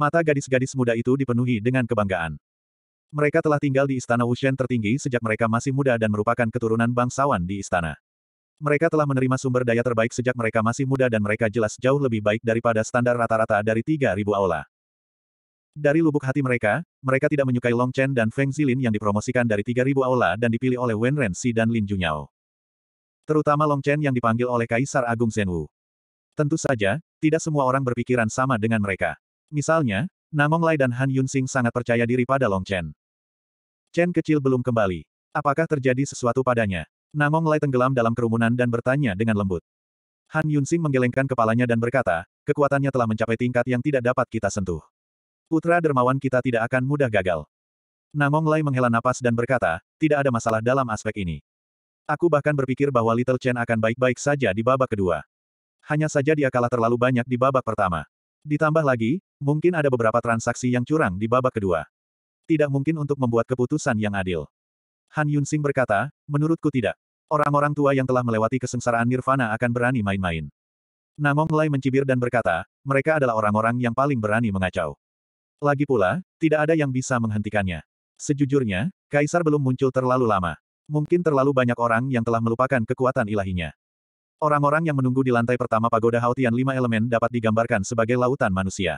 Mata gadis-gadis muda itu dipenuhi dengan kebanggaan. Mereka telah tinggal di istana Wushen tertinggi sejak mereka masih muda dan merupakan keturunan bangsawan di istana. Mereka telah menerima sumber daya terbaik sejak mereka masih muda dan mereka jelas jauh lebih baik daripada standar rata-rata dari 3.000 aula. Dari lubuk hati mereka, mereka tidak menyukai Long Chen dan Feng Zilin yang dipromosikan dari 3.000 aula dan dipilih oleh Wen Ren Si dan Lin Junyao. Terutama Long Chen yang dipanggil oleh Kaisar Agung Shenwu. Tentu saja, tidak semua orang berpikiran sama dengan mereka. Misalnya, Namong Lai dan Han Yun sangat percaya diri pada Long Chen. Chen kecil belum kembali. Apakah terjadi sesuatu padanya? Namong Lai tenggelam dalam kerumunan dan bertanya dengan lembut. Han Yun menggelengkan kepalanya dan berkata, kekuatannya telah mencapai tingkat yang tidak dapat kita sentuh. Putra dermawan kita tidak akan mudah gagal. Namong Lai menghela napas dan berkata, tidak ada masalah dalam aspek ini. Aku bahkan berpikir bahwa Little Chen akan baik-baik saja di babak kedua. Hanya saja dia kalah terlalu banyak di babak pertama. Ditambah lagi, mungkin ada beberapa transaksi yang curang di babak kedua. Tidak mungkin untuk membuat keputusan yang adil. Han Yunsing berkata, menurutku tidak. Orang-orang tua yang telah melewati kesengsaraan nirvana akan berani main-main. Namong Lai mencibir dan berkata, mereka adalah orang-orang yang paling berani mengacau. Lagi pula, tidak ada yang bisa menghentikannya. Sejujurnya, Kaisar belum muncul terlalu lama. Mungkin terlalu banyak orang yang telah melupakan kekuatan ilahinya. Orang-orang yang menunggu di lantai pertama pagoda Haotian lima elemen dapat digambarkan sebagai lautan manusia.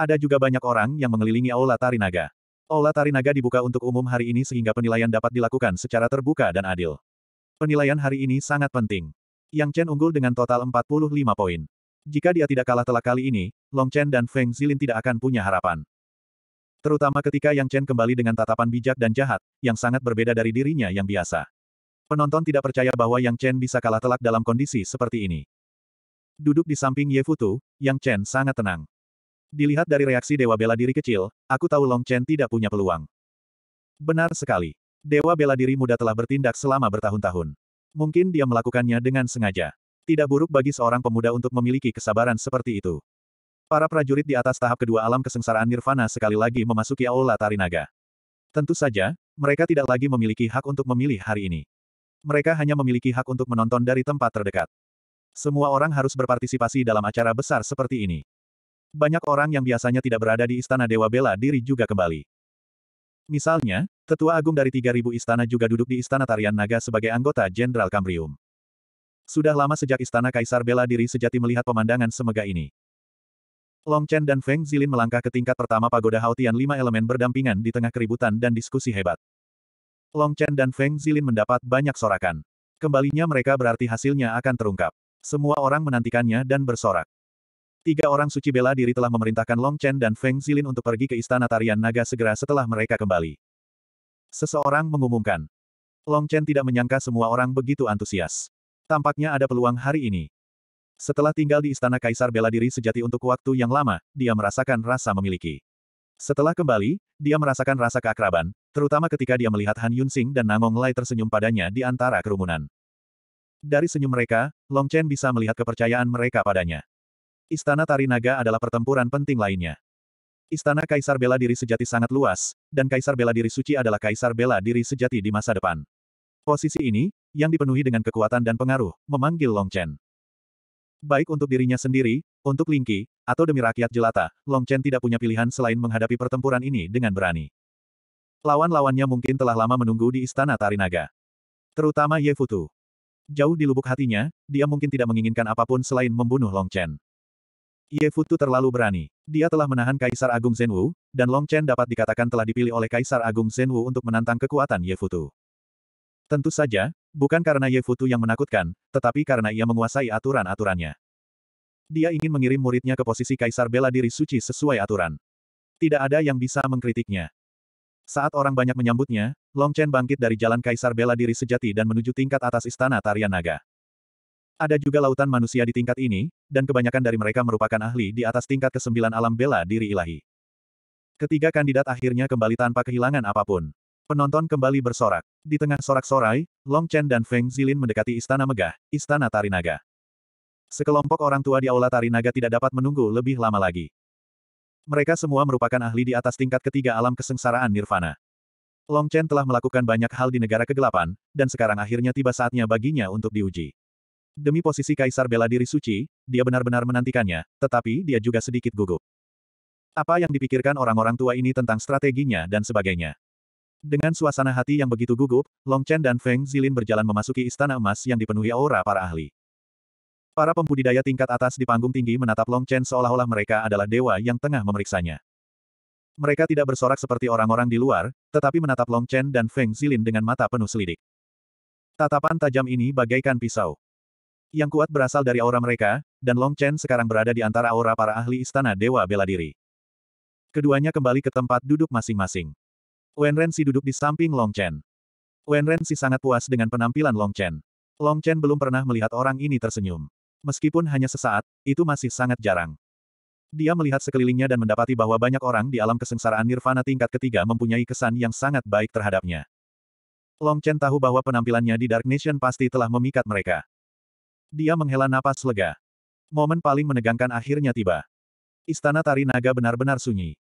Ada juga banyak orang yang mengelilingi Aula Tarinaga. Aula Tarinaga dibuka untuk umum hari ini sehingga penilaian dapat dilakukan secara terbuka dan adil. Penilaian hari ini sangat penting. Yang Chen unggul dengan total 45 poin. Jika dia tidak kalah telak kali ini, Long Chen dan Feng Zilin tidak akan punya harapan. Terutama ketika Yang Chen kembali dengan tatapan bijak dan jahat, yang sangat berbeda dari dirinya yang biasa. Penonton tidak percaya bahwa Yang Chen bisa kalah telak dalam kondisi seperti ini. Duduk di samping Ye Futu, Yang Chen sangat tenang. Dilihat dari reaksi Dewa Bela Diri kecil, aku tahu Long Chen tidak punya peluang. Benar sekali. Dewa Bela Diri muda telah bertindak selama bertahun-tahun. Mungkin dia melakukannya dengan sengaja. Tidak buruk bagi seorang pemuda untuk memiliki kesabaran seperti itu. Para prajurit di atas tahap kedua alam kesengsaraan Nirvana sekali lagi memasuki Aula Tarinaga. Tentu saja, mereka tidak lagi memiliki hak untuk memilih hari ini. Mereka hanya memiliki hak untuk menonton dari tempat terdekat. Semua orang harus berpartisipasi dalam acara besar seperti ini. Banyak orang yang biasanya tidak berada di Istana Dewa Bela Diri juga kembali. Misalnya, Tetua Agung dari 3.000 istana juga duduk di Istana Tarian Naga sebagai anggota Jenderal Kambrium. Sudah lama sejak Istana Kaisar Bela Diri sejati melihat pemandangan semega ini. Long Chen dan Feng Zilin melangkah ke tingkat pertama pagoda Hautian lima elemen berdampingan di tengah keributan dan diskusi hebat. Long Chen dan Feng Zilin mendapat banyak sorakan. Kembalinya mereka berarti hasilnya akan terungkap. Semua orang menantikannya dan bersorak. Tiga orang suci bela diri telah memerintahkan Long Chen dan Feng Zilin untuk pergi ke Istana Tarian Naga segera setelah mereka kembali. Seseorang mengumumkan. Long Chen tidak menyangka semua orang begitu antusias. Tampaknya ada peluang hari ini. Setelah tinggal di Istana Kaisar Bela Diri Sejati untuk waktu yang lama, dia merasakan rasa memiliki. Setelah kembali, dia merasakan rasa keakraban, terutama ketika dia melihat Han Yunsing dan Nangong Lai tersenyum padanya di antara kerumunan. Dari senyum mereka, Long Chen bisa melihat kepercayaan mereka padanya. Istana Tari Naga adalah pertempuran penting lainnya. Istana Kaisar Bela Diri sejati sangat luas, dan Kaisar Bela Diri Suci adalah Kaisar Bela Diri sejati di masa depan. Posisi ini, yang dipenuhi dengan kekuatan dan pengaruh, memanggil Long Chen. Baik untuk dirinya sendiri, untuk Lingqi, atau demi rakyat jelata, Long Chen tidak punya pilihan selain menghadapi pertempuran ini dengan berani. Lawan-lawannya mungkin telah lama menunggu di Istana Tarinaga. Terutama Ye Futu. Jauh di lubuk hatinya, dia mungkin tidak menginginkan apapun selain membunuh Long Chen. Ye Futu terlalu berani. Dia telah menahan Kaisar Agung Zhenwu, dan Long Chen dapat dikatakan telah dipilih oleh Kaisar Agung Zhenwu untuk menantang kekuatan Ye Futu. Tentu saja, bukan karena Ye Futu yang menakutkan, tetapi karena ia menguasai aturan-aturannya. Dia ingin mengirim muridnya ke posisi kaisar bela diri suci sesuai aturan. Tidak ada yang bisa mengkritiknya. Saat orang banyak menyambutnya, Long Chen bangkit dari jalan kaisar bela diri sejati dan menuju tingkat atas istana tarian naga. Ada juga lautan manusia di tingkat ini, dan kebanyakan dari mereka merupakan ahli di atas tingkat kesembilan alam bela diri ilahi. Ketiga kandidat akhirnya kembali tanpa kehilangan apapun. Penonton kembali bersorak. Di tengah sorak-sorai, Long Chen dan Feng Zilin mendekati istana megah, istana Tarinaga. Sekelompok orang tua di Aula Tari Naga tidak dapat menunggu lebih lama lagi. Mereka semua merupakan ahli di atas tingkat ketiga alam kesengsaraan Nirvana. Long Chen telah melakukan banyak hal di negara kegelapan, dan sekarang akhirnya tiba saatnya baginya untuk diuji. Demi posisi kaisar bela diri suci, dia benar-benar menantikannya, tetapi dia juga sedikit gugup. Apa yang dipikirkan orang-orang tua ini tentang strateginya dan sebagainya. Dengan suasana hati yang begitu gugup, Long Chen dan Feng Zilin berjalan memasuki istana emas yang dipenuhi aura para ahli. Para pembudidaya tingkat atas di panggung tinggi menatap Long Chen seolah-olah mereka adalah dewa yang tengah memeriksanya. Mereka tidak bersorak seperti orang-orang di luar, tetapi menatap Long Chen dan Feng Zilin dengan mata penuh selidik. Tatapan tajam ini bagaikan pisau. Yang kuat berasal dari aura mereka, dan Long Chen sekarang berada di antara aura para ahli istana Dewa Bela Diri. Keduanya kembali ke tempat duduk masing-masing. Wen si duduk di samping Long Chen. Wen si sangat puas dengan penampilan Long Chen. Long Chen belum pernah melihat orang ini tersenyum. Meskipun hanya sesaat, itu masih sangat jarang. Dia melihat sekelilingnya dan mendapati bahwa banyak orang di alam kesengsaraan nirvana tingkat ketiga mempunyai kesan yang sangat baik terhadapnya. Long Chen tahu bahwa penampilannya di Dark Nation pasti telah memikat mereka. Dia menghela napas lega. Momen paling menegangkan akhirnya tiba. Istana Tari Naga benar-benar sunyi.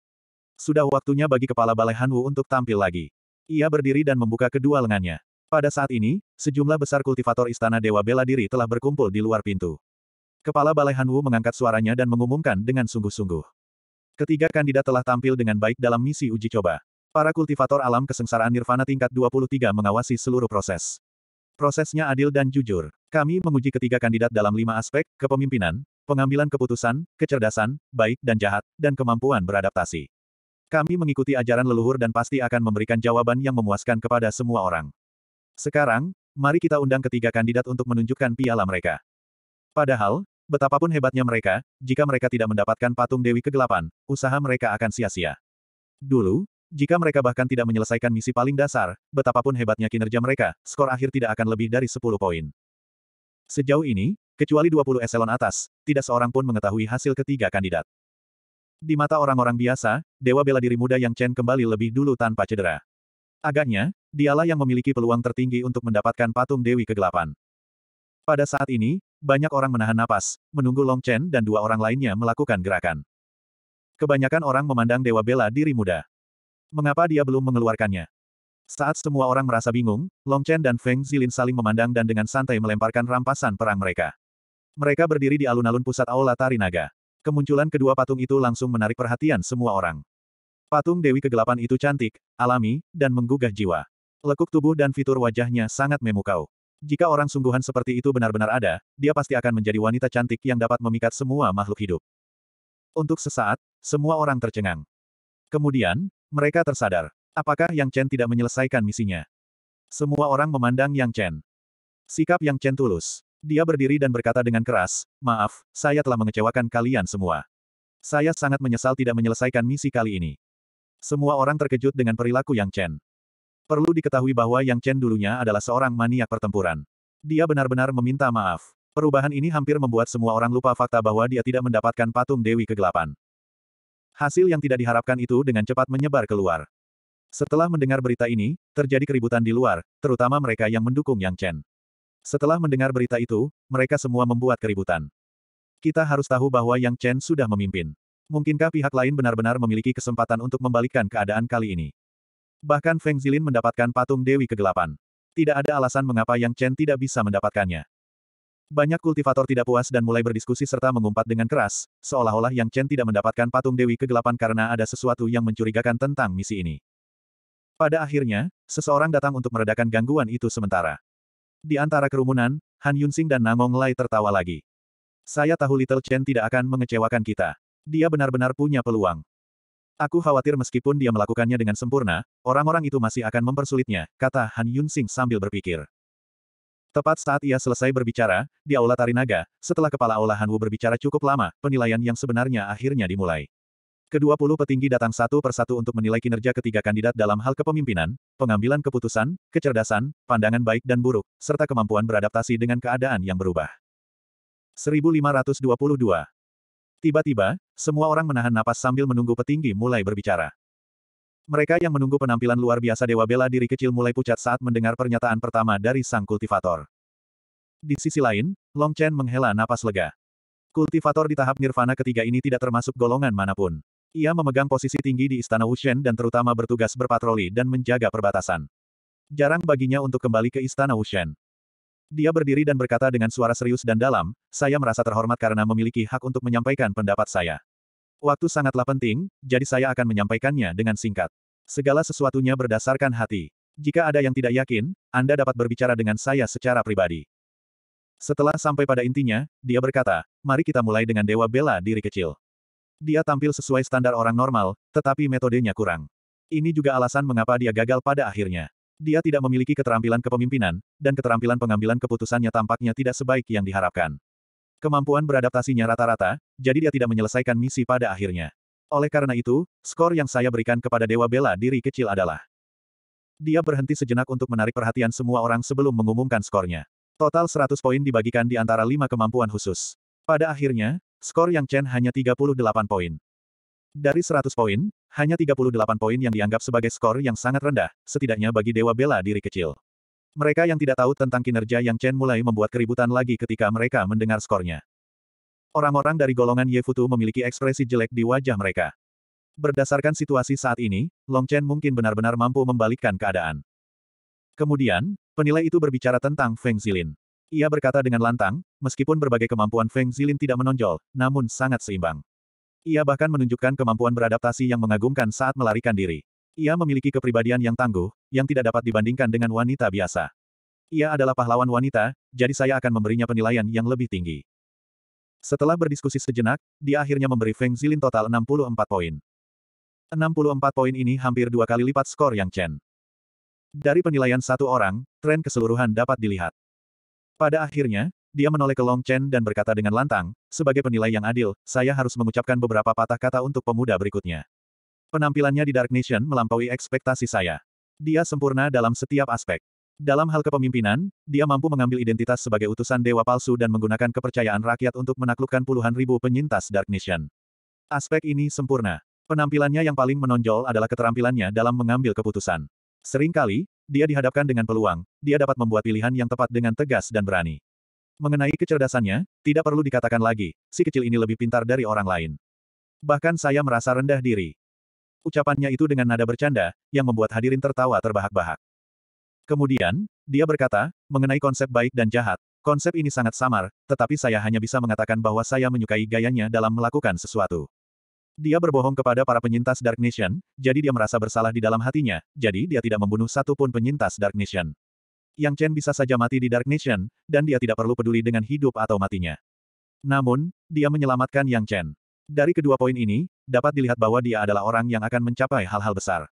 Sudah waktunya bagi kepala balai Hanwu untuk tampil lagi. Ia berdiri dan membuka kedua lengannya. Pada saat ini, sejumlah besar kultivator Istana Dewa Bela Diri telah berkumpul di luar pintu. Kepala Balai Hanwu mengangkat suaranya dan mengumumkan dengan sungguh-sungguh. Ketiga kandidat telah tampil dengan baik dalam misi uji coba. Para kultivator alam kesengsaraan Nirvana tingkat 23 mengawasi seluruh proses. Prosesnya adil dan jujur. Kami menguji ketiga kandidat dalam lima aspek, kepemimpinan, pengambilan keputusan, kecerdasan, baik dan jahat, dan kemampuan beradaptasi. Kami mengikuti ajaran leluhur dan pasti akan memberikan jawaban yang memuaskan kepada semua orang. Sekarang, mari kita undang ketiga kandidat untuk menunjukkan piala mereka. Padahal, betapapun hebatnya mereka, jika mereka tidak mendapatkan patung Dewi Kegelapan, usaha mereka akan sia-sia. Dulu, jika mereka bahkan tidak menyelesaikan misi paling dasar, betapapun hebatnya kinerja mereka, skor akhir tidak akan lebih dari 10 poin. Sejauh ini, kecuali 20 eselon atas, tidak seorang pun mengetahui hasil ketiga kandidat. Di mata orang-orang biasa, Dewa Bela Diri Muda Yang Chen kembali lebih dulu tanpa cedera. Agaknya, dialah yang memiliki peluang tertinggi untuk mendapatkan patung Dewi Kegelapan. Pada saat ini, banyak orang menahan napas, menunggu Long Chen dan dua orang lainnya melakukan gerakan. Kebanyakan orang memandang Dewa Bela diri muda. Mengapa dia belum mengeluarkannya? Saat semua orang merasa bingung, Long Chen dan Feng Zilin saling memandang dan dengan santai melemparkan rampasan perang mereka. Mereka berdiri di alun-alun pusat Aula Tarinaga. Kemunculan kedua patung itu langsung menarik perhatian semua orang. Patung Dewi Kegelapan itu cantik, alami, dan menggugah jiwa. Lekuk tubuh dan fitur wajahnya sangat memukau. Jika orang sungguhan seperti itu benar-benar ada, dia pasti akan menjadi wanita cantik yang dapat memikat semua makhluk hidup. Untuk sesaat, semua orang tercengang. Kemudian, mereka tersadar. Apakah Yang Chen tidak menyelesaikan misinya? Semua orang memandang Yang Chen. Sikap Yang Chen tulus. Dia berdiri dan berkata dengan keras, Maaf, saya telah mengecewakan kalian semua. Saya sangat menyesal tidak menyelesaikan misi kali ini. Semua orang terkejut dengan perilaku Yang Chen. Perlu diketahui bahwa Yang Chen dulunya adalah seorang maniak pertempuran. Dia benar-benar meminta maaf. Perubahan ini hampir membuat semua orang lupa fakta bahwa dia tidak mendapatkan patung Dewi Kegelapan. Hasil yang tidak diharapkan itu dengan cepat menyebar keluar. Setelah mendengar berita ini, terjadi keributan di luar, terutama mereka yang mendukung Yang Chen. Setelah mendengar berita itu, mereka semua membuat keributan. Kita harus tahu bahwa Yang Chen sudah memimpin. Mungkinkah pihak lain benar-benar memiliki kesempatan untuk membalikkan keadaan kali ini? Bahkan Feng Zilin mendapatkan patung Dewi Kegelapan. Tidak ada alasan mengapa Yang Chen tidak bisa mendapatkannya. Banyak kultivator tidak puas dan mulai berdiskusi serta mengumpat dengan keras, seolah-olah Yang Chen tidak mendapatkan patung Dewi Kegelapan karena ada sesuatu yang mencurigakan tentang misi ini. Pada akhirnya, seseorang datang untuk meredakan gangguan itu sementara. Di antara kerumunan, Han Yunxing dan Nangong Lai tertawa lagi. Saya tahu Little Chen tidak akan mengecewakan kita. Dia benar-benar punya peluang. Aku khawatir meskipun dia melakukannya dengan sempurna, orang-orang itu masih akan mempersulitnya, kata Han Yunsing sambil berpikir. Tepat saat ia selesai berbicara, di Aula Tarinaga, setelah kepala Aula Wu berbicara cukup lama, penilaian yang sebenarnya akhirnya dimulai. Kedua puluh petinggi datang satu persatu untuk menilai kinerja ketiga kandidat dalam hal kepemimpinan, pengambilan keputusan, kecerdasan, pandangan baik dan buruk, serta kemampuan beradaptasi dengan keadaan yang berubah. 1522 Tiba-tiba, semua orang menahan napas sambil menunggu petinggi mulai berbicara. Mereka yang menunggu penampilan luar biasa Dewa Bela Diri kecil mulai pucat saat mendengar pernyataan pertama dari sang kultivator. Di sisi lain, Long Chen menghela napas lega. Kultivator di tahap nirvana ketiga ini tidak termasuk golongan manapun. Ia memegang posisi tinggi di Istana Wushen dan terutama bertugas berpatroli dan menjaga perbatasan. Jarang baginya untuk kembali ke Istana Wushen. Dia berdiri dan berkata dengan suara serius dan dalam, saya merasa terhormat karena memiliki hak untuk menyampaikan pendapat saya. Waktu sangatlah penting, jadi saya akan menyampaikannya dengan singkat. Segala sesuatunya berdasarkan hati. Jika ada yang tidak yakin, Anda dapat berbicara dengan saya secara pribadi. Setelah sampai pada intinya, dia berkata, mari kita mulai dengan Dewa Bela Diri Kecil. Dia tampil sesuai standar orang normal, tetapi metodenya kurang. Ini juga alasan mengapa dia gagal pada akhirnya. Dia tidak memiliki keterampilan kepemimpinan, dan keterampilan pengambilan keputusannya tampaknya tidak sebaik yang diharapkan. Kemampuan beradaptasinya rata-rata, jadi dia tidak menyelesaikan misi pada akhirnya. Oleh karena itu, skor yang saya berikan kepada Dewa Bela Diri kecil adalah. Dia berhenti sejenak untuk menarik perhatian semua orang sebelum mengumumkan skornya. Total 100 poin dibagikan di antara 5 kemampuan khusus. Pada akhirnya, skor Yang Chen hanya 38 poin. Dari 100 poin, hanya 38 poin yang dianggap sebagai skor yang sangat rendah, setidaknya bagi Dewa Bela Diri kecil. Mereka yang tidak tahu tentang kinerja Yang Chen mulai membuat keributan lagi ketika mereka mendengar skornya. Orang-orang dari golongan Ye Futu memiliki ekspresi jelek di wajah mereka. Berdasarkan situasi saat ini, Long Chen mungkin benar-benar mampu membalikkan keadaan. Kemudian, penilai itu berbicara tentang Feng Zilin. Ia berkata dengan lantang, meskipun berbagai kemampuan Feng Zilin tidak menonjol, namun sangat seimbang. Ia bahkan menunjukkan kemampuan beradaptasi yang mengagumkan saat melarikan diri. Ia memiliki kepribadian yang tangguh, yang tidak dapat dibandingkan dengan wanita biasa. Ia adalah pahlawan wanita, jadi saya akan memberinya penilaian yang lebih tinggi. Setelah berdiskusi sejenak, dia akhirnya memberi Feng Zilin total 64 poin. 64 poin ini hampir dua kali lipat skor yang Chen. Dari penilaian satu orang, tren keseluruhan dapat dilihat. Pada akhirnya, dia menoleh ke Long Chen dan berkata dengan lantang, sebagai penilai yang adil, saya harus mengucapkan beberapa patah kata untuk pemuda berikutnya. Penampilannya di Dark Nation melampaui ekspektasi saya. Dia sempurna dalam setiap aspek. Dalam hal kepemimpinan, dia mampu mengambil identitas sebagai utusan dewa palsu dan menggunakan kepercayaan rakyat untuk menaklukkan puluhan ribu penyintas Dark Nation. Aspek ini sempurna. Penampilannya yang paling menonjol adalah keterampilannya dalam mengambil keputusan. Seringkali, dia dihadapkan dengan peluang, dia dapat membuat pilihan yang tepat dengan tegas dan berani. Mengenai kecerdasannya, tidak perlu dikatakan lagi, si kecil ini lebih pintar dari orang lain. Bahkan saya merasa rendah diri. Ucapannya itu dengan nada bercanda, yang membuat hadirin tertawa terbahak-bahak. Kemudian, dia berkata, mengenai konsep baik dan jahat, konsep ini sangat samar, tetapi saya hanya bisa mengatakan bahwa saya menyukai gayanya dalam melakukan sesuatu. Dia berbohong kepada para penyintas Dark Nation, jadi dia merasa bersalah di dalam hatinya, jadi dia tidak membunuh satupun penyintas Dark Nation. Yang Chen bisa saja mati di Dark Nation, dan dia tidak perlu peduli dengan hidup atau matinya. Namun, dia menyelamatkan Yang Chen. Dari kedua poin ini, dapat dilihat bahwa dia adalah orang yang akan mencapai hal-hal besar.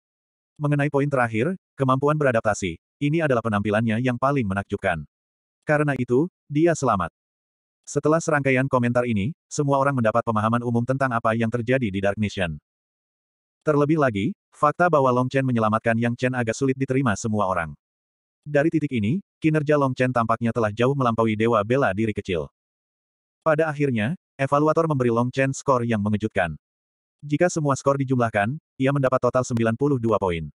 Mengenai poin terakhir, kemampuan beradaptasi, ini adalah penampilannya yang paling menakjubkan. Karena itu, dia selamat. Setelah serangkaian komentar ini, semua orang mendapat pemahaman umum tentang apa yang terjadi di Dark Nation. Terlebih lagi, fakta bahwa Long Chen menyelamatkan Yang Chen agak sulit diterima semua orang. Dari titik ini, kinerja Long Chen tampaknya telah jauh melampaui dewa bela diri kecil. Pada akhirnya, evaluator memberi Long Chen skor yang mengejutkan. Jika semua skor dijumlahkan, ia mendapat total 92 poin.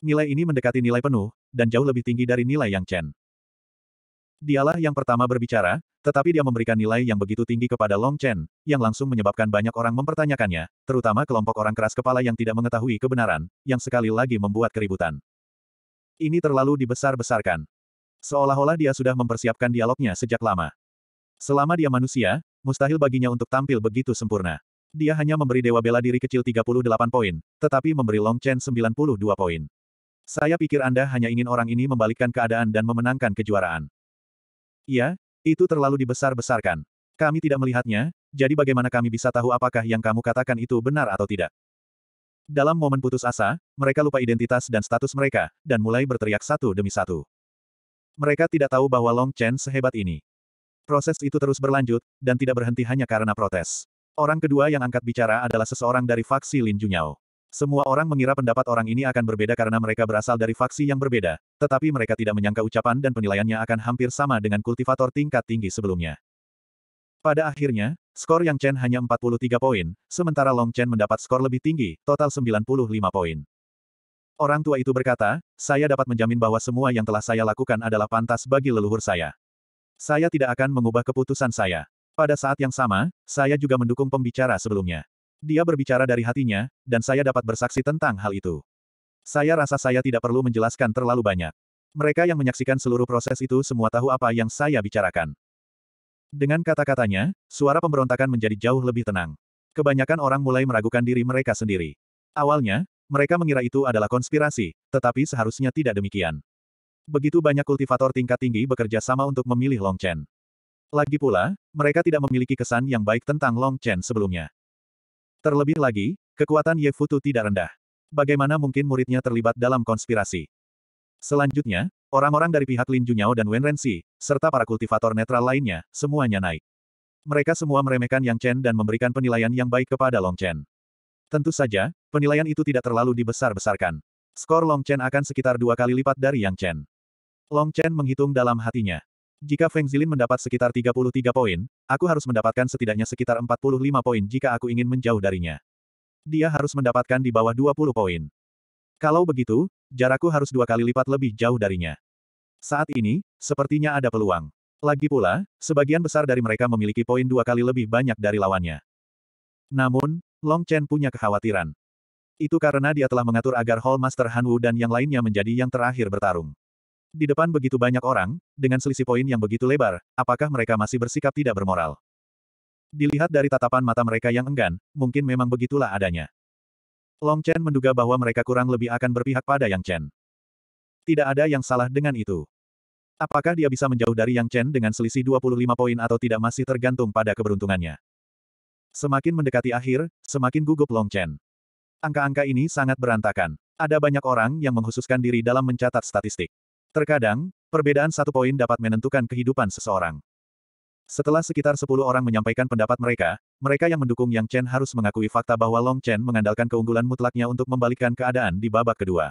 Nilai ini mendekati nilai penuh, dan jauh lebih tinggi dari nilai Yang Chen. Dialah yang pertama berbicara, tetapi dia memberikan nilai yang begitu tinggi kepada Long Chen, yang langsung menyebabkan banyak orang mempertanyakannya, terutama kelompok orang keras kepala yang tidak mengetahui kebenaran, yang sekali lagi membuat keributan. Ini terlalu dibesar-besarkan. Seolah-olah dia sudah mempersiapkan dialognya sejak lama. Selama dia manusia, mustahil baginya untuk tampil begitu sempurna. Dia hanya memberi Dewa Bela Diri kecil 38 poin, tetapi memberi Long Chen 92 poin. Saya pikir Anda hanya ingin orang ini membalikkan keadaan dan memenangkan kejuaraan. Iya, itu terlalu dibesar-besarkan. Kami tidak melihatnya, jadi bagaimana kami bisa tahu apakah yang kamu katakan itu benar atau tidak? Dalam momen putus asa, mereka lupa identitas dan status mereka, dan mulai berteriak satu demi satu. Mereka tidak tahu bahwa Long Chen sehebat ini. Proses itu terus berlanjut, dan tidak berhenti hanya karena protes. Orang kedua yang angkat bicara adalah seseorang dari faksi Lin Junyao. Semua orang mengira pendapat orang ini akan berbeda karena mereka berasal dari faksi yang berbeda, tetapi mereka tidak menyangka ucapan dan penilaiannya akan hampir sama dengan kultivator tingkat tinggi sebelumnya. Pada akhirnya, skor Yang Chen hanya 43 poin, sementara Long Chen mendapat skor lebih tinggi, total 95 poin. Orang tua itu berkata, saya dapat menjamin bahwa semua yang telah saya lakukan adalah pantas bagi leluhur saya. Saya tidak akan mengubah keputusan saya. Pada saat yang sama, saya juga mendukung pembicara sebelumnya. Dia berbicara dari hatinya, dan saya dapat bersaksi tentang hal itu. Saya rasa saya tidak perlu menjelaskan terlalu banyak. Mereka yang menyaksikan seluruh proses itu semua tahu apa yang saya bicarakan. Dengan kata-katanya, suara pemberontakan menjadi jauh lebih tenang. Kebanyakan orang mulai meragukan diri mereka sendiri. Awalnya, mereka mengira itu adalah konspirasi, tetapi seharusnya tidak demikian. Begitu banyak kultivator tingkat tinggi bekerja sama untuk memilih Long Chen. Lagi pula, mereka tidak memiliki kesan yang baik tentang Long Chen sebelumnya. Terlebih lagi, kekuatan Ye Futu tidak rendah. Bagaimana mungkin muridnya terlibat dalam konspirasi? Selanjutnya, orang-orang dari pihak Lin Junyao dan Wen Renxi, serta para kultivator netral lainnya, semuanya naik. Mereka semua meremehkan Yang Chen dan memberikan penilaian yang baik kepada Long Chen. Tentu saja, penilaian itu tidak terlalu dibesar-besarkan. Skor Long Chen akan sekitar dua kali lipat dari Yang Chen. Long Chen menghitung dalam hatinya. Jika Feng Zilin mendapat sekitar 33 poin, aku harus mendapatkan setidaknya sekitar 45 poin jika aku ingin menjauh darinya. Dia harus mendapatkan di bawah 20 poin. Kalau begitu, Jarakku harus dua kali lipat lebih jauh darinya. Saat ini, sepertinya ada peluang. Lagi pula, sebagian besar dari mereka memiliki poin dua kali lebih banyak dari lawannya. Namun, Long Chen punya kekhawatiran. Itu karena dia telah mengatur agar Hall Master Han Wu dan yang lainnya menjadi yang terakhir bertarung. Di depan begitu banyak orang, dengan selisih poin yang begitu lebar, apakah mereka masih bersikap tidak bermoral? Dilihat dari tatapan mata mereka yang enggan, mungkin memang begitulah adanya. Long Chen menduga bahwa mereka kurang lebih akan berpihak pada Yang Chen. Tidak ada yang salah dengan itu. Apakah dia bisa menjauh dari Yang Chen dengan selisih 25 poin atau tidak masih tergantung pada keberuntungannya. Semakin mendekati akhir, semakin gugup Long Chen. Angka-angka ini sangat berantakan. Ada banyak orang yang menghususkan diri dalam mencatat statistik. Terkadang, perbedaan satu poin dapat menentukan kehidupan seseorang. Setelah sekitar 10 orang menyampaikan pendapat mereka, mereka yang mendukung Yang Chen harus mengakui fakta bahwa Long Chen mengandalkan keunggulan mutlaknya untuk membalikkan keadaan di babak kedua.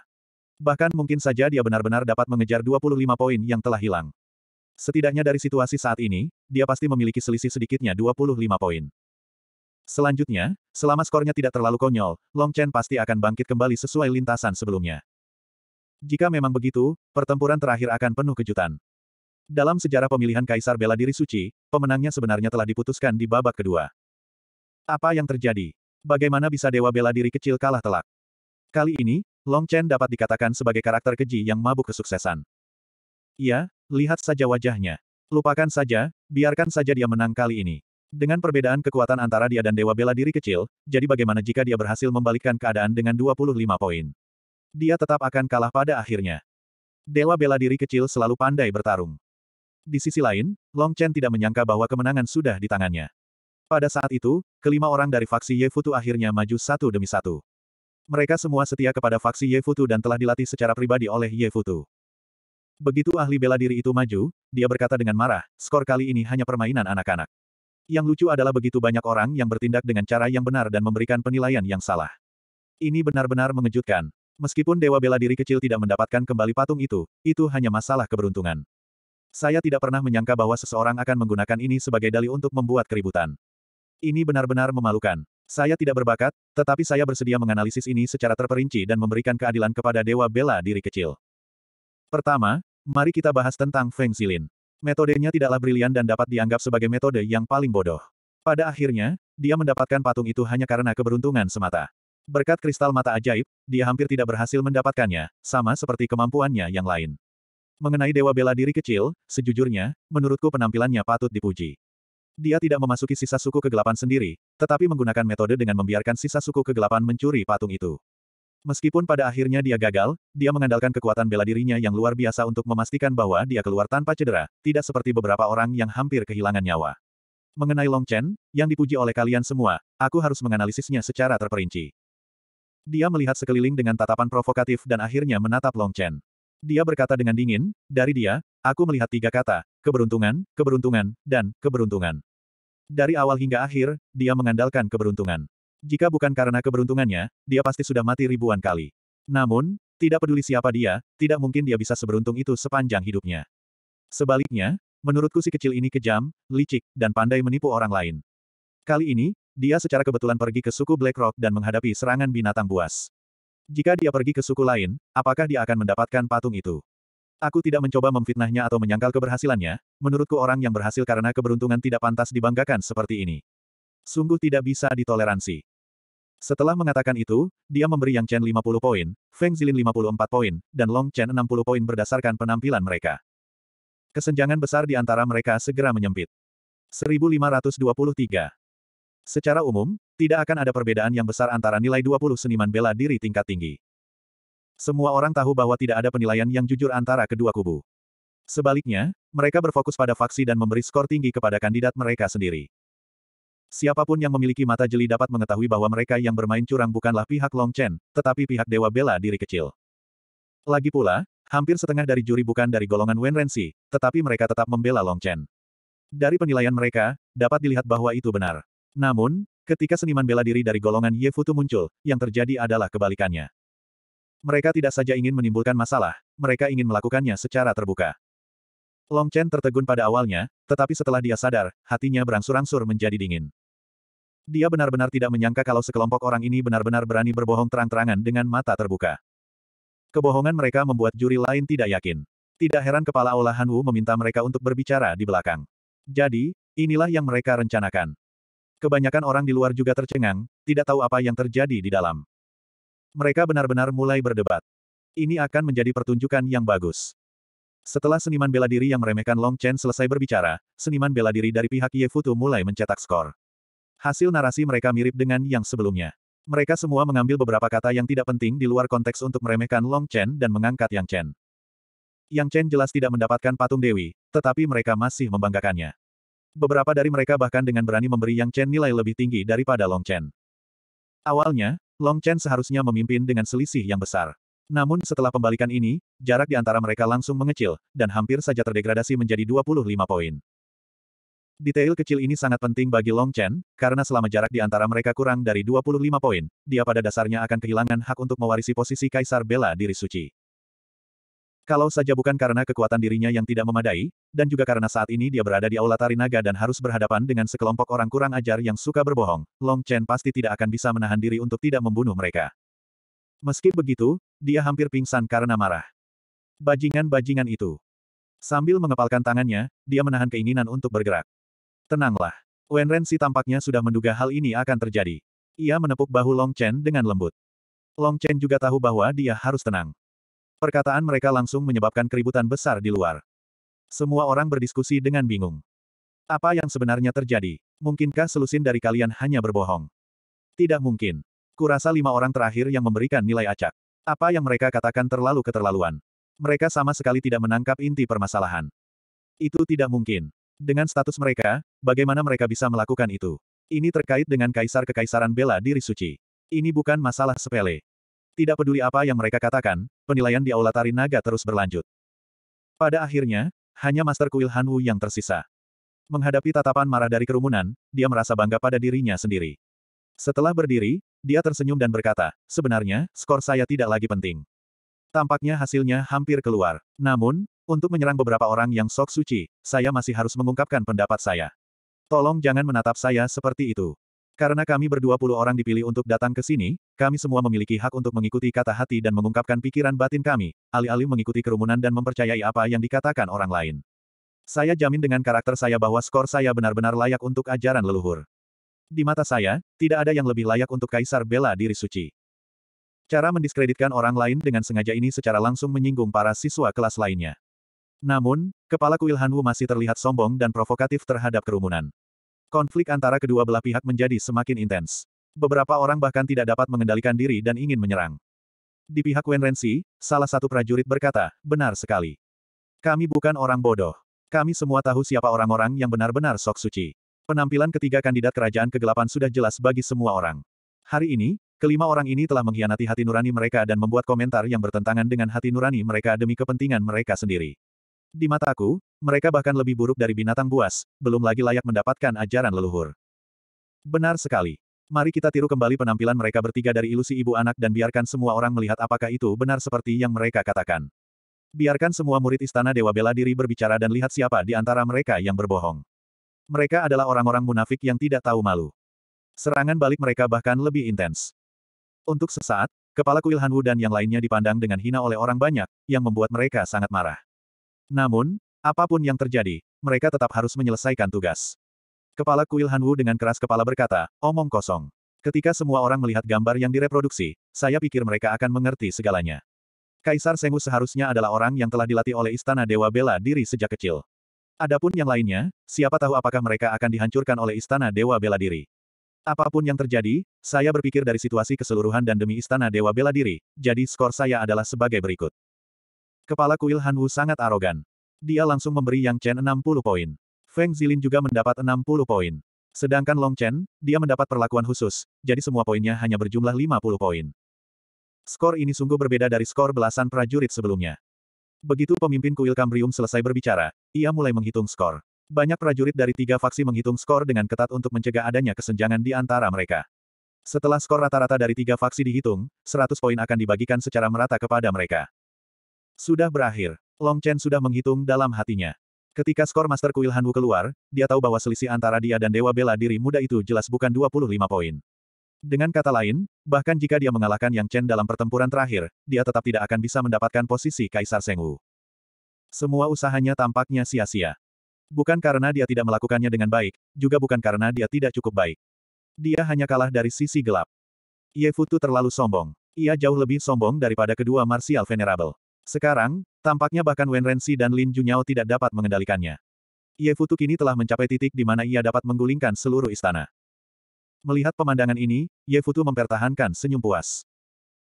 Bahkan mungkin saja dia benar-benar dapat mengejar 25 poin yang telah hilang. Setidaknya dari situasi saat ini, dia pasti memiliki selisih sedikitnya 25 poin. Selanjutnya, selama skornya tidak terlalu konyol, Long Chen pasti akan bangkit kembali sesuai lintasan sebelumnya. Jika memang begitu, pertempuran terakhir akan penuh kejutan. Dalam sejarah pemilihan Kaisar Bela Diri Suci, pemenangnya sebenarnya telah diputuskan di babak kedua. Apa yang terjadi? Bagaimana bisa Dewa Bela Diri kecil kalah telak? Kali ini, Long Chen dapat dikatakan sebagai karakter keji yang mabuk kesuksesan. Iya, lihat saja wajahnya. Lupakan saja, biarkan saja dia menang kali ini. Dengan perbedaan kekuatan antara dia dan Dewa Bela Diri kecil, jadi bagaimana jika dia berhasil membalikkan keadaan dengan 25 poin? Dia tetap akan kalah pada akhirnya. Dewa Bela Diri kecil selalu pandai bertarung. Di sisi lain, Long Chen tidak menyangka bahwa kemenangan sudah di tangannya. Pada saat itu, kelima orang dari faksi Ye Futu akhirnya maju satu demi satu. Mereka semua setia kepada faksi Ye Futu dan telah dilatih secara pribadi oleh Ye Futu. Begitu ahli bela diri itu maju, dia berkata dengan marah, skor kali ini hanya permainan anak-anak. Yang lucu adalah begitu banyak orang yang bertindak dengan cara yang benar dan memberikan penilaian yang salah. Ini benar-benar mengejutkan. Meskipun Dewa Bela Diri kecil tidak mendapatkan kembali patung itu, itu hanya masalah keberuntungan. Saya tidak pernah menyangka bahwa seseorang akan menggunakan ini sebagai dalih untuk membuat keributan. Ini benar-benar memalukan. Saya tidak berbakat, tetapi saya bersedia menganalisis ini secara terperinci dan memberikan keadilan kepada dewa bela diri kecil. Pertama, mari kita bahas tentang Feng Xilin. Metodenya tidaklah brilian dan dapat dianggap sebagai metode yang paling bodoh. Pada akhirnya, dia mendapatkan patung itu hanya karena keberuntungan semata. Berkat kristal mata ajaib, dia hampir tidak berhasil mendapatkannya, sama seperti kemampuannya yang lain. Mengenai dewa bela diri kecil, sejujurnya, menurutku penampilannya patut dipuji. Dia tidak memasuki sisa suku kegelapan sendiri, tetapi menggunakan metode dengan membiarkan sisa suku kegelapan mencuri patung itu. Meskipun pada akhirnya dia gagal, dia mengandalkan kekuatan bela dirinya yang luar biasa untuk memastikan bahwa dia keluar tanpa cedera, tidak seperti beberapa orang yang hampir kehilangan nyawa. Mengenai Long Chen, yang dipuji oleh kalian semua, aku harus menganalisisnya secara terperinci. Dia melihat sekeliling dengan tatapan provokatif dan akhirnya menatap Long Chen. Dia berkata dengan dingin, dari dia, aku melihat tiga kata, keberuntungan, keberuntungan, dan keberuntungan. Dari awal hingga akhir, dia mengandalkan keberuntungan. Jika bukan karena keberuntungannya, dia pasti sudah mati ribuan kali. Namun, tidak peduli siapa dia, tidak mungkin dia bisa seberuntung itu sepanjang hidupnya. Sebaliknya, menurutku si kecil ini kejam, licik, dan pandai menipu orang lain. Kali ini, dia secara kebetulan pergi ke suku Blackrock dan menghadapi serangan binatang buas. Jika dia pergi ke suku lain, apakah dia akan mendapatkan patung itu? Aku tidak mencoba memfitnahnya atau menyangkal keberhasilannya, menurutku orang yang berhasil karena keberuntungan tidak pantas dibanggakan seperti ini. Sungguh tidak bisa ditoleransi. Setelah mengatakan itu, dia memberi Yang Chen 50 poin, Feng Zilin 54 poin, dan Long Chen 60 poin berdasarkan penampilan mereka. Kesenjangan besar di antara mereka segera menyempit. 1523 Secara umum, tidak akan ada perbedaan yang besar antara nilai 20 seniman bela diri tingkat tinggi. Semua orang tahu bahwa tidak ada penilaian yang jujur antara kedua kubu. Sebaliknya, mereka berfokus pada faksi dan memberi skor tinggi kepada kandidat mereka sendiri. Siapapun yang memiliki mata jeli dapat mengetahui bahwa mereka yang bermain curang bukanlah pihak Long Chen, tetapi pihak Dewa Bela Diri Kecil. Lagi pula, hampir setengah dari juri bukan dari golongan Wen Renzi, tetapi mereka tetap membela Long Chen. Dari penilaian mereka, dapat dilihat bahwa itu benar. Namun, ketika seniman bela diri dari golongan Ye Futu muncul, yang terjadi adalah kebalikannya. Mereka tidak saja ingin menimbulkan masalah, mereka ingin melakukannya secara terbuka. Long Chen tertegun pada awalnya, tetapi setelah dia sadar, hatinya berangsur-angsur menjadi dingin. Dia benar-benar tidak menyangka kalau sekelompok orang ini benar-benar berani berbohong terang-terangan dengan mata terbuka. Kebohongan mereka membuat juri lain tidak yakin. Tidak heran kepala Aula Wu meminta mereka untuk berbicara di belakang. Jadi, inilah yang mereka rencanakan. Kebanyakan orang di luar juga tercengang, tidak tahu apa yang terjadi di dalam. Mereka benar-benar mulai berdebat. Ini akan menjadi pertunjukan yang bagus. Setelah seniman bela diri yang meremehkan Long Chen selesai berbicara, seniman bela diri dari pihak Ye Futu mulai mencetak skor. Hasil narasi mereka mirip dengan yang sebelumnya. Mereka semua mengambil beberapa kata yang tidak penting di luar konteks untuk meremehkan Long Chen dan mengangkat Yang Chen. Yang Chen jelas tidak mendapatkan patung Dewi, tetapi mereka masih membanggakannya. Beberapa dari mereka bahkan dengan berani memberi Yang Chen nilai lebih tinggi daripada Long Chen. Awalnya, Long Chen seharusnya memimpin dengan selisih yang besar. Namun setelah pembalikan ini, jarak di antara mereka langsung mengecil, dan hampir saja terdegradasi menjadi 25 poin. Detail kecil ini sangat penting bagi Long Chen, karena selama jarak di antara mereka kurang dari 25 poin, dia pada dasarnya akan kehilangan hak untuk mewarisi posisi Kaisar Bela Diri Suci. Kalau saja bukan karena kekuatan dirinya yang tidak memadai, dan juga karena saat ini dia berada di Aula Tarinaga dan harus berhadapan dengan sekelompok orang kurang ajar yang suka berbohong, Long Chen pasti tidak akan bisa menahan diri untuk tidak membunuh mereka. Meski begitu, dia hampir pingsan karena marah. Bajingan-bajingan itu. Sambil mengepalkan tangannya, dia menahan keinginan untuk bergerak. Tenanglah. Wen si tampaknya sudah menduga hal ini akan terjadi. Ia menepuk bahu Long Chen dengan lembut. Long Chen juga tahu bahwa dia harus tenang. Perkataan mereka langsung menyebabkan keributan besar di luar. Semua orang berdiskusi dengan bingung. Apa yang sebenarnya terjadi? Mungkinkah selusin dari kalian hanya berbohong? Tidak mungkin. Kurasa lima orang terakhir yang memberikan nilai acak. Apa yang mereka katakan terlalu keterlaluan. Mereka sama sekali tidak menangkap inti permasalahan. Itu tidak mungkin. Dengan status mereka, bagaimana mereka bisa melakukan itu? Ini terkait dengan kaisar kekaisaran bela diri suci. Ini bukan masalah sepele. Tidak peduli apa yang mereka katakan, penilaian di Aula Tari Naga terus berlanjut. Pada akhirnya, hanya Master Kuil Han Wu yang tersisa. Menghadapi tatapan marah dari kerumunan, dia merasa bangga pada dirinya sendiri. Setelah berdiri, dia tersenyum dan berkata, sebenarnya, skor saya tidak lagi penting. Tampaknya hasilnya hampir keluar. Namun, untuk menyerang beberapa orang yang sok suci, saya masih harus mengungkapkan pendapat saya. Tolong jangan menatap saya seperti itu. Karena kami berdua puluh orang dipilih untuk datang ke sini, kami semua memiliki hak untuk mengikuti kata hati dan mengungkapkan pikiran batin kami, alih-alih mengikuti kerumunan dan mempercayai apa yang dikatakan orang lain. Saya jamin dengan karakter saya bahwa skor saya benar-benar layak untuk ajaran leluhur. Di mata saya, tidak ada yang lebih layak untuk kaisar bela diri suci. Cara mendiskreditkan orang lain dengan sengaja ini secara langsung menyinggung para siswa kelas lainnya. Namun, kepala kuil Hanwu masih terlihat sombong dan provokatif terhadap kerumunan. Konflik antara kedua belah pihak menjadi semakin intens. Beberapa orang bahkan tidak dapat mengendalikan diri dan ingin menyerang. Di pihak Wenrensi, salah satu prajurit berkata, benar sekali. Kami bukan orang bodoh. Kami semua tahu siapa orang-orang yang benar-benar sok suci. Penampilan ketiga kandidat kerajaan kegelapan sudah jelas bagi semua orang. Hari ini, kelima orang ini telah mengkhianati hati nurani mereka dan membuat komentar yang bertentangan dengan hati nurani mereka demi kepentingan mereka sendiri. Di mata aku, mereka bahkan lebih buruk dari binatang buas, belum lagi layak mendapatkan ajaran leluhur. Benar sekali. Mari kita tiru kembali penampilan mereka bertiga dari ilusi ibu anak dan biarkan semua orang melihat apakah itu benar seperti yang mereka katakan. Biarkan semua murid istana Dewa Bela Diri berbicara dan lihat siapa di antara mereka yang berbohong. Mereka adalah orang-orang munafik yang tidak tahu malu. Serangan balik mereka bahkan lebih intens. Untuk sesaat, kepala kuil Hanwu dan yang lainnya dipandang dengan hina oleh orang banyak, yang membuat mereka sangat marah. Namun, apapun yang terjadi, mereka tetap harus menyelesaikan tugas. Kepala kuil Hanwu dengan keras kepala berkata, omong kosong. Ketika semua orang melihat gambar yang direproduksi, saya pikir mereka akan mengerti segalanya. Kaisar Sengu seharusnya adalah orang yang telah dilatih oleh Istana Dewa Bela Diri sejak kecil. Adapun yang lainnya, siapa tahu apakah mereka akan dihancurkan oleh Istana Dewa Bela Diri. Apapun yang terjadi, saya berpikir dari situasi keseluruhan dan demi Istana Dewa Bela Diri, jadi skor saya adalah sebagai berikut. Kepala kuil Han Wu sangat arogan. Dia langsung memberi Yang Chen 60 poin. Feng Zilin juga mendapat 60 poin. Sedangkan Long Chen, dia mendapat perlakuan khusus, jadi semua poinnya hanya berjumlah 50 poin. Skor ini sungguh berbeda dari skor belasan prajurit sebelumnya. Begitu pemimpin kuil Cambrium selesai berbicara, ia mulai menghitung skor. Banyak prajurit dari tiga faksi menghitung skor dengan ketat untuk mencegah adanya kesenjangan di antara mereka. Setelah skor rata-rata dari tiga faksi dihitung, 100 poin akan dibagikan secara merata kepada mereka. Sudah berakhir. Long Chen sudah menghitung dalam hatinya. Ketika skor Master Kuil Hanwu keluar, dia tahu bahwa selisih antara dia dan Dewa Bela Diri Muda itu jelas bukan 25 poin. Dengan kata lain, bahkan jika dia mengalahkan Yang Chen dalam pertempuran terakhir, dia tetap tidak akan bisa mendapatkan posisi Kaisar Sengwu. Semua usahanya tampaknya sia-sia. Bukan karena dia tidak melakukannya dengan baik, juga bukan karena dia tidak cukup baik. Dia hanya kalah dari sisi gelap. Ye Futu terlalu sombong. Ia jauh lebih sombong daripada kedua Martial Venerable. Sekarang, tampaknya bahkan Wen Renzi dan Lin Junyao tidak dapat mengendalikannya. Ye Futu kini telah mencapai titik di mana ia dapat menggulingkan seluruh istana. Melihat pemandangan ini, Ye Futu mempertahankan senyum puas.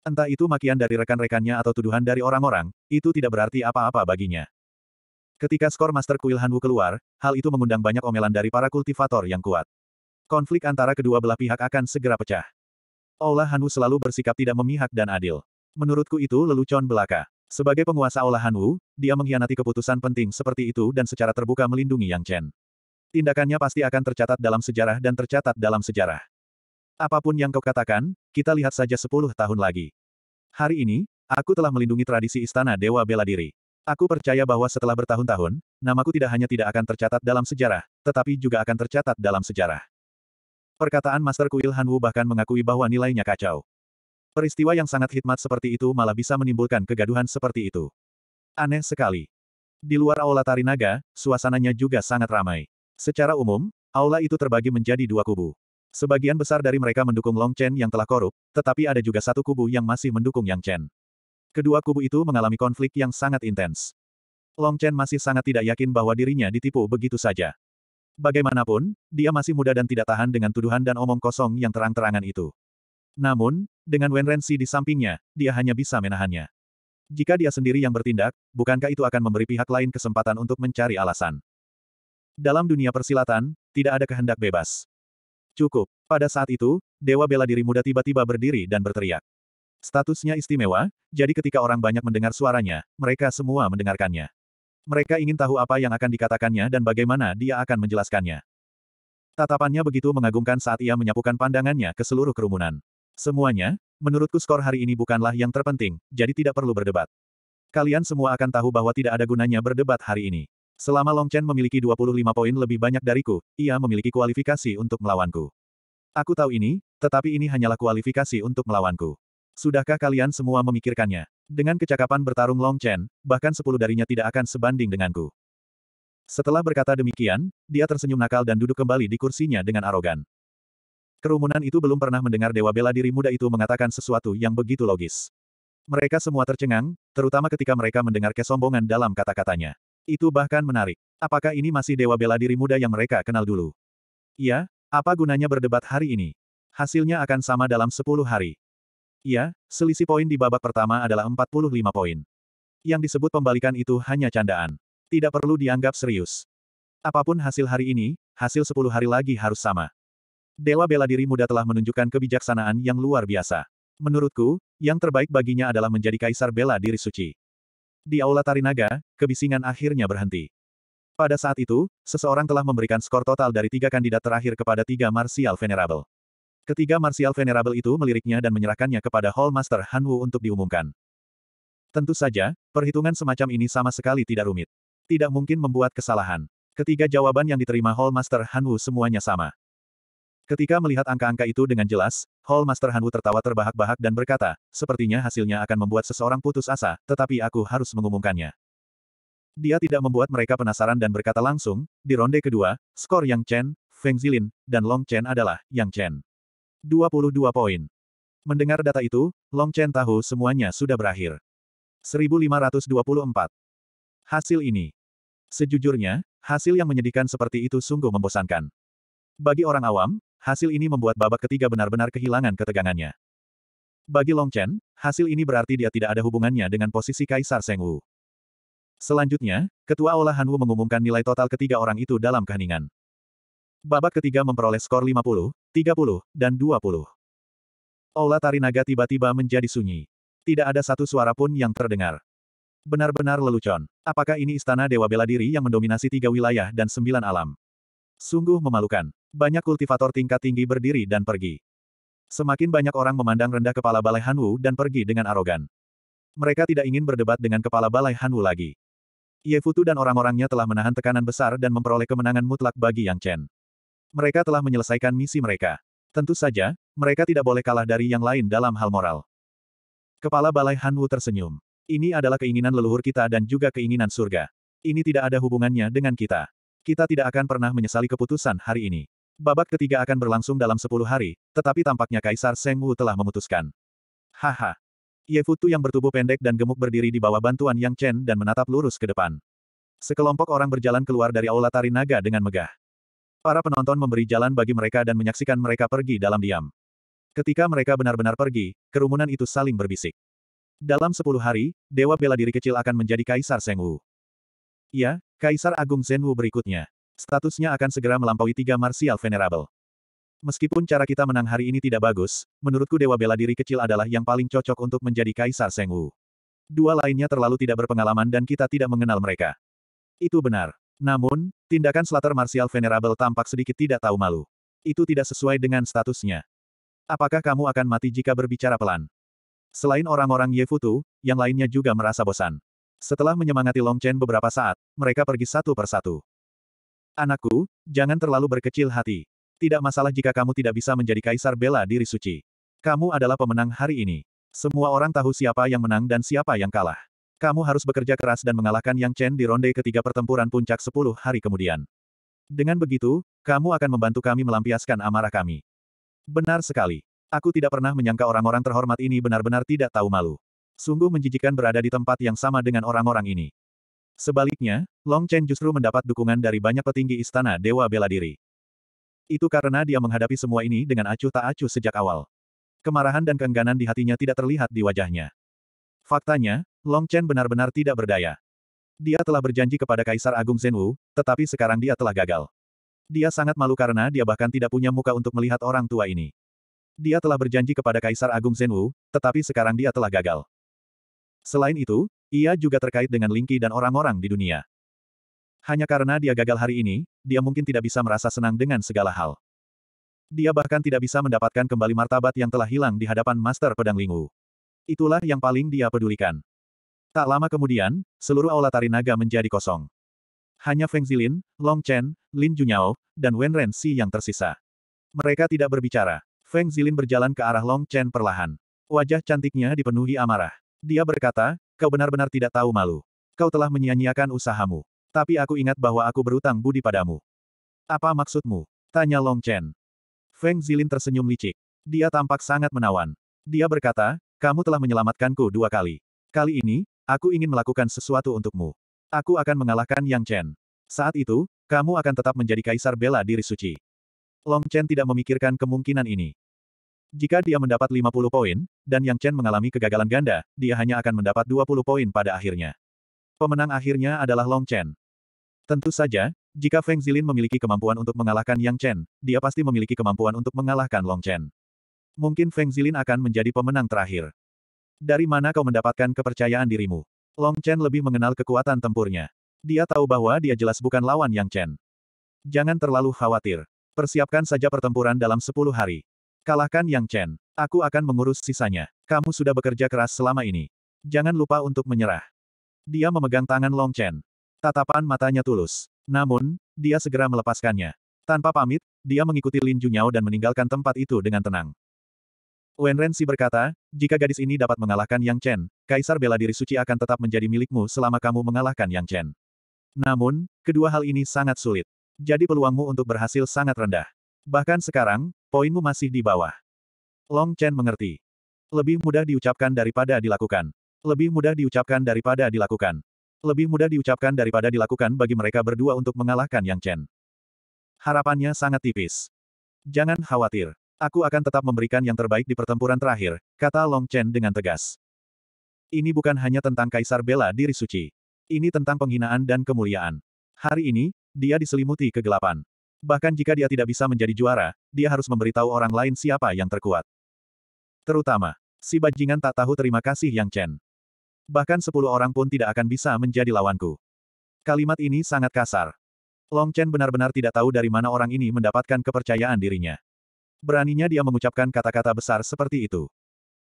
Entah itu makian dari rekan-rekannya atau tuduhan dari orang-orang, itu tidak berarti apa-apa baginya. Ketika skor Master Kuil Hanwu keluar, hal itu mengundang banyak omelan dari para kultivator yang kuat. Konflik antara kedua belah pihak akan segera pecah. Aula Hanwu selalu bersikap tidak memihak dan adil. Menurutku itu lelucon belaka. Sebagai penguasa olahan Wu, dia mengkhianati keputusan penting seperti itu dan secara terbuka melindungi Yang Chen. Tindakannya pasti akan tercatat dalam sejarah dan tercatat dalam sejarah. Apapun yang kau katakan, kita lihat saja sepuluh tahun lagi. Hari ini, aku telah melindungi tradisi Istana Dewa Bela Diri. Aku percaya bahwa setelah bertahun-tahun, namaku tidak hanya tidak akan tercatat dalam sejarah, tetapi juga akan tercatat dalam sejarah. Perkataan Master Kuil Han Wu bahkan mengakui bahwa nilainya kacau. Peristiwa yang sangat hikmat seperti itu malah bisa menimbulkan kegaduhan seperti itu. Aneh sekali. Di luar aula Tarinaga, suasananya juga sangat ramai. Secara umum, aula itu terbagi menjadi dua kubu. Sebagian besar dari mereka mendukung Long Chen yang telah korup, tetapi ada juga satu kubu yang masih mendukung Yang Chen. Kedua kubu itu mengalami konflik yang sangat intens. Long Chen masih sangat tidak yakin bahwa dirinya ditipu begitu saja. Bagaimanapun, dia masih muda dan tidak tahan dengan tuduhan dan omong kosong yang terang-terangan itu. Namun, dengan Wen Renzi di sampingnya, dia hanya bisa menahannya. Jika dia sendiri yang bertindak, bukankah itu akan memberi pihak lain kesempatan untuk mencari alasan? Dalam dunia persilatan, tidak ada kehendak bebas. Cukup. Pada saat itu, Dewa Bela Diri Muda tiba-tiba berdiri dan berteriak. Statusnya istimewa, jadi ketika orang banyak mendengar suaranya, mereka semua mendengarkannya. Mereka ingin tahu apa yang akan dikatakannya dan bagaimana dia akan menjelaskannya. Tatapannya begitu mengagumkan saat ia menyapukan pandangannya ke seluruh kerumunan. Semuanya, menurutku skor hari ini bukanlah yang terpenting, jadi tidak perlu berdebat. Kalian semua akan tahu bahwa tidak ada gunanya berdebat hari ini. Selama Long Chen memiliki 25 poin lebih banyak dariku, ia memiliki kualifikasi untuk melawanku. Aku tahu ini, tetapi ini hanyalah kualifikasi untuk melawanku. Sudahkah kalian semua memikirkannya? Dengan kecakapan bertarung Long Chen, bahkan sepuluh darinya tidak akan sebanding denganku. Setelah berkata demikian, dia tersenyum nakal dan duduk kembali di kursinya dengan arogan. Kerumunan itu belum pernah mendengar Dewa Bela Diri muda itu mengatakan sesuatu yang begitu logis. Mereka semua tercengang, terutama ketika mereka mendengar kesombongan dalam kata-katanya. Itu bahkan menarik. Apakah ini masih Dewa Bela Diri muda yang mereka kenal dulu? Ya, apa gunanya berdebat hari ini? Hasilnya akan sama dalam 10 hari. Ya, selisih poin di babak pertama adalah 45 poin. Yang disebut pembalikan itu hanya candaan. Tidak perlu dianggap serius. Apapun hasil hari ini, hasil 10 hari lagi harus sama. Dewa bela diri muda telah menunjukkan kebijaksanaan yang luar biasa. Menurutku, yang terbaik baginya adalah menjadi kaisar bela diri suci. Di Aula Tarinaga, kebisingan akhirnya berhenti. Pada saat itu, seseorang telah memberikan skor total dari tiga kandidat terakhir kepada tiga Martial Venerable. Ketiga Martial Venerable itu meliriknya dan menyerahkannya kepada hallmaster Master Hanwu untuk diumumkan. Tentu saja, perhitungan semacam ini sama sekali tidak rumit. Tidak mungkin membuat kesalahan. Ketiga jawaban yang diterima hallmaster Master Hanwu semuanya sama. Ketika melihat angka-angka itu dengan jelas, Hall Master Hanwu tertawa terbahak-bahak dan berkata, sepertinya hasilnya akan membuat seseorang putus asa, tetapi aku harus mengumumkannya. Dia tidak membuat mereka penasaran dan berkata langsung, di ronde kedua, skor Yang Chen, Feng Zilin, dan Long Chen adalah Yang Chen. 22 poin. Mendengar data itu, Long Chen tahu semuanya sudah berakhir. 1524. Hasil ini. Sejujurnya, hasil yang menyedihkan seperti itu sungguh membosankan. Bagi orang awam, hasil ini membuat babak ketiga benar-benar kehilangan ketegangannya. Bagi Long Chen, hasil ini berarti dia tidak ada hubungannya dengan posisi Kaisar Seng Wu. Selanjutnya, Ketua Olah Han Wu mengumumkan nilai total ketiga orang itu dalam keheningan. Babak ketiga memperoleh skor 50, 30, dan 20. Aula Tarinaga tiba-tiba menjadi sunyi. Tidak ada satu suara pun yang terdengar. Benar-benar lelucon. Apakah ini istana Dewa Bela Diri yang mendominasi tiga wilayah dan sembilan alam? Sungguh memalukan. Banyak kultivator tingkat tinggi berdiri dan pergi. Semakin banyak orang memandang rendah kepala Balai Hanwu dan pergi dengan arogan. Mereka tidak ingin berdebat dengan kepala Balai Hanwu lagi. Ye Futu dan orang-orangnya telah menahan tekanan besar dan memperoleh kemenangan mutlak bagi Yang Chen. Mereka telah menyelesaikan misi mereka. Tentu saja, mereka tidak boleh kalah dari yang lain dalam hal moral. Kepala Balai Hanwu tersenyum. Ini adalah keinginan leluhur kita dan juga keinginan surga. Ini tidak ada hubungannya dengan kita. Kita tidak akan pernah menyesali keputusan hari ini. Babak ketiga akan berlangsung dalam sepuluh hari, tetapi tampaknya Kaisar Seng Wu telah memutuskan. Haha. Ye Futu yang bertubuh pendek dan gemuk berdiri di bawah bantuan Yang Chen dan menatap lurus ke depan. Sekelompok orang berjalan keluar dari Aula tari naga dengan megah. Para penonton memberi jalan bagi mereka dan menyaksikan mereka pergi dalam diam. Ketika mereka benar-benar pergi, kerumunan itu saling berbisik. Dalam sepuluh hari, Dewa Bela Diri kecil akan menjadi Kaisar Seng Wu. Ya, Kaisar Agung Zen Wu berikutnya. Statusnya akan segera melampaui tiga Martial Venerable. Meskipun cara kita menang hari ini tidak bagus, menurutku Dewa Bela Diri kecil adalah yang paling cocok untuk menjadi Kaisar Seng Dua lainnya terlalu tidak berpengalaman dan kita tidak mengenal mereka. Itu benar. Namun, tindakan Slater Martial Venerable tampak sedikit tidak tahu malu. Itu tidak sesuai dengan statusnya. Apakah kamu akan mati jika berbicara pelan? Selain orang-orang Ye Yefutu, yang lainnya juga merasa bosan. Setelah menyemangati Long Chen beberapa saat, mereka pergi satu persatu. Anakku, jangan terlalu berkecil hati. Tidak masalah jika kamu tidak bisa menjadi kaisar bela diri suci. Kamu adalah pemenang hari ini. Semua orang tahu siapa yang menang dan siapa yang kalah. Kamu harus bekerja keras dan mengalahkan Yang Chen di ronde ketiga pertempuran puncak 10 hari kemudian. Dengan begitu, kamu akan membantu kami melampiaskan amarah kami. Benar sekali. Aku tidak pernah menyangka orang-orang terhormat ini benar-benar tidak tahu malu. Sungguh menjijikan berada di tempat yang sama dengan orang-orang ini. Sebaliknya, Long Chen justru mendapat dukungan dari banyak petinggi istana Dewa Bela Diri. Itu karena dia menghadapi semua ini dengan acuh tak acuh sejak awal. Kemarahan dan keengganan di hatinya tidak terlihat di wajahnya. Faktanya, Long Chen benar-benar tidak berdaya. Dia telah berjanji kepada Kaisar Agung Zhenwu, tetapi sekarang dia telah gagal. Dia sangat malu karena dia bahkan tidak punya muka untuk melihat orang tua ini. Dia telah berjanji kepada Kaisar Agung Zhenwu, tetapi sekarang dia telah gagal. Selain itu, ia juga terkait dengan Lingqi dan orang-orang di dunia. Hanya karena dia gagal hari ini, dia mungkin tidak bisa merasa senang dengan segala hal. Dia bahkan tidak bisa mendapatkan kembali martabat yang telah hilang di hadapan Master Pedang Lingu. Itulah yang paling dia pedulikan. Tak lama kemudian, seluruh aula naga menjadi kosong. Hanya Feng Zilin, Long Chen, Lin Junyao, dan Wen Ren Si yang tersisa. Mereka tidak berbicara. Feng Zilin berjalan ke arah Long Chen perlahan. Wajah cantiknya dipenuhi amarah. Dia berkata, kau benar-benar tidak tahu malu. Kau telah menyia-nyiakan usahamu. Tapi aku ingat bahwa aku berutang budi padamu. Apa maksudmu? Tanya Long Chen. Feng Zilin tersenyum licik. Dia tampak sangat menawan. Dia berkata, kamu telah menyelamatkanku dua kali. Kali ini, aku ingin melakukan sesuatu untukmu. Aku akan mengalahkan Yang Chen. Saat itu, kamu akan tetap menjadi kaisar bela diri suci. Long Chen tidak memikirkan kemungkinan ini. Jika dia mendapat 50 poin, dan Yang Chen mengalami kegagalan ganda, dia hanya akan mendapat 20 poin pada akhirnya. Pemenang akhirnya adalah Long Chen. Tentu saja, jika Feng Zilin memiliki kemampuan untuk mengalahkan Yang Chen, dia pasti memiliki kemampuan untuk mengalahkan Long Chen. Mungkin Feng Zilin akan menjadi pemenang terakhir. Dari mana kau mendapatkan kepercayaan dirimu? Long Chen lebih mengenal kekuatan tempurnya. Dia tahu bahwa dia jelas bukan lawan Yang Chen. Jangan terlalu khawatir. Persiapkan saja pertempuran dalam 10 hari. Kalahkan Yang Chen. Aku akan mengurus sisanya. Kamu sudah bekerja keras selama ini. Jangan lupa untuk menyerah. Dia memegang tangan Long Chen. Tatapan matanya tulus. Namun, dia segera melepaskannya. Tanpa pamit, dia mengikuti Lin Junyao dan meninggalkan tempat itu dengan tenang. Wen Renzi berkata, jika gadis ini dapat mengalahkan Yang Chen, Kaisar bela diri suci akan tetap menjadi milikmu selama kamu mengalahkan Yang Chen. Namun, kedua hal ini sangat sulit. Jadi peluangmu untuk berhasil sangat rendah. Bahkan sekarang, Poinmu masih di bawah. Long Chen mengerti. Lebih mudah diucapkan daripada dilakukan. Lebih mudah diucapkan daripada dilakukan. Lebih mudah diucapkan daripada dilakukan bagi mereka berdua untuk mengalahkan Yang Chen. Harapannya sangat tipis. Jangan khawatir. Aku akan tetap memberikan yang terbaik di pertempuran terakhir, kata Long Chen dengan tegas. Ini bukan hanya tentang Kaisar bela diri suci. Ini tentang penghinaan dan kemuliaan. Hari ini, dia diselimuti kegelapan. Bahkan jika dia tidak bisa menjadi juara, dia harus memberitahu orang lain siapa yang terkuat. Terutama, si bajingan tak tahu terima kasih Yang Chen. Bahkan sepuluh orang pun tidak akan bisa menjadi lawanku. Kalimat ini sangat kasar. Long Chen benar-benar tidak tahu dari mana orang ini mendapatkan kepercayaan dirinya. Beraninya dia mengucapkan kata-kata besar seperti itu.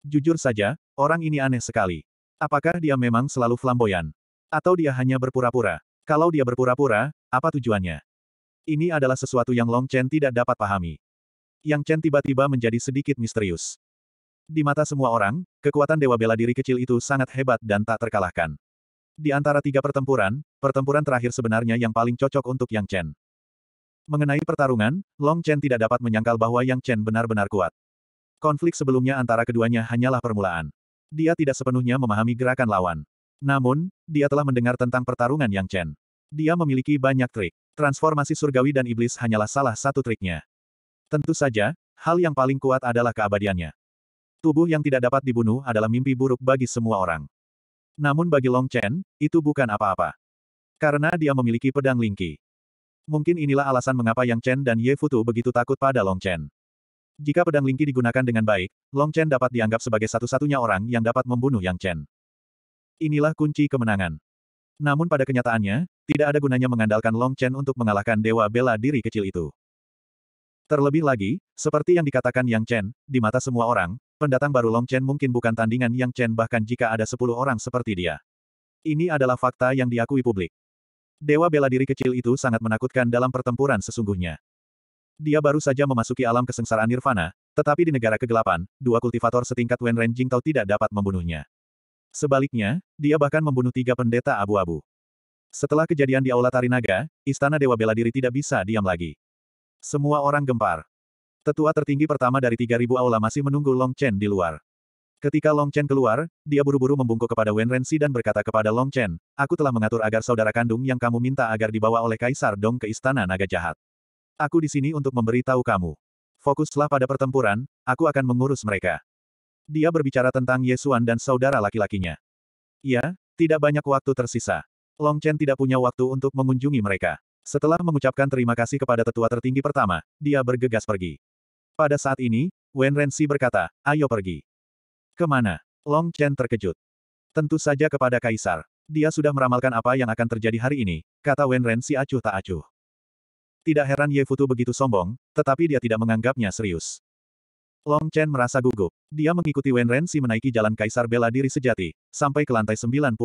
Jujur saja, orang ini aneh sekali. Apakah dia memang selalu flamboyan? Atau dia hanya berpura-pura? Kalau dia berpura-pura, apa tujuannya? Ini adalah sesuatu yang Long Chen tidak dapat pahami. Yang Chen tiba-tiba menjadi sedikit misterius. Di mata semua orang, kekuatan Dewa Bela Diri kecil itu sangat hebat dan tak terkalahkan. Di antara tiga pertempuran, pertempuran terakhir sebenarnya yang paling cocok untuk Yang Chen. Mengenai pertarungan, Long Chen tidak dapat menyangkal bahwa Yang Chen benar-benar kuat. Konflik sebelumnya antara keduanya hanyalah permulaan. Dia tidak sepenuhnya memahami gerakan lawan. Namun, dia telah mendengar tentang pertarungan Yang Chen. Dia memiliki banyak trik. Transformasi surgawi dan iblis hanyalah salah satu triknya. Tentu saja, hal yang paling kuat adalah keabadiannya. Tubuh yang tidak dapat dibunuh adalah mimpi buruk bagi semua orang. Namun bagi Long Chen, itu bukan apa-apa. Karena dia memiliki pedang lingki. Mungkin inilah alasan mengapa Yang Chen dan Ye Futu begitu takut pada Long Chen. Jika pedang lingki digunakan dengan baik, Long Chen dapat dianggap sebagai satu-satunya orang yang dapat membunuh Yang Chen. Inilah kunci kemenangan. Namun pada kenyataannya, tidak ada gunanya mengandalkan Long Chen untuk mengalahkan dewa bela diri kecil itu. Terlebih lagi, seperti yang dikatakan Yang Chen, di mata semua orang, pendatang baru Long Chen mungkin bukan tandingan Yang Chen bahkan jika ada sepuluh orang seperti dia. Ini adalah fakta yang diakui publik. Dewa bela diri kecil itu sangat menakutkan dalam pertempuran sesungguhnya. Dia baru saja memasuki alam kesengsaraan nirvana, tetapi di negara kegelapan, dua kultivator setingkat Wen Ren Jingtao tidak dapat membunuhnya. Sebaliknya, dia bahkan membunuh tiga pendeta abu-abu. Setelah kejadian di Aula Tarinaga, Istana Dewa Bela Diri tidak bisa diam lagi. Semua orang gempar. Tetua tertinggi pertama dari 3.000 Aula masih menunggu Long Chen di luar. Ketika Long Chen keluar, dia buru-buru membungkuk kepada Wen Renzi dan berkata kepada Long Chen, aku telah mengatur agar saudara kandung yang kamu minta agar dibawa oleh Kaisar Dong ke Istana Naga Jahat. Aku di sini untuk memberi tahu kamu. Fokuslah pada pertempuran, aku akan mengurus mereka. Dia berbicara tentang Yesuan dan saudara laki-lakinya. Ya, tidak banyak waktu tersisa. Long Chen tidak punya waktu untuk mengunjungi mereka. Setelah mengucapkan terima kasih kepada tetua tertinggi pertama, dia bergegas pergi. Pada saat ini, Wen Renzi berkata, ayo pergi. Kemana? Long Chen terkejut. Tentu saja kepada Kaisar. Dia sudah meramalkan apa yang akan terjadi hari ini, kata Wen Renzi acuh tak acuh. Tidak heran Ye Futu begitu sombong, tetapi dia tidak menganggapnya serius. Long Chen merasa gugup. Dia mengikuti Wen Renzi menaiki jalan Kaisar Bela Diri Sejati, sampai ke lantai 99.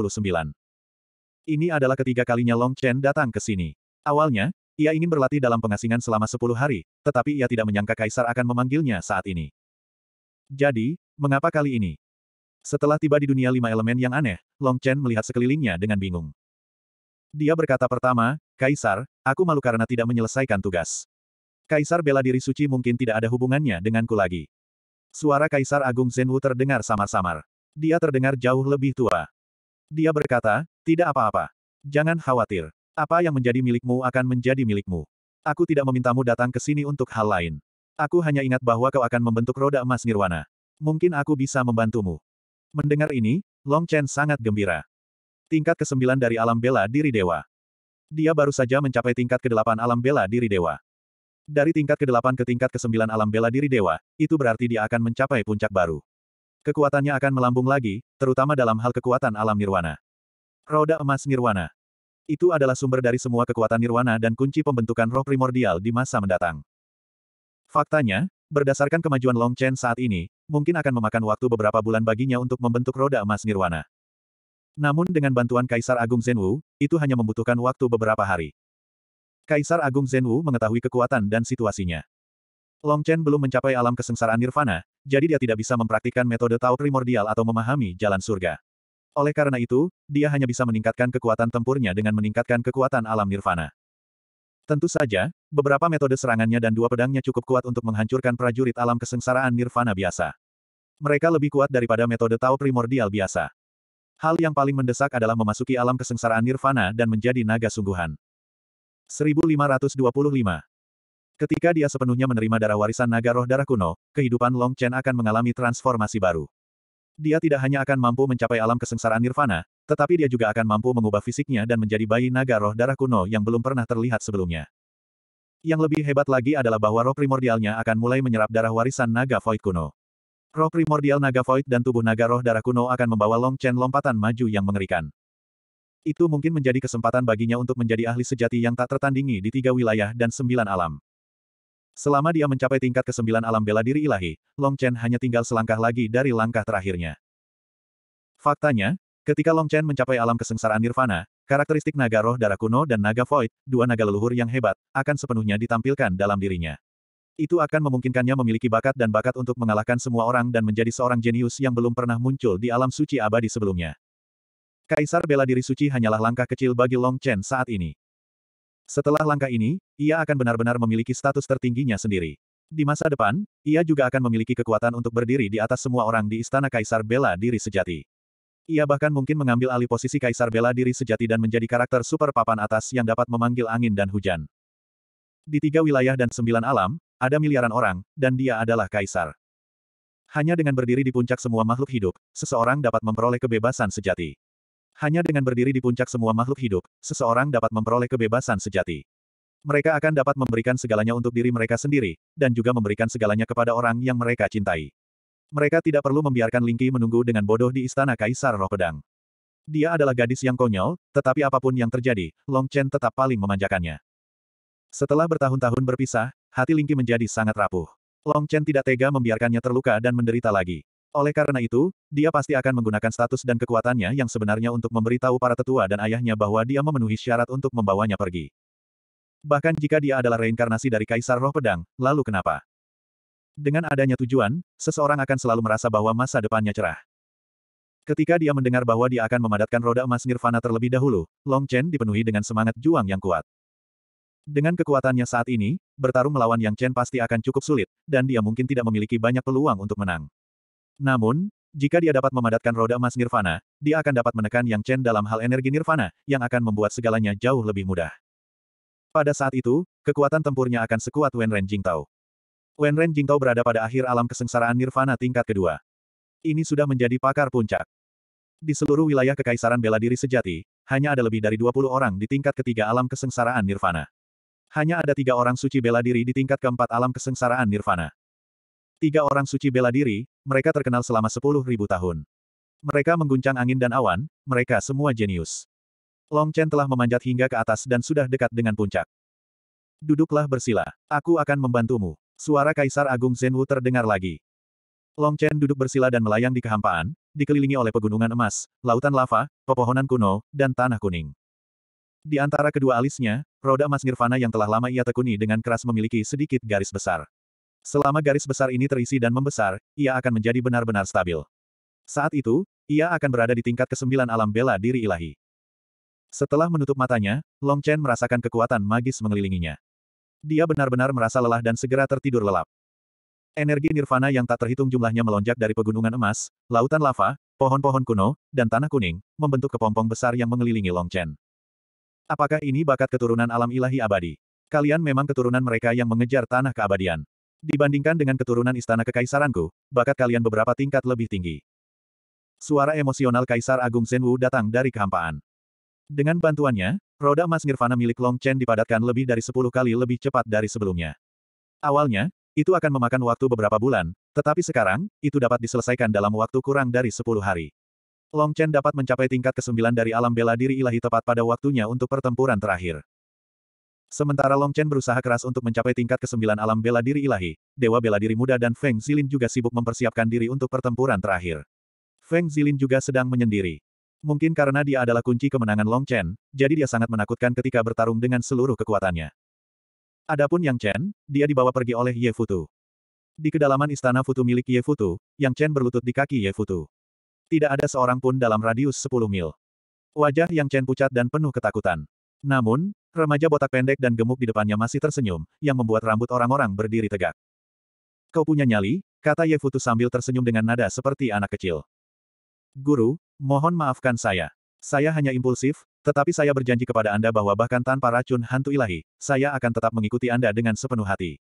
Ini adalah ketiga kalinya Long Chen datang ke sini. Awalnya, ia ingin berlatih dalam pengasingan selama sepuluh hari, tetapi ia tidak menyangka Kaisar akan memanggilnya saat ini. Jadi, mengapa kali ini? Setelah tiba di dunia lima elemen yang aneh, Long Chen melihat sekelilingnya dengan bingung. Dia berkata pertama, Kaisar, aku malu karena tidak menyelesaikan tugas. Kaisar bela diri suci mungkin tidak ada hubungannya denganku lagi. Suara Kaisar Agung Zenwu terdengar samar-samar. Dia terdengar jauh lebih tua. Dia berkata, tidak apa-apa. Jangan khawatir. Apa yang menjadi milikmu akan menjadi milikmu. Aku tidak memintamu datang ke sini untuk hal lain. Aku hanya ingat bahwa kau akan membentuk roda emas nirwana. Mungkin aku bisa membantumu. Mendengar ini, Long Chen sangat gembira. Tingkat ke-9 dari alam bela diri dewa. Dia baru saja mencapai tingkat ke-8 alam bela diri dewa. Dari tingkat ke-8 ke tingkat ke-9 alam bela diri dewa, itu berarti dia akan mencapai puncak baru kekuatannya akan melambung lagi, terutama dalam hal kekuatan alam nirwana. Roda emas nirwana. Itu adalah sumber dari semua kekuatan nirwana dan kunci pembentukan roh primordial di masa mendatang. Faktanya, berdasarkan kemajuan Long Chen saat ini, mungkin akan memakan waktu beberapa bulan baginya untuk membentuk roda emas nirwana. Namun dengan bantuan Kaisar Agung Zhenwu, itu hanya membutuhkan waktu beberapa hari. Kaisar Agung Zhenwu mengetahui kekuatan dan situasinya. Long Chen belum mencapai alam kesengsaraan nirvana, jadi dia tidak bisa mempraktikkan metode Tao primordial atau memahami jalan surga. Oleh karena itu, dia hanya bisa meningkatkan kekuatan tempurnya dengan meningkatkan kekuatan alam nirvana. Tentu saja, beberapa metode serangannya dan dua pedangnya cukup kuat untuk menghancurkan prajurit alam kesengsaraan nirvana biasa. Mereka lebih kuat daripada metode Tao primordial biasa. Hal yang paling mendesak adalah memasuki alam kesengsaraan nirvana dan menjadi naga sungguhan. 1525 Ketika dia sepenuhnya menerima darah warisan naga roh darah kuno, kehidupan Long Chen akan mengalami transformasi baru. Dia tidak hanya akan mampu mencapai alam kesengsaraan nirvana, tetapi dia juga akan mampu mengubah fisiknya dan menjadi bayi naga roh darah kuno yang belum pernah terlihat sebelumnya. Yang lebih hebat lagi adalah bahwa roh primordialnya akan mulai menyerap darah warisan naga void kuno. Roh primordial naga void dan tubuh naga roh darah kuno akan membawa Long Chen lompatan maju yang mengerikan. Itu mungkin menjadi kesempatan baginya untuk menjadi ahli sejati yang tak tertandingi di tiga wilayah dan sembilan alam. Selama dia mencapai tingkat ke-9 alam bela diri ilahi, Long Chen hanya tinggal selangkah lagi dari langkah terakhirnya. Faktanya, ketika Long Chen mencapai alam kesengsaraan nirvana, karakteristik naga roh darah kuno dan naga void, dua naga leluhur yang hebat, akan sepenuhnya ditampilkan dalam dirinya. Itu akan memungkinkannya memiliki bakat dan bakat untuk mengalahkan semua orang dan menjadi seorang jenius yang belum pernah muncul di alam suci abadi sebelumnya. Kaisar bela diri suci hanyalah langkah kecil bagi Long Chen saat ini. Setelah langkah ini, ia akan benar-benar memiliki status tertingginya sendiri. Di masa depan, ia juga akan memiliki kekuatan untuk berdiri di atas semua orang di istana Kaisar Bela Diri Sejati. Ia bahkan mungkin mengambil alih posisi Kaisar Bela Diri Sejati dan menjadi karakter super papan atas yang dapat memanggil angin dan hujan. Di tiga wilayah dan sembilan alam, ada miliaran orang, dan dia adalah Kaisar. Hanya dengan berdiri di puncak semua makhluk hidup, seseorang dapat memperoleh kebebasan sejati. Hanya dengan berdiri di puncak semua makhluk hidup, seseorang dapat memperoleh kebebasan sejati mereka akan dapat memberikan segalanya untuk diri mereka sendiri, dan juga memberikan segalanya kepada orang yang mereka cintai. Mereka tidak perlu membiarkan Lingqi menunggu dengan bodoh di istana Kaisar Roh Pedang. Dia adalah gadis yang konyol, tetapi apapun yang terjadi, Long Chen tetap paling memanjakannya. Setelah bertahun-tahun berpisah, hati Lingqi menjadi sangat rapuh. Long Chen tidak tega membiarkannya terluka dan menderita lagi. Oleh karena itu, dia pasti akan menggunakan status dan kekuatannya yang sebenarnya untuk memberitahu para tetua dan ayahnya bahwa dia memenuhi syarat untuk membawanya pergi. Bahkan jika dia adalah reinkarnasi dari Kaisar Roh Pedang, lalu kenapa? Dengan adanya tujuan, seseorang akan selalu merasa bahwa masa depannya cerah. Ketika dia mendengar bahwa dia akan memadatkan roda emas Nirvana terlebih dahulu, Long Chen dipenuhi dengan semangat juang yang kuat. Dengan kekuatannya saat ini, bertarung melawan Yang Chen pasti akan cukup sulit, dan dia mungkin tidak memiliki banyak peluang untuk menang. Namun, jika dia dapat memadatkan roda emas Nirvana, dia akan dapat menekan Yang Chen dalam hal energi Nirvana, yang akan membuat segalanya jauh lebih mudah. Pada saat itu, kekuatan tempurnya akan sekuat Wen Ren Jingtao. Ren Jingtao berada pada akhir alam kesengsaraan nirvana tingkat kedua. Ini sudah menjadi pakar puncak. Di seluruh wilayah kekaisaran bela diri sejati, hanya ada lebih dari 20 orang di tingkat ketiga alam kesengsaraan nirvana. Hanya ada tiga orang suci bela diri di tingkat keempat alam kesengsaraan nirvana. Tiga orang suci bela diri, mereka terkenal selama sepuluh ribu tahun. Mereka mengguncang angin dan awan, mereka semua jenius. Long Chen telah memanjat hingga ke atas dan sudah dekat dengan puncak. Duduklah bersila. Aku akan membantumu. Suara Kaisar Agung Zenwu terdengar lagi. Long Chen duduk bersila dan melayang di kehampaan, dikelilingi oleh pegunungan emas, lautan lava, pepohonan kuno, dan tanah kuning. Di antara kedua alisnya, roda emas nirvana yang telah lama ia tekuni dengan keras memiliki sedikit garis besar. Selama garis besar ini terisi dan membesar, ia akan menjadi benar-benar stabil. Saat itu, ia akan berada di tingkat kesembilan alam bela diri ilahi. Setelah menutup matanya, Long Chen merasakan kekuatan magis mengelilinginya. Dia benar-benar merasa lelah dan segera tertidur lelap. Energi nirvana yang tak terhitung jumlahnya melonjak dari pegunungan emas, lautan lava, pohon-pohon kuno, dan tanah kuning, membentuk kepompong besar yang mengelilingi Long Chen. Apakah ini bakat keturunan alam ilahi abadi? Kalian memang keturunan mereka yang mengejar tanah keabadian. Dibandingkan dengan keturunan istana kekaisaranku, bakat kalian beberapa tingkat lebih tinggi. Suara emosional Kaisar Agung Senwu datang dari kehampaan. Dengan bantuannya, roda emas Nirvana milik Long Chen dipadatkan lebih dari 10 kali lebih cepat dari sebelumnya. Awalnya, itu akan memakan waktu beberapa bulan, tetapi sekarang, itu dapat diselesaikan dalam waktu kurang dari 10 hari. Long Chen dapat mencapai tingkat ke-9 dari alam bela diri ilahi tepat pada waktunya untuk pertempuran terakhir. Sementara Long Chen berusaha keras untuk mencapai tingkat ke-9 alam bela diri ilahi, Dewa Bela Diri Muda dan Feng Zilin juga sibuk mempersiapkan diri untuk pertempuran terakhir. Feng Zilin juga sedang menyendiri. Mungkin karena dia adalah kunci kemenangan Long Chen, jadi dia sangat menakutkan ketika bertarung dengan seluruh kekuatannya. Adapun Yang Chen, dia dibawa pergi oleh Ye Futu. Di kedalaman istana Futu milik Ye Futu, Yang Chen berlutut di kaki Ye Futu. Tidak ada seorang pun dalam radius 10 mil. Wajah Yang Chen pucat dan penuh ketakutan. Namun, remaja botak pendek dan gemuk di depannya masih tersenyum, yang membuat rambut orang-orang berdiri tegak. Kau punya nyali, kata Ye Futu sambil tersenyum dengan nada seperti anak kecil. Guru, mohon maafkan saya. Saya hanya impulsif, tetapi saya berjanji kepada Anda bahwa bahkan tanpa racun hantu ilahi, saya akan tetap mengikuti Anda dengan sepenuh hati.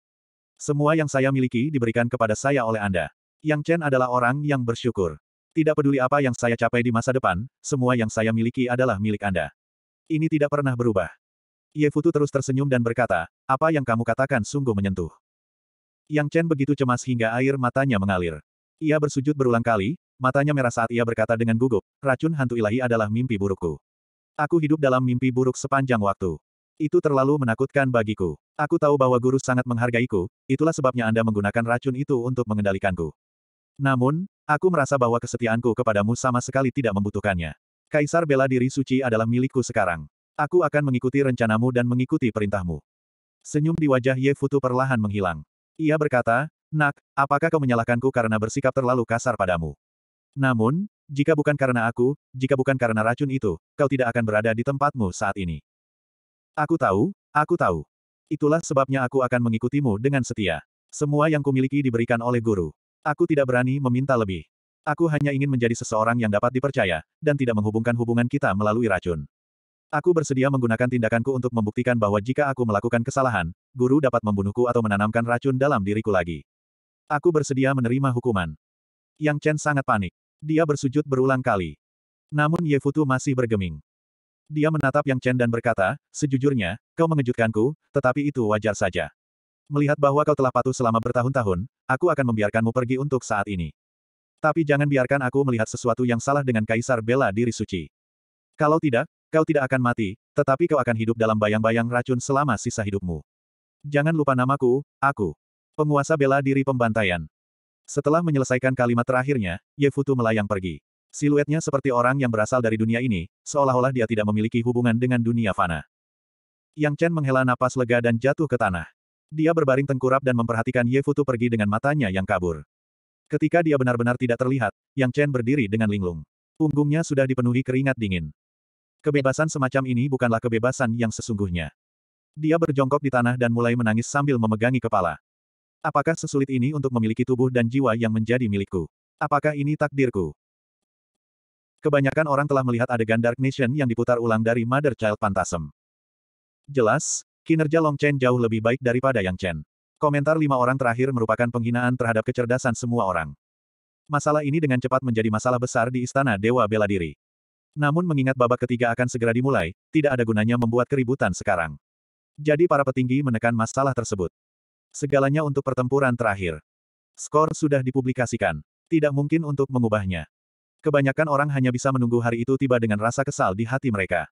Semua yang saya miliki diberikan kepada saya oleh Anda. Yang Chen adalah orang yang bersyukur. Tidak peduli apa yang saya capai di masa depan, semua yang saya miliki adalah milik Anda. Ini tidak pernah berubah. Ye Futu terus tersenyum dan berkata, apa yang kamu katakan sungguh menyentuh. Yang Chen begitu cemas hingga air matanya mengalir. Ia bersujud berulang kali, Matanya merah saat ia berkata dengan gugup, racun hantu ilahi adalah mimpi burukku. Aku hidup dalam mimpi buruk sepanjang waktu. Itu terlalu menakutkan bagiku. Aku tahu bahwa guru sangat menghargaiku, itulah sebabnya Anda menggunakan racun itu untuk mengendalikanku. Namun, aku merasa bahwa kesetiaanku kepadamu sama sekali tidak membutuhkannya. Kaisar bela diri suci adalah milikku sekarang. Aku akan mengikuti rencanamu dan mengikuti perintahmu. Senyum di wajah Ye Futu perlahan menghilang. Ia berkata, Nak, apakah kau menyalahkanku karena bersikap terlalu kasar padamu? Namun, jika bukan karena aku, jika bukan karena racun itu, kau tidak akan berada di tempatmu saat ini. Aku tahu, aku tahu. Itulah sebabnya aku akan mengikutimu dengan setia. Semua yang kumiliki diberikan oleh guru. Aku tidak berani meminta lebih. Aku hanya ingin menjadi seseorang yang dapat dipercaya, dan tidak menghubungkan hubungan kita melalui racun. Aku bersedia menggunakan tindakanku untuk membuktikan bahwa jika aku melakukan kesalahan, guru dapat membunuhku atau menanamkan racun dalam diriku lagi. Aku bersedia menerima hukuman. Yang Chen sangat panik. Dia bersujud berulang kali. Namun Ye Futu masih bergeming. Dia menatap Yang Chen dan berkata, sejujurnya, kau mengejutkanku, tetapi itu wajar saja. Melihat bahwa kau telah patuh selama bertahun-tahun, aku akan membiarkanmu pergi untuk saat ini. Tapi jangan biarkan aku melihat sesuatu yang salah dengan Kaisar Bela Diri Suci. Kalau tidak, kau tidak akan mati, tetapi kau akan hidup dalam bayang-bayang racun selama sisa hidupmu. Jangan lupa namaku, aku. Penguasa bela diri pembantaian. Setelah menyelesaikan kalimat terakhirnya, Ye Futu melayang pergi. Siluetnya seperti orang yang berasal dari dunia ini, seolah-olah dia tidak memiliki hubungan dengan dunia fana. Yang Chen menghela napas lega dan jatuh ke tanah. Dia berbaring tengkurap dan memperhatikan Ye Futu pergi dengan matanya yang kabur. Ketika dia benar-benar tidak terlihat, Yang Chen berdiri dengan linglung. Punggungnya sudah dipenuhi keringat dingin. Kebebasan semacam ini bukanlah kebebasan yang sesungguhnya. Dia berjongkok di tanah dan mulai menangis sambil memegangi kepala. Apakah sesulit ini untuk memiliki tubuh dan jiwa yang menjadi milikku? Apakah ini takdirku? Kebanyakan orang telah melihat adegan Dark Nation yang diputar ulang dari Mother Child Phantasm. Jelas, kinerja Long Chen jauh lebih baik daripada Yang Chen. Komentar lima orang terakhir merupakan penghinaan terhadap kecerdasan semua orang. Masalah ini dengan cepat menjadi masalah besar di Istana Dewa Bela Diri. Namun mengingat babak ketiga akan segera dimulai, tidak ada gunanya membuat keributan sekarang. Jadi para petinggi menekan masalah tersebut. Segalanya untuk pertempuran terakhir. Skor sudah dipublikasikan. Tidak mungkin untuk mengubahnya. Kebanyakan orang hanya bisa menunggu hari itu tiba dengan rasa kesal di hati mereka.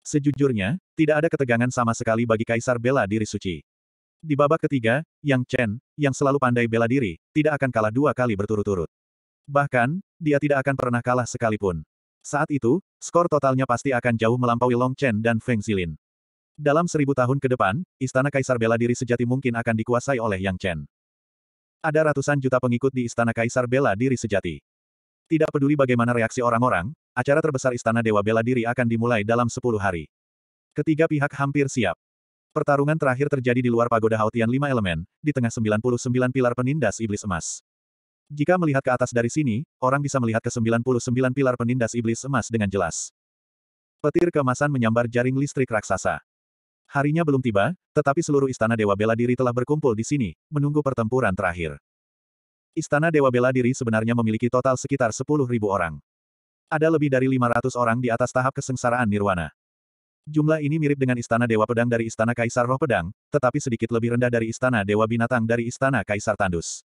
Sejujurnya, tidak ada ketegangan sama sekali bagi Kaisar bela diri suci. Di babak ketiga, Yang Chen, yang selalu pandai bela diri, tidak akan kalah dua kali berturut-turut. Bahkan, dia tidak akan pernah kalah sekalipun. Saat itu, skor totalnya pasti akan jauh melampaui Long Chen dan Feng Zilin. Dalam seribu tahun ke depan, istana kaisar bela diri sejati mungkin akan dikuasai oleh Yang Chen. Ada ratusan juta pengikut di istana kaisar bela diri sejati. Tidak peduli bagaimana reaksi orang-orang, acara terbesar istana dewa bela diri akan dimulai dalam sepuluh hari. Ketiga pihak hampir siap. Pertarungan terakhir terjadi di luar pagoda Hautian lima elemen, di tengah 99 pilar penindas iblis emas. Jika melihat ke atas dari sini, orang bisa melihat ke 99 pilar penindas iblis emas dengan jelas. Petir kemasan menyambar jaring listrik raksasa. Harinya belum tiba, tetapi seluruh istana Dewa Bela Diri telah berkumpul di sini, menunggu pertempuran terakhir. Istana Dewa Bela Diri sebenarnya memiliki total sekitar 10.000 orang. Ada lebih dari 500 orang di atas tahap kesengsaraan Nirwana. Jumlah ini mirip dengan Istana Dewa Pedang dari Istana Kaisar Roh Pedang, tetapi sedikit lebih rendah dari Istana Dewa Binatang dari Istana Kaisar Tandus.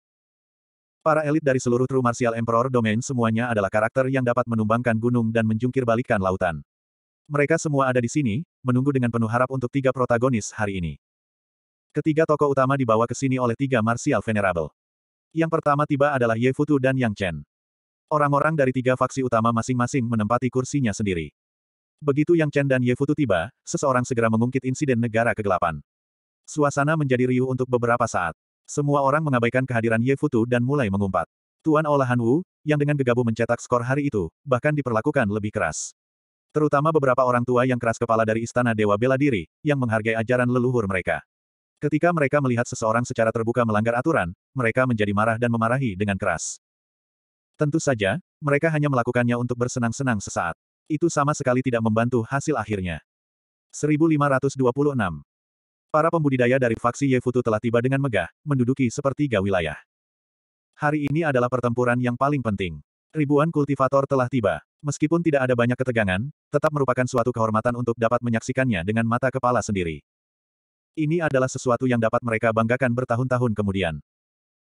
Para elit dari seluruh True Martial Emperor Domain semuanya adalah karakter yang dapat menumbangkan gunung dan menjungkir balikan lautan. Mereka semua ada di sini, menunggu dengan penuh harap untuk tiga protagonis hari ini. Ketiga tokoh utama dibawa ke sini oleh tiga Martial Venerable. Yang pertama tiba adalah Ye Futu dan Yang Chen. Orang-orang dari tiga faksi utama masing-masing menempati kursinya sendiri. Begitu Yang Chen dan Ye Futu tiba, seseorang segera mengungkit insiden negara kegelapan. Suasana menjadi riuh untuk beberapa saat. Semua orang mengabaikan kehadiran Ye Futu dan mulai mengumpat. Tuan Olahan Wu, yang dengan gegabah mencetak skor hari itu, bahkan diperlakukan lebih keras. Terutama beberapa orang tua yang keras kepala dari Istana Dewa Bela Diri, yang menghargai ajaran leluhur mereka. Ketika mereka melihat seseorang secara terbuka melanggar aturan, mereka menjadi marah dan memarahi dengan keras. Tentu saja, mereka hanya melakukannya untuk bersenang-senang sesaat. Itu sama sekali tidak membantu hasil akhirnya. 1526 Para pembudidaya dari faksi Yefutu telah tiba dengan megah, menduduki sepertiga wilayah. Hari ini adalah pertempuran yang paling penting. Ribuan kultivator telah tiba. Meskipun tidak ada banyak ketegangan, tetap merupakan suatu kehormatan untuk dapat menyaksikannya dengan mata kepala sendiri. Ini adalah sesuatu yang dapat mereka banggakan bertahun-tahun kemudian.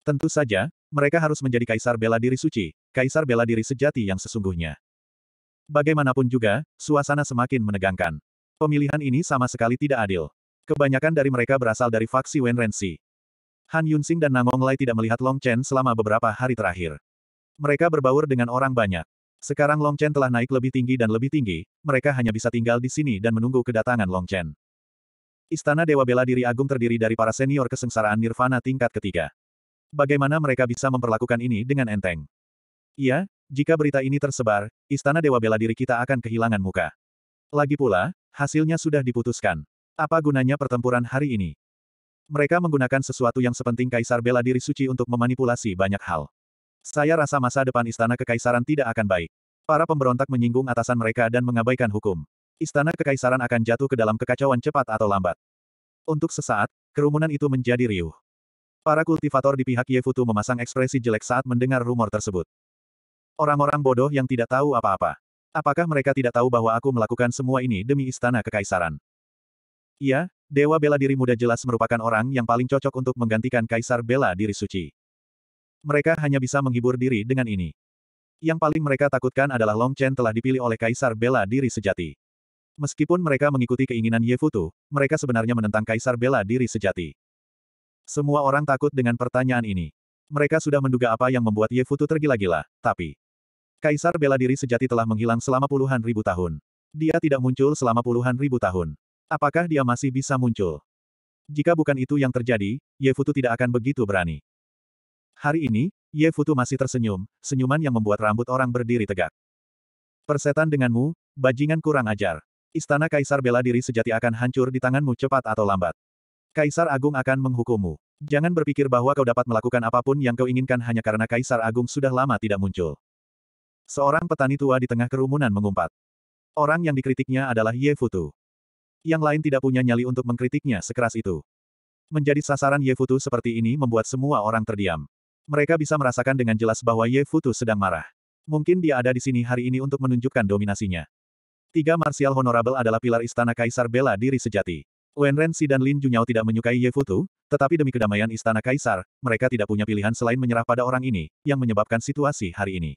Tentu saja, mereka harus menjadi kaisar bela diri suci, kaisar bela diri sejati yang sesungguhnya. Bagaimanapun juga, suasana semakin menegangkan. Pemilihan ini sama sekali tidak adil. Kebanyakan dari mereka berasal dari faksi Wen Han Yunxing dan Nangong Lai tidak melihat Long Chen selama beberapa hari terakhir. Mereka berbaur dengan orang banyak. Sekarang Long Chen telah naik lebih tinggi dan lebih tinggi, mereka hanya bisa tinggal di sini dan menunggu kedatangan Long Chen. Istana Dewa Bela Diri Agung terdiri dari para senior kesengsaraan Nirvana tingkat ketiga. Bagaimana mereka bisa memperlakukan ini dengan enteng? Iya, jika berita ini tersebar, Istana Dewa Bela Diri kita akan kehilangan muka. Lagi pula, hasilnya sudah diputuskan. Apa gunanya pertempuran hari ini? Mereka menggunakan sesuatu yang sepenting Kaisar Bela Diri Suci untuk memanipulasi banyak hal. Saya rasa masa depan istana kekaisaran tidak akan baik. Para pemberontak menyinggung atasan mereka dan mengabaikan hukum. Istana kekaisaran akan jatuh ke dalam kekacauan cepat atau lambat. Untuk sesaat, kerumunan itu menjadi riuh. Para kultivator di pihak Yefutu memasang ekspresi jelek saat mendengar rumor tersebut. Orang-orang bodoh yang tidak tahu apa-apa. Apakah mereka tidak tahu bahwa aku melakukan semua ini demi istana kekaisaran? Iya, Dewa Bela Diri Muda jelas merupakan orang yang paling cocok untuk menggantikan Kaisar Bela Diri Suci. Mereka hanya bisa menghibur diri dengan ini. Yang paling mereka takutkan adalah Long Chen telah dipilih oleh Kaisar Bela Diri Sejati. Meskipun mereka mengikuti keinginan Ye Futu, mereka sebenarnya menentang Kaisar Bela Diri Sejati. Semua orang takut dengan pertanyaan ini. Mereka sudah menduga apa yang membuat Ye Futu tergila-gila, tapi... Kaisar Bela Diri Sejati telah menghilang selama puluhan ribu tahun. Dia tidak muncul selama puluhan ribu tahun. Apakah dia masih bisa muncul? Jika bukan itu yang terjadi, Ye Futu tidak akan begitu berani. Hari ini, Ye Futu masih tersenyum, senyuman yang membuat rambut orang berdiri tegak. Persetan denganmu, bajingan kurang ajar. Istana Kaisar bela diri sejati akan hancur di tanganmu cepat atau lambat. Kaisar Agung akan menghukummu. Jangan berpikir bahwa kau dapat melakukan apapun yang kau inginkan hanya karena Kaisar Agung sudah lama tidak muncul. Seorang petani tua di tengah kerumunan mengumpat. Orang yang dikritiknya adalah Ye Futu. Yang lain tidak punya nyali untuk mengkritiknya sekeras itu. Menjadi sasaran Ye Futu seperti ini membuat semua orang terdiam. Mereka bisa merasakan dengan jelas bahwa Ye Futu sedang marah. Mungkin dia ada di sini hari ini untuk menunjukkan dominasinya. Tiga marsial honorable adalah pilar istana kaisar bela diri sejati. Wen Renxi dan Lin Junyao tidak menyukai Ye Futu, tetapi demi kedamaian istana kaisar, mereka tidak punya pilihan selain menyerah pada orang ini, yang menyebabkan situasi hari ini.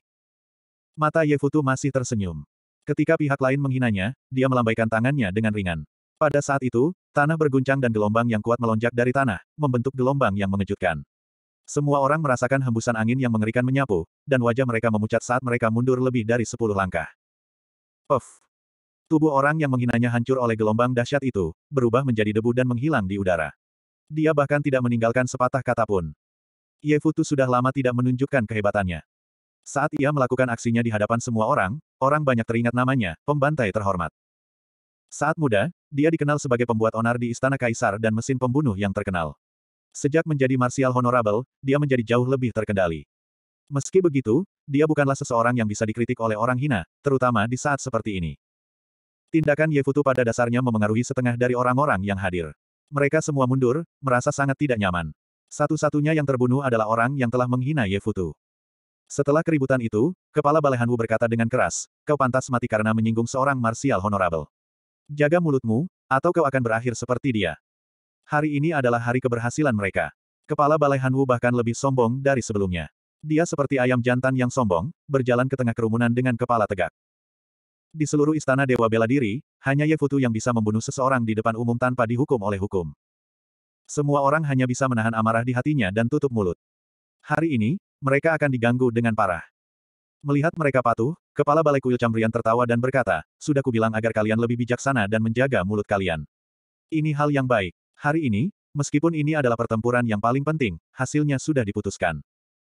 Mata Ye Futu masih tersenyum. Ketika pihak lain menghinanya, dia melambaikan tangannya dengan ringan. Pada saat itu, tanah berguncang dan gelombang yang kuat melonjak dari tanah, membentuk gelombang yang mengejutkan. Semua orang merasakan hembusan angin yang mengerikan menyapu, dan wajah mereka memucat saat mereka mundur lebih dari sepuluh langkah. Puff! Tubuh orang yang menghinanya hancur oleh gelombang dahsyat itu, berubah menjadi debu dan menghilang di udara. Dia bahkan tidak meninggalkan sepatah kata pun. Yefutu sudah lama tidak menunjukkan kehebatannya. Saat ia melakukan aksinya di hadapan semua orang, orang banyak teringat namanya, pembantai terhormat. Saat muda, dia dikenal sebagai pembuat onar di Istana Kaisar dan mesin pembunuh yang terkenal. Sejak menjadi Martial Honorable, dia menjadi jauh lebih terkendali. Meski begitu, dia bukanlah seseorang yang bisa dikritik oleh orang hina, terutama di saat seperti ini. Tindakan Yefutu pada dasarnya memengaruhi setengah dari orang-orang yang hadir. Mereka semua mundur, merasa sangat tidak nyaman. Satu-satunya yang terbunuh adalah orang yang telah menghina Yefutu. Setelah keributan itu, kepala Wu berkata dengan keras, kau pantas mati karena menyinggung seorang marsial honorable. Jaga mulutmu, atau kau akan berakhir seperti dia. Hari ini adalah hari keberhasilan mereka. Kepala Balai Hanwu bahkan lebih sombong dari sebelumnya. Dia seperti ayam jantan yang sombong, berjalan ke tengah kerumunan dengan kepala tegak. Di seluruh istana Dewa Bela Diri, hanya Yefutu yang bisa membunuh seseorang di depan umum tanpa dihukum oleh hukum. Semua orang hanya bisa menahan amarah di hatinya dan tutup mulut. Hari ini, mereka akan diganggu dengan parah. Melihat mereka patuh, kepala balai kuil Cambrian tertawa dan berkata, Sudah kubilang agar kalian lebih bijaksana dan menjaga mulut kalian. Ini hal yang baik. Hari ini, meskipun ini adalah pertempuran yang paling penting, hasilnya sudah diputuskan.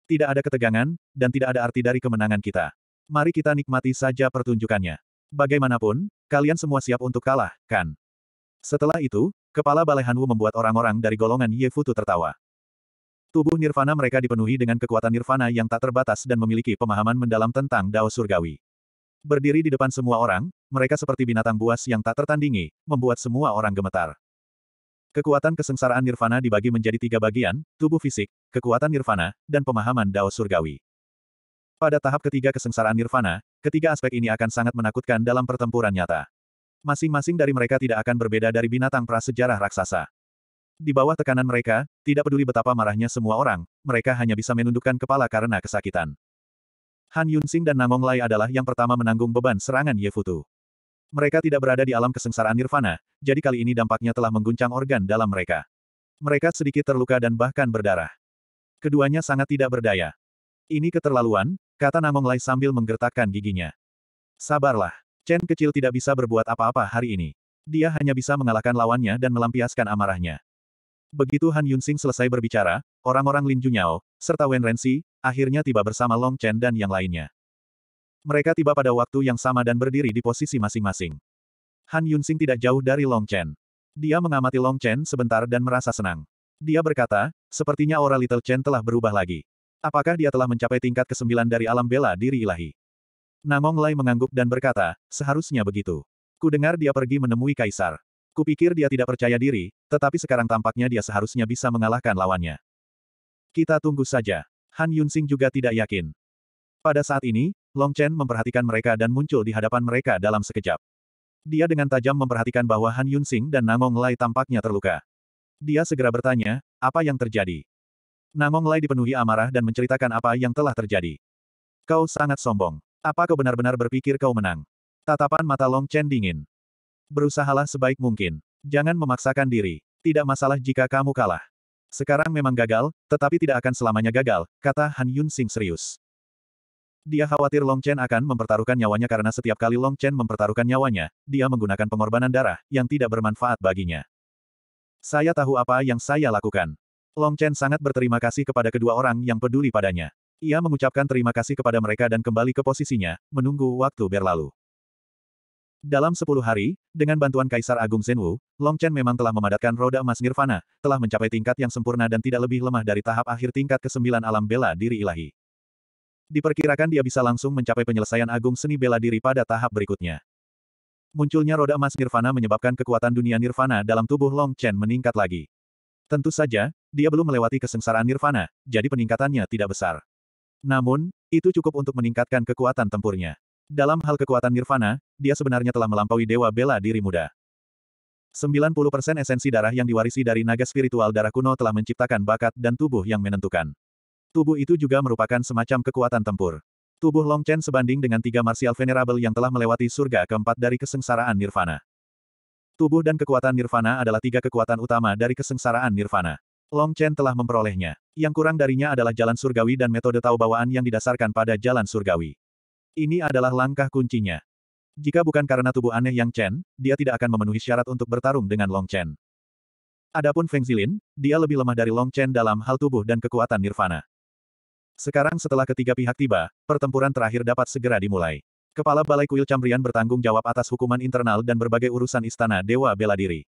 Tidak ada ketegangan, dan tidak ada arti dari kemenangan kita. Mari kita nikmati saja pertunjukannya. Bagaimanapun, kalian semua siap untuk kalah, kan? Setelah itu, kepala Balai membuat orang-orang dari golongan Yefutu tertawa. Tubuh nirvana mereka dipenuhi dengan kekuatan nirvana yang tak terbatas dan memiliki pemahaman mendalam tentang dao surgawi. Berdiri di depan semua orang, mereka seperti binatang buas yang tak tertandingi, membuat semua orang gemetar. Kekuatan kesengsaraan nirvana dibagi menjadi tiga bagian, tubuh fisik, kekuatan nirvana, dan pemahaman dao surgawi. Pada tahap ketiga kesengsaraan nirvana, ketiga aspek ini akan sangat menakutkan dalam pertempuran nyata. Masing-masing dari mereka tidak akan berbeda dari binatang prasejarah raksasa. Di bawah tekanan mereka, tidak peduli betapa marahnya semua orang, mereka hanya bisa menundukkan kepala karena kesakitan. Han Yunxing dan Namong Lai adalah yang pertama menanggung beban serangan Yefutu. Mereka tidak berada di alam kesengsaraan nirvana, jadi kali ini dampaknya telah mengguncang organ dalam mereka. Mereka sedikit terluka dan bahkan berdarah. Keduanya sangat tidak berdaya. Ini keterlaluan, kata Namong Lai sambil menggertakkan giginya. Sabarlah. Chen kecil tidak bisa berbuat apa-apa hari ini. Dia hanya bisa mengalahkan lawannya dan melampiaskan amarahnya. Begitu Han Yunsing selesai berbicara, orang-orang Lin Junyao, serta Wen Renzi, akhirnya tiba bersama Long Chen dan yang lainnya. Mereka tiba pada waktu yang sama dan berdiri di posisi masing-masing. Han Yunxing tidak jauh dari Long Chen. Dia mengamati Long Chen sebentar dan merasa senang. Dia berkata, sepertinya aura Little Chen telah berubah lagi. Apakah dia telah mencapai tingkat kesembilan dari alam bela diri ilahi? Nangong Lai mengangguk dan berkata, seharusnya begitu. Kudengar dia pergi menemui Kaisar. Kupikir dia tidak percaya diri, tetapi sekarang tampaknya dia seharusnya bisa mengalahkan lawannya. Kita tunggu saja. Han Yunxing juga tidak yakin. Pada saat ini, Long Chen memperhatikan mereka dan muncul di hadapan mereka dalam sekejap. Dia dengan tajam memperhatikan bahwa Han Yunsing dan Nangong Lai tampaknya terluka. Dia segera bertanya, apa yang terjadi? Nangong Lai dipenuhi amarah dan menceritakan apa yang telah terjadi. Kau sangat sombong. Apa kau benar-benar berpikir kau menang? Tatapan mata Long Chen dingin. Berusahalah sebaik mungkin. Jangan memaksakan diri. Tidak masalah jika kamu kalah. Sekarang memang gagal, tetapi tidak akan selamanya gagal, kata Han Yun Sing serius. Dia khawatir Long Chen akan mempertaruhkan nyawanya karena setiap kali Long Chen mempertaruhkan nyawanya, dia menggunakan pengorbanan darah, yang tidak bermanfaat baginya. Saya tahu apa yang saya lakukan. Long Chen sangat berterima kasih kepada kedua orang yang peduli padanya. Ia mengucapkan terima kasih kepada mereka dan kembali ke posisinya, menunggu waktu berlalu. Dalam sepuluh hari, dengan bantuan Kaisar Agung Zenwu, Long Chen memang telah memadatkan roda emas Nirvana, telah mencapai tingkat yang sempurna dan tidak lebih lemah dari tahap akhir tingkat ke-9 alam bela diri ilahi diperkirakan dia bisa langsung mencapai penyelesaian agung seni bela diri pada tahap berikutnya. Munculnya roda emas Nirvana menyebabkan kekuatan dunia Nirvana dalam tubuh Long Chen meningkat lagi. Tentu saja, dia belum melewati kesengsaraan Nirvana, jadi peningkatannya tidak besar. Namun, itu cukup untuk meningkatkan kekuatan tempurnya. Dalam hal kekuatan Nirvana, dia sebenarnya telah melampaui dewa bela diri muda. 90% esensi darah yang diwarisi dari naga spiritual darah kuno telah menciptakan bakat dan tubuh yang menentukan. Tubuh itu juga merupakan semacam kekuatan tempur. Tubuh Long Chen sebanding dengan tiga martial venerable yang telah melewati surga keempat dari kesengsaraan nirvana. Tubuh dan kekuatan nirvana adalah tiga kekuatan utama dari kesengsaraan nirvana. Long Chen telah memperolehnya. Yang kurang darinya adalah jalan surgawi dan metode tahu bawaan yang didasarkan pada jalan surgawi. Ini adalah langkah kuncinya. Jika bukan karena tubuh aneh Yang Chen, dia tidak akan memenuhi syarat untuk bertarung dengan Long Chen. Adapun Feng Zilin, dia lebih lemah dari Long Chen dalam hal tubuh dan kekuatan nirvana. Sekarang setelah ketiga pihak tiba, pertempuran terakhir dapat segera dimulai. Kepala Balai Kuil Cambrian bertanggung jawab atas hukuman internal dan berbagai urusan istana Dewa Bela Diri.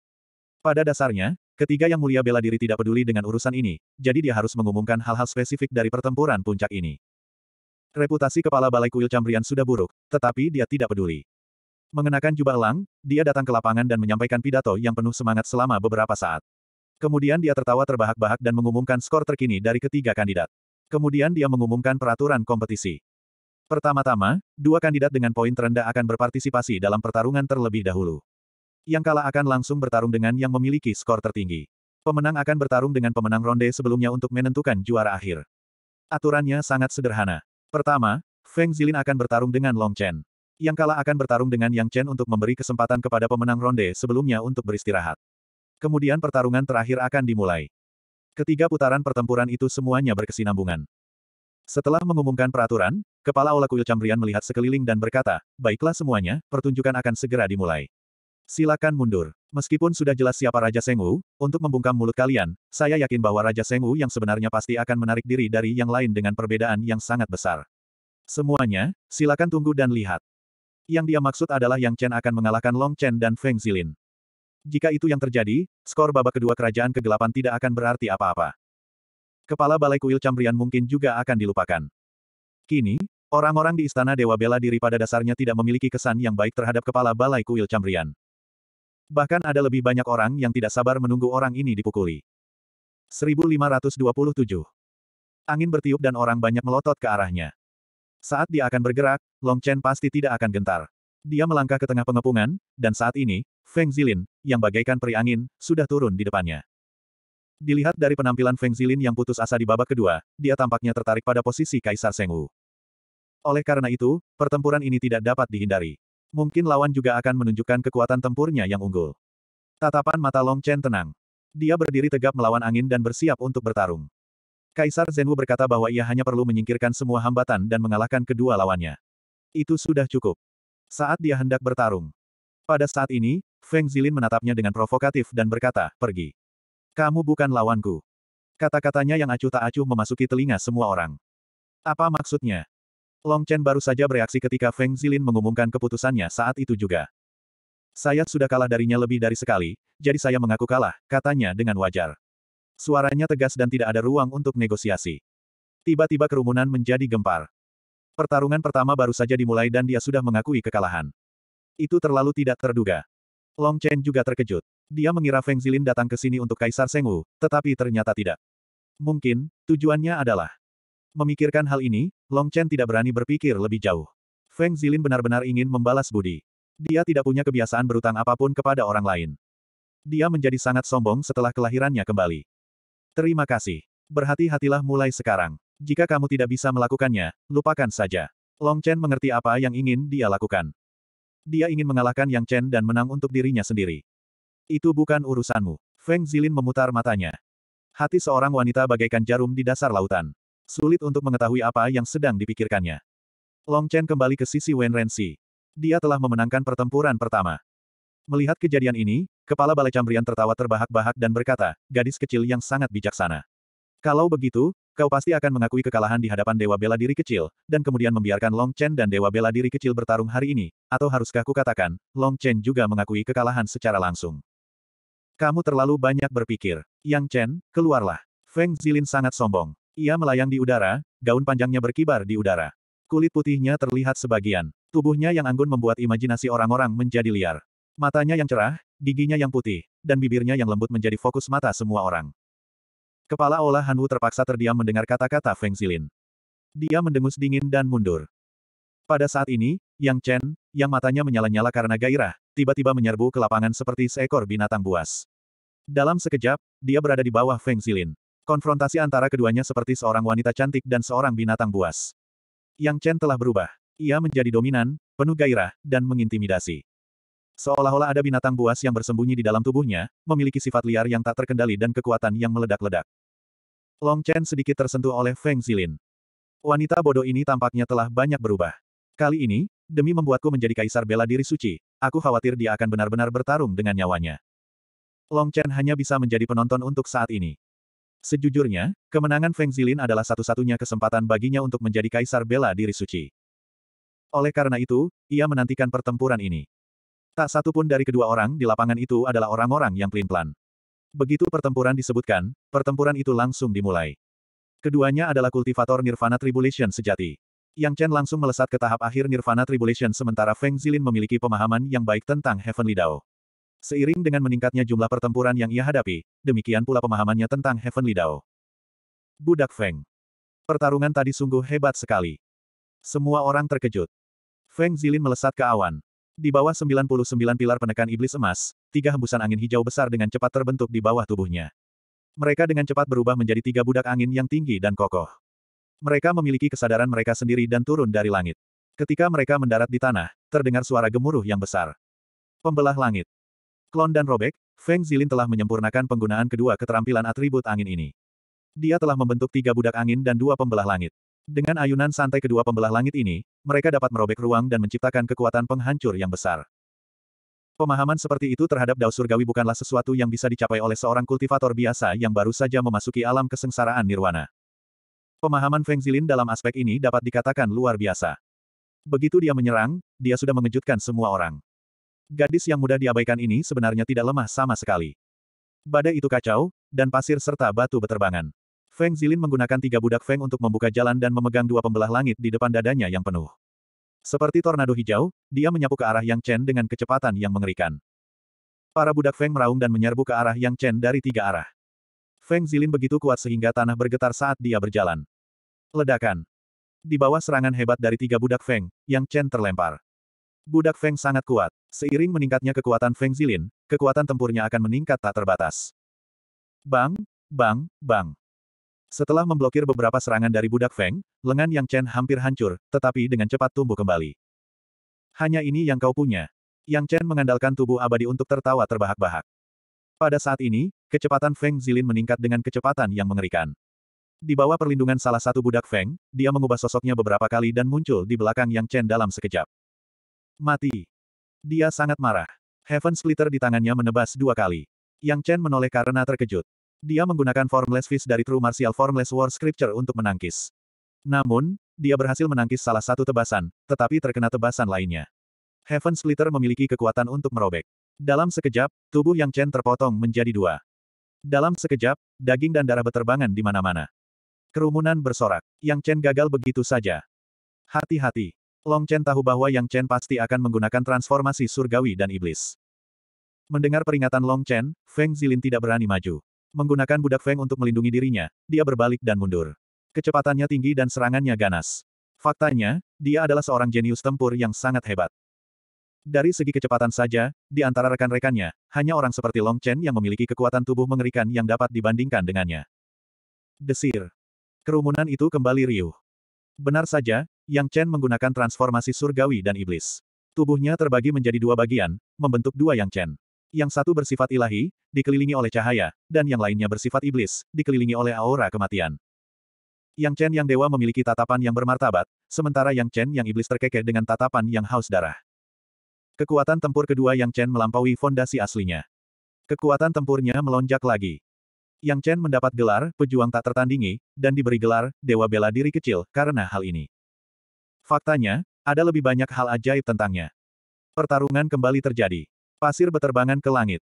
Pada dasarnya, ketiga yang mulia bela diri tidak peduli dengan urusan ini, jadi dia harus mengumumkan hal-hal spesifik dari pertempuran puncak ini. Reputasi kepala Balai Kuil Cambrian sudah buruk, tetapi dia tidak peduli. Mengenakan jubah elang, dia datang ke lapangan dan menyampaikan pidato yang penuh semangat selama beberapa saat. Kemudian dia tertawa terbahak-bahak dan mengumumkan skor terkini dari ketiga kandidat. Kemudian dia mengumumkan peraturan kompetisi. Pertama-tama, dua kandidat dengan poin terendah akan berpartisipasi dalam pertarungan terlebih dahulu. Yang kalah akan langsung bertarung dengan yang memiliki skor tertinggi. Pemenang akan bertarung dengan pemenang ronde sebelumnya untuk menentukan juara akhir. Aturannya sangat sederhana. Pertama, Feng Zilin akan bertarung dengan Long Chen. Yang kalah akan bertarung dengan Yang Chen untuk memberi kesempatan kepada pemenang ronde sebelumnya untuk beristirahat. Kemudian pertarungan terakhir akan dimulai. Ketiga putaran pertempuran itu semuanya berkesinambungan. Setelah mengumumkan peraturan, Kepala Ola Kuil Cambrian melihat sekeliling dan berkata, Baiklah semuanya, pertunjukan akan segera dimulai. Silakan mundur. Meskipun sudah jelas siapa Raja Sengwu, untuk membungkam mulut kalian, saya yakin bahwa Raja Sengwu yang sebenarnya pasti akan menarik diri dari yang lain dengan perbedaan yang sangat besar. Semuanya, silakan tunggu dan lihat. Yang dia maksud adalah Yang Chen akan mengalahkan Long Chen dan Feng Zilin. Jika itu yang terjadi, skor babak kedua kerajaan kegelapan tidak akan berarti apa-apa. Kepala Balai Kuil Cambrian mungkin juga akan dilupakan. Kini, orang-orang di Istana Dewa Bela Diri pada dasarnya tidak memiliki kesan yang baik terhadap Kepala Balai Kuil Cambrian. Bahkan ada lebih banyak orang yang tidak sabar menunggu orang ini dipukuli. 1527 Angin bertiup dan orang banyak melotot ke arahnya. Saat dia akan bergerak, Long Chen pasti tidak akan gentar. Dia melangkah ke tengah pengepungan, dan saat ini, Feng Zilin, yang bagaikan peri angin, sudah turun di depannya. Dilihat dari penampilan Feng Zilin yang putus asa di babak kedua, dia tampaknya tertarik pada posisi Kaisar Seng Wu. Oleh karena itu, pertempuran ini tidak dapat dihindari. Mungkin lawan juga akan menunjukkan kekuatan tempurnya yang unggul. Tatapan mata Long Chen tenang. Dia berdiri tegap melawan angin dan bersiap untuk bertarung. Kaisar Wu berkata bahwa ia hanya perlu menyingkirkan semua hambatan dan mengalahkan kedua lawannya. Itu sudah cukup saat dia hendak bertarung. Pada saat ini, Feng Zilin menatapnya dengan provokatif dan berkata, pergi. Kamu bukan lawanku. Kata-katanya yang acuh tak acuh memasuki telinga semua orang. Apa maksudnya? Long Chen baru saja bereaksi ketika Feng Zilin mengumumkan keputusannya saat itu juga. Saya sudah kalah darinya lebih dari sekali, jadi saya mengaku kalah, katanya dengan wajar. Suaranya tegas dan tidak ada ruang untuk negosiasi. Tiba-tiba kerumunan menjadi gempar. Pertarungan pertama baru saja dimulai dan dia sudah mengakui kekalahan. Itu terlalu tidak terduga. Long Chen juga terkejut. Dia mengira Feng Zilin datang ke sini untuk Kaisar Sengwu, tetapi ternyata tidak. Mungkin, tujuannya adalah Memikirkan hal ini, Long Chen tidak berani berpikir lebih jauh. Feng Zilin benar-benar ingin membalas budi. Dia tidak punya kebiasaan berutang apapun kepada orang lain. Dia menjadi sangat sombong setelah kelahirannya kembali. Terima kasih. Berhati-hatilah mulai sekarang. Jika kamu tidak bisa melakukannya, lupakan saja. Long Chen mengerti apa yang ingin dia lakukan. Dia ingin mengalahkan Yang Chen dan menang untuk dirinya sendiri. Itu bukan urusanmu. Feng Zilin memutar matanya. Hati seorang wanita bagaikan jarum di dasar lautan. Sulit untuk mengetahui apa yang sedang dipikirkannya. Long Chen kembali ke sisi Wen Renzi. Dia telah memenangkan pertempuran pertama. Melihat kejadian ini, kepala balai cambrian tertawa terbahak-bahak dan berkata, gadis kecil yang sangat bijaksana. Kalau begitu, kau pasti akan mengakui kekalahan di hadapan Dewa Bela Diri Kecil, dan kemudian membiarkan Long Chen dan Dewa Bela Diri Kecil bertarung hari ini, atau haruskah kukatakan, Long Chen juga mengakui kekalahan secara langsung. Kamu terlalu banyak berpikir. Yang Chen, keluarlah. Feng Zilin sangat sombong. Ia melayang di udara, gaun panjangnya berkibar di udara. Kulit putihnya terlihat sebagian. Tubuhnya yang anggun membuat imajinasi orang-orang menjadi liar. Matanya yang cerah, giginya yang putih, dan bibirnya yang lembut menjadi fokus mata semua orang. Kepala olah Hanwu terpaksa terdiam mendengar kata-kata Feng Zilin. Dia mendengus dingin dan mundur. Pada saat ini, Yang Chen, yang matanya menyala-nyala karena gairah, tiba-tiba menyerbu ke lapangan seperti seekor binatang buas. Dalam sekejap, dia berada di bawah Feng Zilin. Konfrontasi antara keduanya seperti seorang wanita cantik dan seorang binatang buas. Yang Chen telah berubah. Ia menjadi dominan, penuh gairah, dan mengintimidasi. Seolah-olah ada binatang buas yang bersembunyi di dalam tubuhnya, memiliki sifat liar yang tak terkendali dan kekuatan yang meledak-ledak. Long Chen sedikit tersentuh oleh Feng Zilin. Wanita bodoh ini tampaknya telah banyak berubah. Kali ini, demi membuatku menjadi kaisar bela diri suci, aku khawatir dia akan benar-benar bertarung dengan nyawanya. Long Chen hanya bisa menjadi penonton untuk saat ini. Sejujurnya, kemenangan Feng Zilin adalah satu-satunya kesempatan baginya untuk menjadi kaisar bela diri suci. Oleh karena itu, ia menantikan pertempuran ini. Tak satu pun dari kedua orang di lapangan itu adalah orang-orang yang pelin-pelan. Begitu pertempuran disebutkan, pertempuran itu langsung dimulai. Keduanya adalah kultivator Nirvana Tribulation sejati. Yang Chen langsung melesat ke tahap akhir Nirvana Tribulation sementara Feng Zilin memiliki pemahaman yang baik tentang Heavenly Dao. Seiring dengan meningkatnya jumlah pertempuran yang ia hadapi, demikian pula pemahamannya tentang Heavenly Dao. Budak Feng. Pertarungan tadi sungguh hebat sekali. Semua orang terkejut. Feng Zilin melesat ke awan. Di bawah 99 pilar penekan iblis emas, tiga hembusan angin hijau besar dengan cepat terbentuk di bawah tubuhnya. Mereka dengan cepat berubah menjadi tiga budak angin yang tinggi dan kokoh. Mereka memiliki kesadaran mereka sendiri dan turun dari langit. Ketika mereka mendarat di tanah, terdengar suara gemuruh yang besar. Pembelah langit. Klon dan robek, Feng Zilin telah menyempurnakan penggunaan kedua keterampilan atribut angin ini. Dia telah membentuk tiga budak angin dan dua pembelah langit. Dengan ayunan santai kedua pembelah langit ini, mereka dapat merobek ruang dan menciptakan kekuatan penghancur yang besar. Pemahaman seperti itu terhadap dao surgawi bukanlah sesuatu yang bisa dicapai oleh seorang kultivator biasa yang baru saja memasuki alam kesengsaraan nirwana. Pemahaman Feng Zilin dalam aspek ini dapat dikatakan luar biasa. Begitu dia menyerang, dia sudah mengejutkan semua orang. Gadis yang mudah diabaikan ini sebenarnya tidak lemah sama sekali. Badai itu kacau, dan pasir serta batu beterbangan. Feng Zilin menggunakan tiga budak Feng untuk membuka jalan dan memegang dua pembelah langit di depan dadanya yang penuh. Seperti tornado hijau, dia menyapu ke arah Yang Chen dengan kecepatan yang mengerikan. Para budak Feng meraung dan menyerbu ke arah Yang Chen dari tiga arah. Feng Zilin begitu kuat sehingga tanah bergetar saat dia berjalan. Ledakan. Di bawah serangan hebat dari tiga budak Feng, Yang Chen terlempar. Budak Feng sangat kuat. Seiring meningkatnya kekuatan Feng Zilin, kekuatan tempurnya akan meningkat tak terbatas. Bang, bang, bang. Setelah memblokir beberapa serangan dari budak Feng, lengan Yang Chen hampir hancur, tetapi dengan cepat tumbuh kembali. Hanya ini yang kau punya. Yang Chen mengandalkan tubuh abadi untuk tertawa terbahak-bahak. Pada saat ini, kecepatan Feng Zilin meningkat dengan kecepatan yang mengerikan. Di bawah perlindungan salah satu budak Feng, dia mengubah sosoknya beberapa kali dan muncul di belakang Yang Chen dalam sekejap. Mati. Dia sangat marah. Heaven Splitter di tangannya menebas dua kali. Yang Chen menoleh karena terkejut. Dia menggunakan Formless Fist dari True Martial Formless War Scripture untuk menangkis. Namun, dia berhasil menangkis salah satu tebasan, tetapi terkena tebasan lainnya. Heaven Splitter memiliki kekuatan untuk merobek. Dalam sekejap, tubuh Yang Chen terpotong menjadi dua. Dalam sekejap, daging dan darah beterbangan di mana-mana. Kerumunan bersorak. Yang Chen gagal begitu saja. Hati-hati. Long Chen tahu bahwa Yang Chen pasti akan menggunakan transformasi surgawi dan iblis. Mendengar peringatan Long Chen, Feng Zilin tidak berani maju. Menggunakan budak Feng untuk melindungi dirinya, dia berbalik dan mundur. Kecepatannya tinggi dan serangannya ganas. Faktanya, dia adalah seorang jenius tempur yang sangat hebat. Dari segi kecepatan saja, di antara rekan-rekannya, hanya orang seperti Long Chen yang memiliki kekuatan tubuh mengerikan yang dapat dibandingkan dengannya. Desir. Kerumunan itu kembali riuh. Benar saja, Yang Chen menggunakan transformasi surgawi dan iblis. Tubuhnya terbagi menjadi dua bagian, membentuk dua Yang Chen. Yang satu bersifat ilahi, dikelilingi oleh cahaya, dan yang lainnya bersifat iblis, dikelilingi oleh aura kematian. Yang Chen yang dewa memiliki tatapan yang bermartabat, sementara Yang Chen yang iblis terkekeh dengan tatapan yang haus darah. Kekuatan tempur kedua Yang Chen melampaui fondasi aslinya. Kekuatan tempurnya melonjak lagi. Yang Chen mendapat gelar pejuang tak tertandingi, dan diberi gelar dewa bela diri kecil karena hal ini. Faktanya, ada lebih banyak hal ajaib tentangnya. Pertarungan kembali terjadi. Pasir beterbangan ke langit.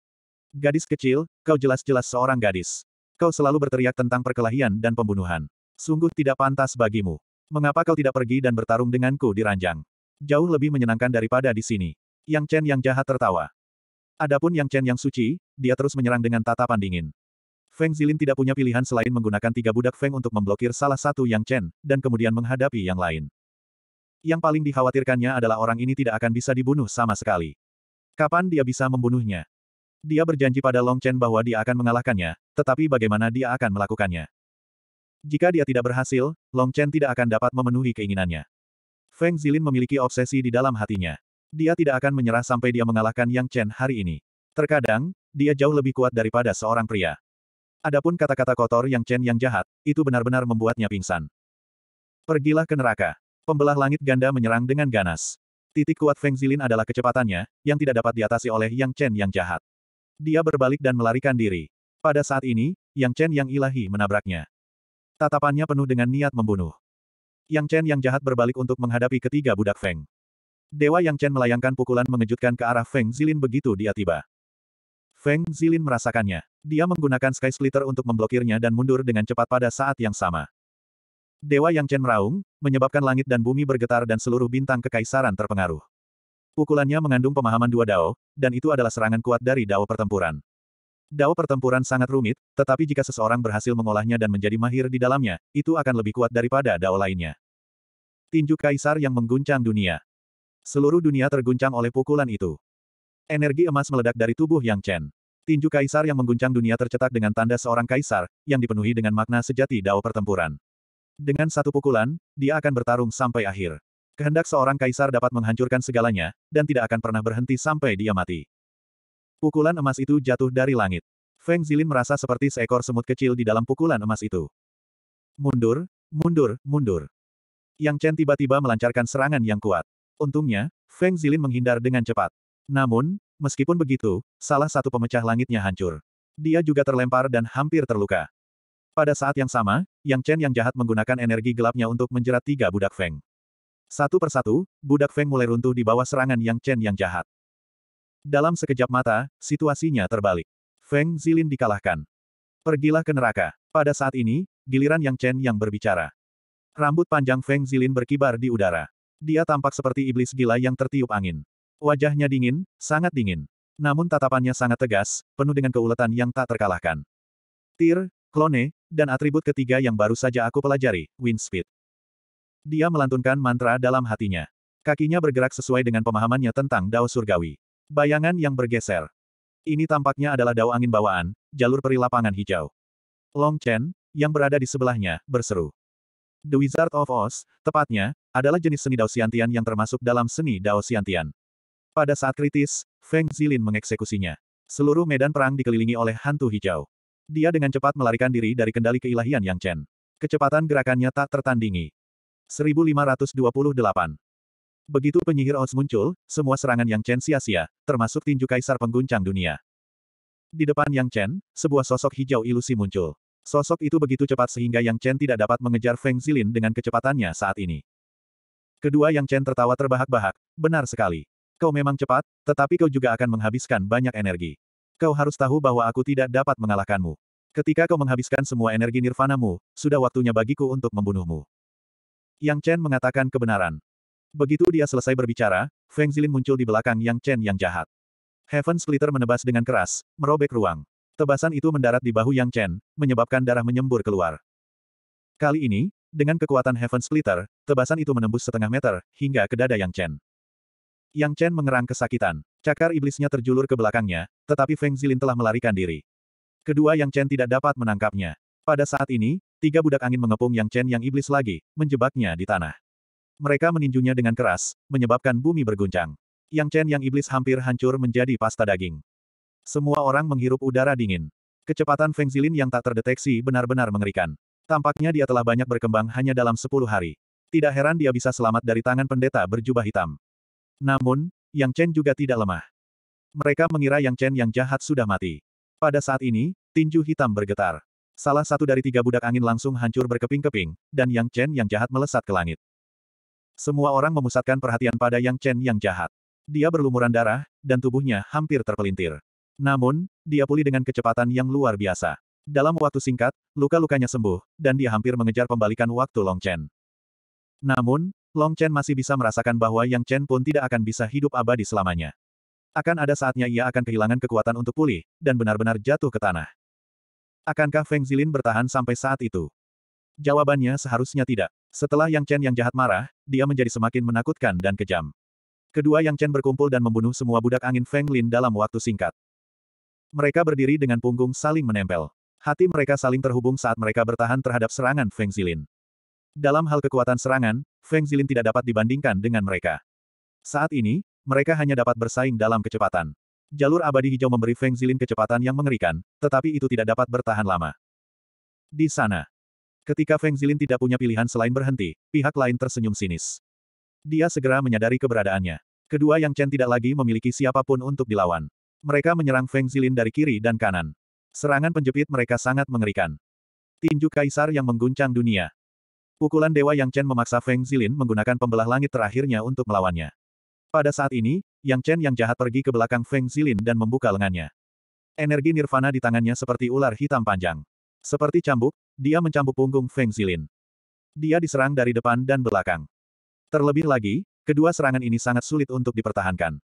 Gadis kecil, kau jelas-jelas seorang gadis. Kau selalu berteriak tentang perkelahian dan pembunuhan. Sungguh tidak pantas bagimu. Mengapa kau tidak pergi dan bertarung denganku di ranjang? Jauh lebih menyenangkan daripada di sini. Yang Chen yang jahat tertawa. Adapun Yang Chen yang suci, dia terus menyerang dengan tatapan dingin. Feng Zilin tidak punya pilihan selain menggunakan tiga budak Feng untuk memblokir salah satu Yang Chen, dan kemudian menghadapi yang lain. Yang paling dikhawatirkannya adalah orang ini tidak akan bisa dibunuh sama sekali. Kapan dia bisa membunuhnya? Dia berjanji pada Long Chen bahwa dia akan mengalahkannya, tetapi bagaimana dia akan melakukannya? Jika dia tidak berhasil, Long Chen tidak akan dapat memenuhi keinginannya. Feng Zilin memiliki obsesi di dalam hatinya. Dia tidak akan menyerah sampai dia mengalahkan Yang Chen hari ini. Terkadang, dia jauh lebih kuat daripada seorang pria. Adapun kata-kata kotor Yang Chen yang jahat, itu benar-benar membuatnya pingsan. Pergilah ke neraka. Pembelah langit ganda menyerang dengan ganas. Titik kuat Feng Zilin adalah kecepatannya, yang tidak dapat diatasi oleh Yang Chen yang jahat. Dia berbalik dan melarikan diri. Pada saat ini, Yang Chen yang ilahi menabraknya. Tatapannya penuh dengan niat membunuh. Yang Chen yang jahat berbalik untuk menghadapi ketiga budak Feng. Dewa Yang Chen melayangkan pukulan mengejutkan ke arah Feng Zilin begitu dia tiba. Feng Zilin merasakannya. Dia menggunakan Sky Splitter untuk memblokirnya dan mundur dengan cepat pada saat yang sama. Dewa Yang Chen meraung, menyebabkan langit dan bumi bergetar dan seluruh bintang kekaisaran terpengaruh. Pukulannya mengandung pemahaman dua dao, dan itu adalah serangan kuat dari dao pertempuran. Dao pertempuran sangat rumit, tetapi jika seseorang berhasil mengolahnya dan menjadi mahir di dalamnya, itu akan lebih kuat daripada dao lainnya. Tinju kaisar yang mengguncang dunia. Seluruh dunia terguncang oleh pukulan itu. Energi emas meledak dari tubuh Yang Chen. Tinju kaisar yang mengguncang dunia tercetak dengan tanda seorang kaisar, yang dipenuhi dengan makna sejati dao pertempuran. Dengan satu pukulan, dia akan bertarung sampai akhir. Kehendak seorang kaisar dapat menghancurkan segalanya, dan tidak akan pernah berhenti sampai dia mati. Pukulan emas itu jatuh dari langit. Feng Zilin merasa seperti seekor semut kecil di dalam pukulan emas itu. Mundur, mundur, mundur. Yang Chen tiba-tiba melancarkan serangan yang kuat. Untungnya, Feng Zilin menghindar dengan cepat. Namun, meskipun begitu, salah satu pemecah langitnya hancur. Dia juga terlempar dan hampir terluka. Pada saat yang sama, yang Chen yang jahat menggunakan energi gelapnya untuk menjerat tiga budak Feng. Satu persatu, budak Feng mulai runtuh di bawah serangan Yang Chen yang jahat. Dalam sekejap mata, situasinya terbalik. Feng Zilin dikalahkan. Pergilah ke neraka. Pada saat ini, giliran Yang Chen yang berbicara. Rambut panjang Feng Zilin berkibar di udara. Dia tampak seperti iblis gila yang tertiup angin. Wajahnya dingin, sangat dingin. Namun tatapannya sangat tegas, penuh dengan keuletan yang tak terkalahkan. Tir, klone, dan atribut ketiga yang baru saja aku pelajari, Wind Speed. Dia melantunkan mantra dalam hatinya. Kakinya bergerak sesuai dengan pemahamannya tentang Dao Surgawi. Bayangan yang bergeser. Ini tampaknya adalah Dao Angin Bawaan, jalur peri lapangan hijau. Long Chen, yang berada di sebelahnya, berseru. The Wizard of Oz, tepatnya, adalah jenis seni Dao siantian yang termasuk dalam seni Dao siantian. Pada saat kritis, Feng Zilin mengeksekusinya. Seluruh medan perang dikelilingi oleh hantu hijau. Dia dengan cepat melarikan diri dari kendali keilahian Yang Chen. Kecepatan gerakannya tak tertandingi. 1528. Begitu penyihir Oz muncul, semua serangan Yang Chen sia-sia, termasuk tinju kaisar pengguncang dunia. Di depan Yang Chen, sebuah sosok hijau ilusi muncul. Sosok itu begitu cepat sehingga Yang Chen tidak dapat mengejar Feng Zilin dengan kecepatannya saat ini. Kedua Yang Chen tertawa terbahak-bahak, benar sekali. Kau memang cepat, tetapi kau juga akan menghabiskan banyak energi. Kau harus tahu bahwa aku tidak dapat mengalahkanmu. Ketika kau menghabiskan semua energi nirvanamu, sudah waktunya bagiku untuk membunuhmu. Yang Chen mengatakan kebenaran. Begitu dia selesai berbicara, Feng Zilin muncul di belakang Yang Chen yang jahat. Heaven Splitter menebas dengan keras, merobek ruang. Tebasan itu mendarat di bahu Yang Chen, menyebabkan darah menyembur keluar. Kali ini, dengan kekuatan Heaven Splitter, tebasan itu menembus setengah meter, hingga ke dada Yang Chen. Yang Chen mengerang kesakitan. Cakar iblisnya terjulur ke belakangnya, tetapi Feng Zilin telah melarikan diri. Kedua Yang Chen tidak dapat menangkapnya. Pada saat ini, tiga budak angin mengepung Yang Chen yang iblis lagi, menjebaknya di tanah. Mereka meninjunya dengan keras, menyebabkan bumi berguncang. Yang Chen yang iblis hampir hancur menjadi pasta daging. Semua orang menghirup udara dingin. Kecepatan Feng Zilin yang tak terdeteksi benar-benar mengerikan. Tampaknya dia telah banyak berkembang hanya dalam sepuluh hari. Tidak heran dia bisa selamat dari tangan pendeta berjubah hitam. Namun, yang Chen juga tidak lemah. Mereka mengira Yang Chen yang jahat sudah mati. Pada saat ini, tinju hitam bergetar. Salah satu dari tiga budak angin langsung hancur berkeping-keping, dan Yang Chen yang jahat melesat ke langit. Semua orang memusatkan perhatian pada Yang Chen yang jahat. Dia berlumuran darah, dan tubuhnya hampir terpelintir. Namun, dia pulih dengan kecepatan yang luar biasa. Dalam waktu singkat, luka-lukanya sembuh, dan dia hampir mengejar pembalikan waktu Long Chen. Namun, Long Chen masih bisa merasakan bahwa Yang Chen pun tidak akan bisa hidup abadi selamanya. Akan ada saatnya ia akan kehilangan kekuatan untuk pulih, dan benar-benar jatuh ke tanah. Akankah Feng Zilin bertahan sampai saat itu? Jawabannya seharusnya tidak. Setelah Yang Chen yang jahat marah, dia menjadi semakin menakutkan dan kejam. Kedua Yang Chen berkumpul dan membunuh semua budak angin Feng Lin dalam waktu singkat. Mereka berdiri dengan punggung saling menempel. Hati mereka saling terhubung saat mereka bertahan terhadap serangan Feng Zilin. Dalam hal kekuatan serangan, Feng Zilin tidak dapat dibandingkan dengan mereka. Saat ini, mereka hanya dapat bersaing dalam kecepatan. Jalur abadi hijau memberi Feng Zilin kecepatan yang mengerikan, tetapi itu tidak dapat bertahan lama. Di sana, ketika Feng Zilin tidak punya pilihan selain berhenti, pihak lain tersenyum sinis. Dia segera menyadari keberadaannya. Kedua Yang Chen tidak lagi memiliki siapapun untuk dilawan. Mereka menyerang Feng Zilin dari kiri dan kanan. Serangan penjepit mereka sangat mengerikan. Tinju kaisar yang mengguncang dunia. Pukulan Dewa Yang Chen memaksa Feng Zilin menggunakan pembelah langit terakhirnya untuk melawannya. Pada saat ini, Yang Chen yang jahat pergi ke belakang Feng Zilin dan membuka lengannya. Energi nirvana di tangannya seperti ular hitam panjang. Seperti cambuk, dia mencambuk punggung Feng Zilin. Dia diserang dari depan dan belakang. Terlebih lagi, kedua serangan ini sangat sulit untuk dipertahankan.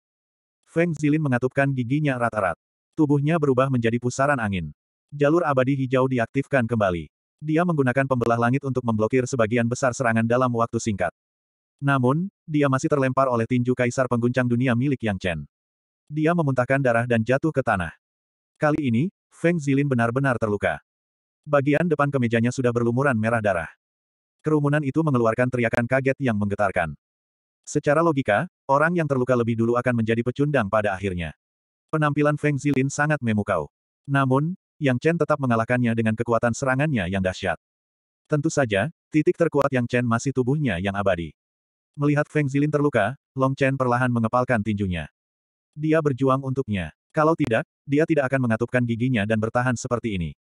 Feng Zilin mengatupkan giginya erat-erat. Tubuhnya berubah menjadi pusaran angin. Jalur abadi hijau diaktifkan kembali. Dia menggunakan pembelah langit untuk memblokir sebagian besar serangan dalam waktu singkat. Namun, dia masih terlempar oleh tinju kaisar pengguncang dunia milik Yang Chen. Dia memuntahkan darah dan jatuh ke tanah. Kali ini, Feng Zilin benar-benar terluka. Bagian depan kemejanya sudah berlumuran merah darah. Kerumunan itu mengeluarkan teriakan kaget yang menggetarkan. Secara logika, orang yang terluka lebih dulu akan menjadi pecundang pada akhirnya. Penampilan Feng Zilin sangat memukau. Namun, yang Chen tetap mengalahkannya dengan kekuatan serangannya yang dahsyat. Tentu saja, titik terkuat Yang Chen masih tubuhnya yang abadi. Melihat Feng Zilin terluka, Long Chen perlahan mengepalkan tinjunya. Dia berjuang untuknya. Kalau tidak, dia tidak akan mengatupkan giginya dan bertahan seperti ini.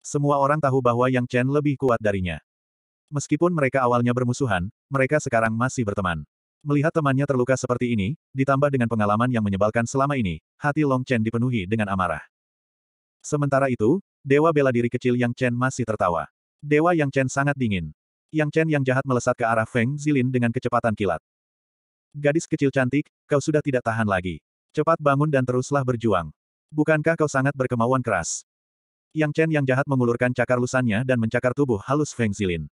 Semua orang tahu bahwa Yang Chen lebih kuat darinya. Meskipun mereka awalnya bermusuhan, mereka sekarang masih berteman. Melihat temannya terluka seperti ini, ditambah dengan pengalaman yang menyebalkan selama ini, hati Long Chen dipenuhi dengan amarah. Sementara itu, Dewa bela diri kecil Yang Chen masih tertawa. Dewa Yang Chen sangat dingin. Yang Chen yang jahat melesat ke arah Feng Zilin dengan kecepatan kilat. Gadis kecil cantik, kau sudah tidak tahan lagi. Cepat bangun dan teruslah berjuang. Bukankah kau sangat berkemauan keras? Yang Chen yang jahat mengulurkan cakar lusannya dan mencakar tubuh halus Feng Zilin.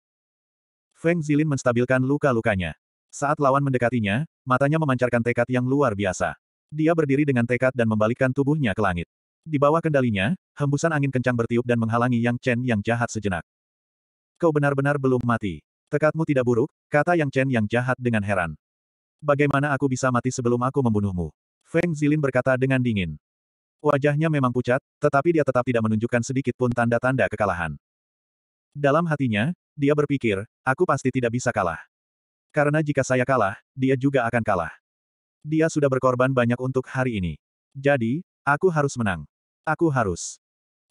Feng Zilin menstabilkan luka-lukanya. Saat lawan mendekatinya, matanya memancarkan tekad yang luar biasa. Dia berdiri dengan tekad dan membalikkan tubuhnya ke langit. Di bawah kendalinya, hembusan angin kencang bertiup dan menghalangi Yang Chen yang jahat sejenak. Kau benar-benar belum mati. Tekadmu tidak buruk, kata Yang Chen yang jahat dengan heran. Bagaimana aku bisa mati sebelum aku membunuhmu? Feng Zilin berkata dengan dingin. Wajahnya memang pucat, tetapi dia tetap tidak menunjukkan sedikit pun tanda-tanda kekalahan. Dalam hatinya, dia berpikir, aku pasti tidak bisa kalah. Karena jika saya kalah, dia juga akan kalah. Dia sudah berkorban banyak untuk hari ini. Jadi, aku harus menang. Aku harus.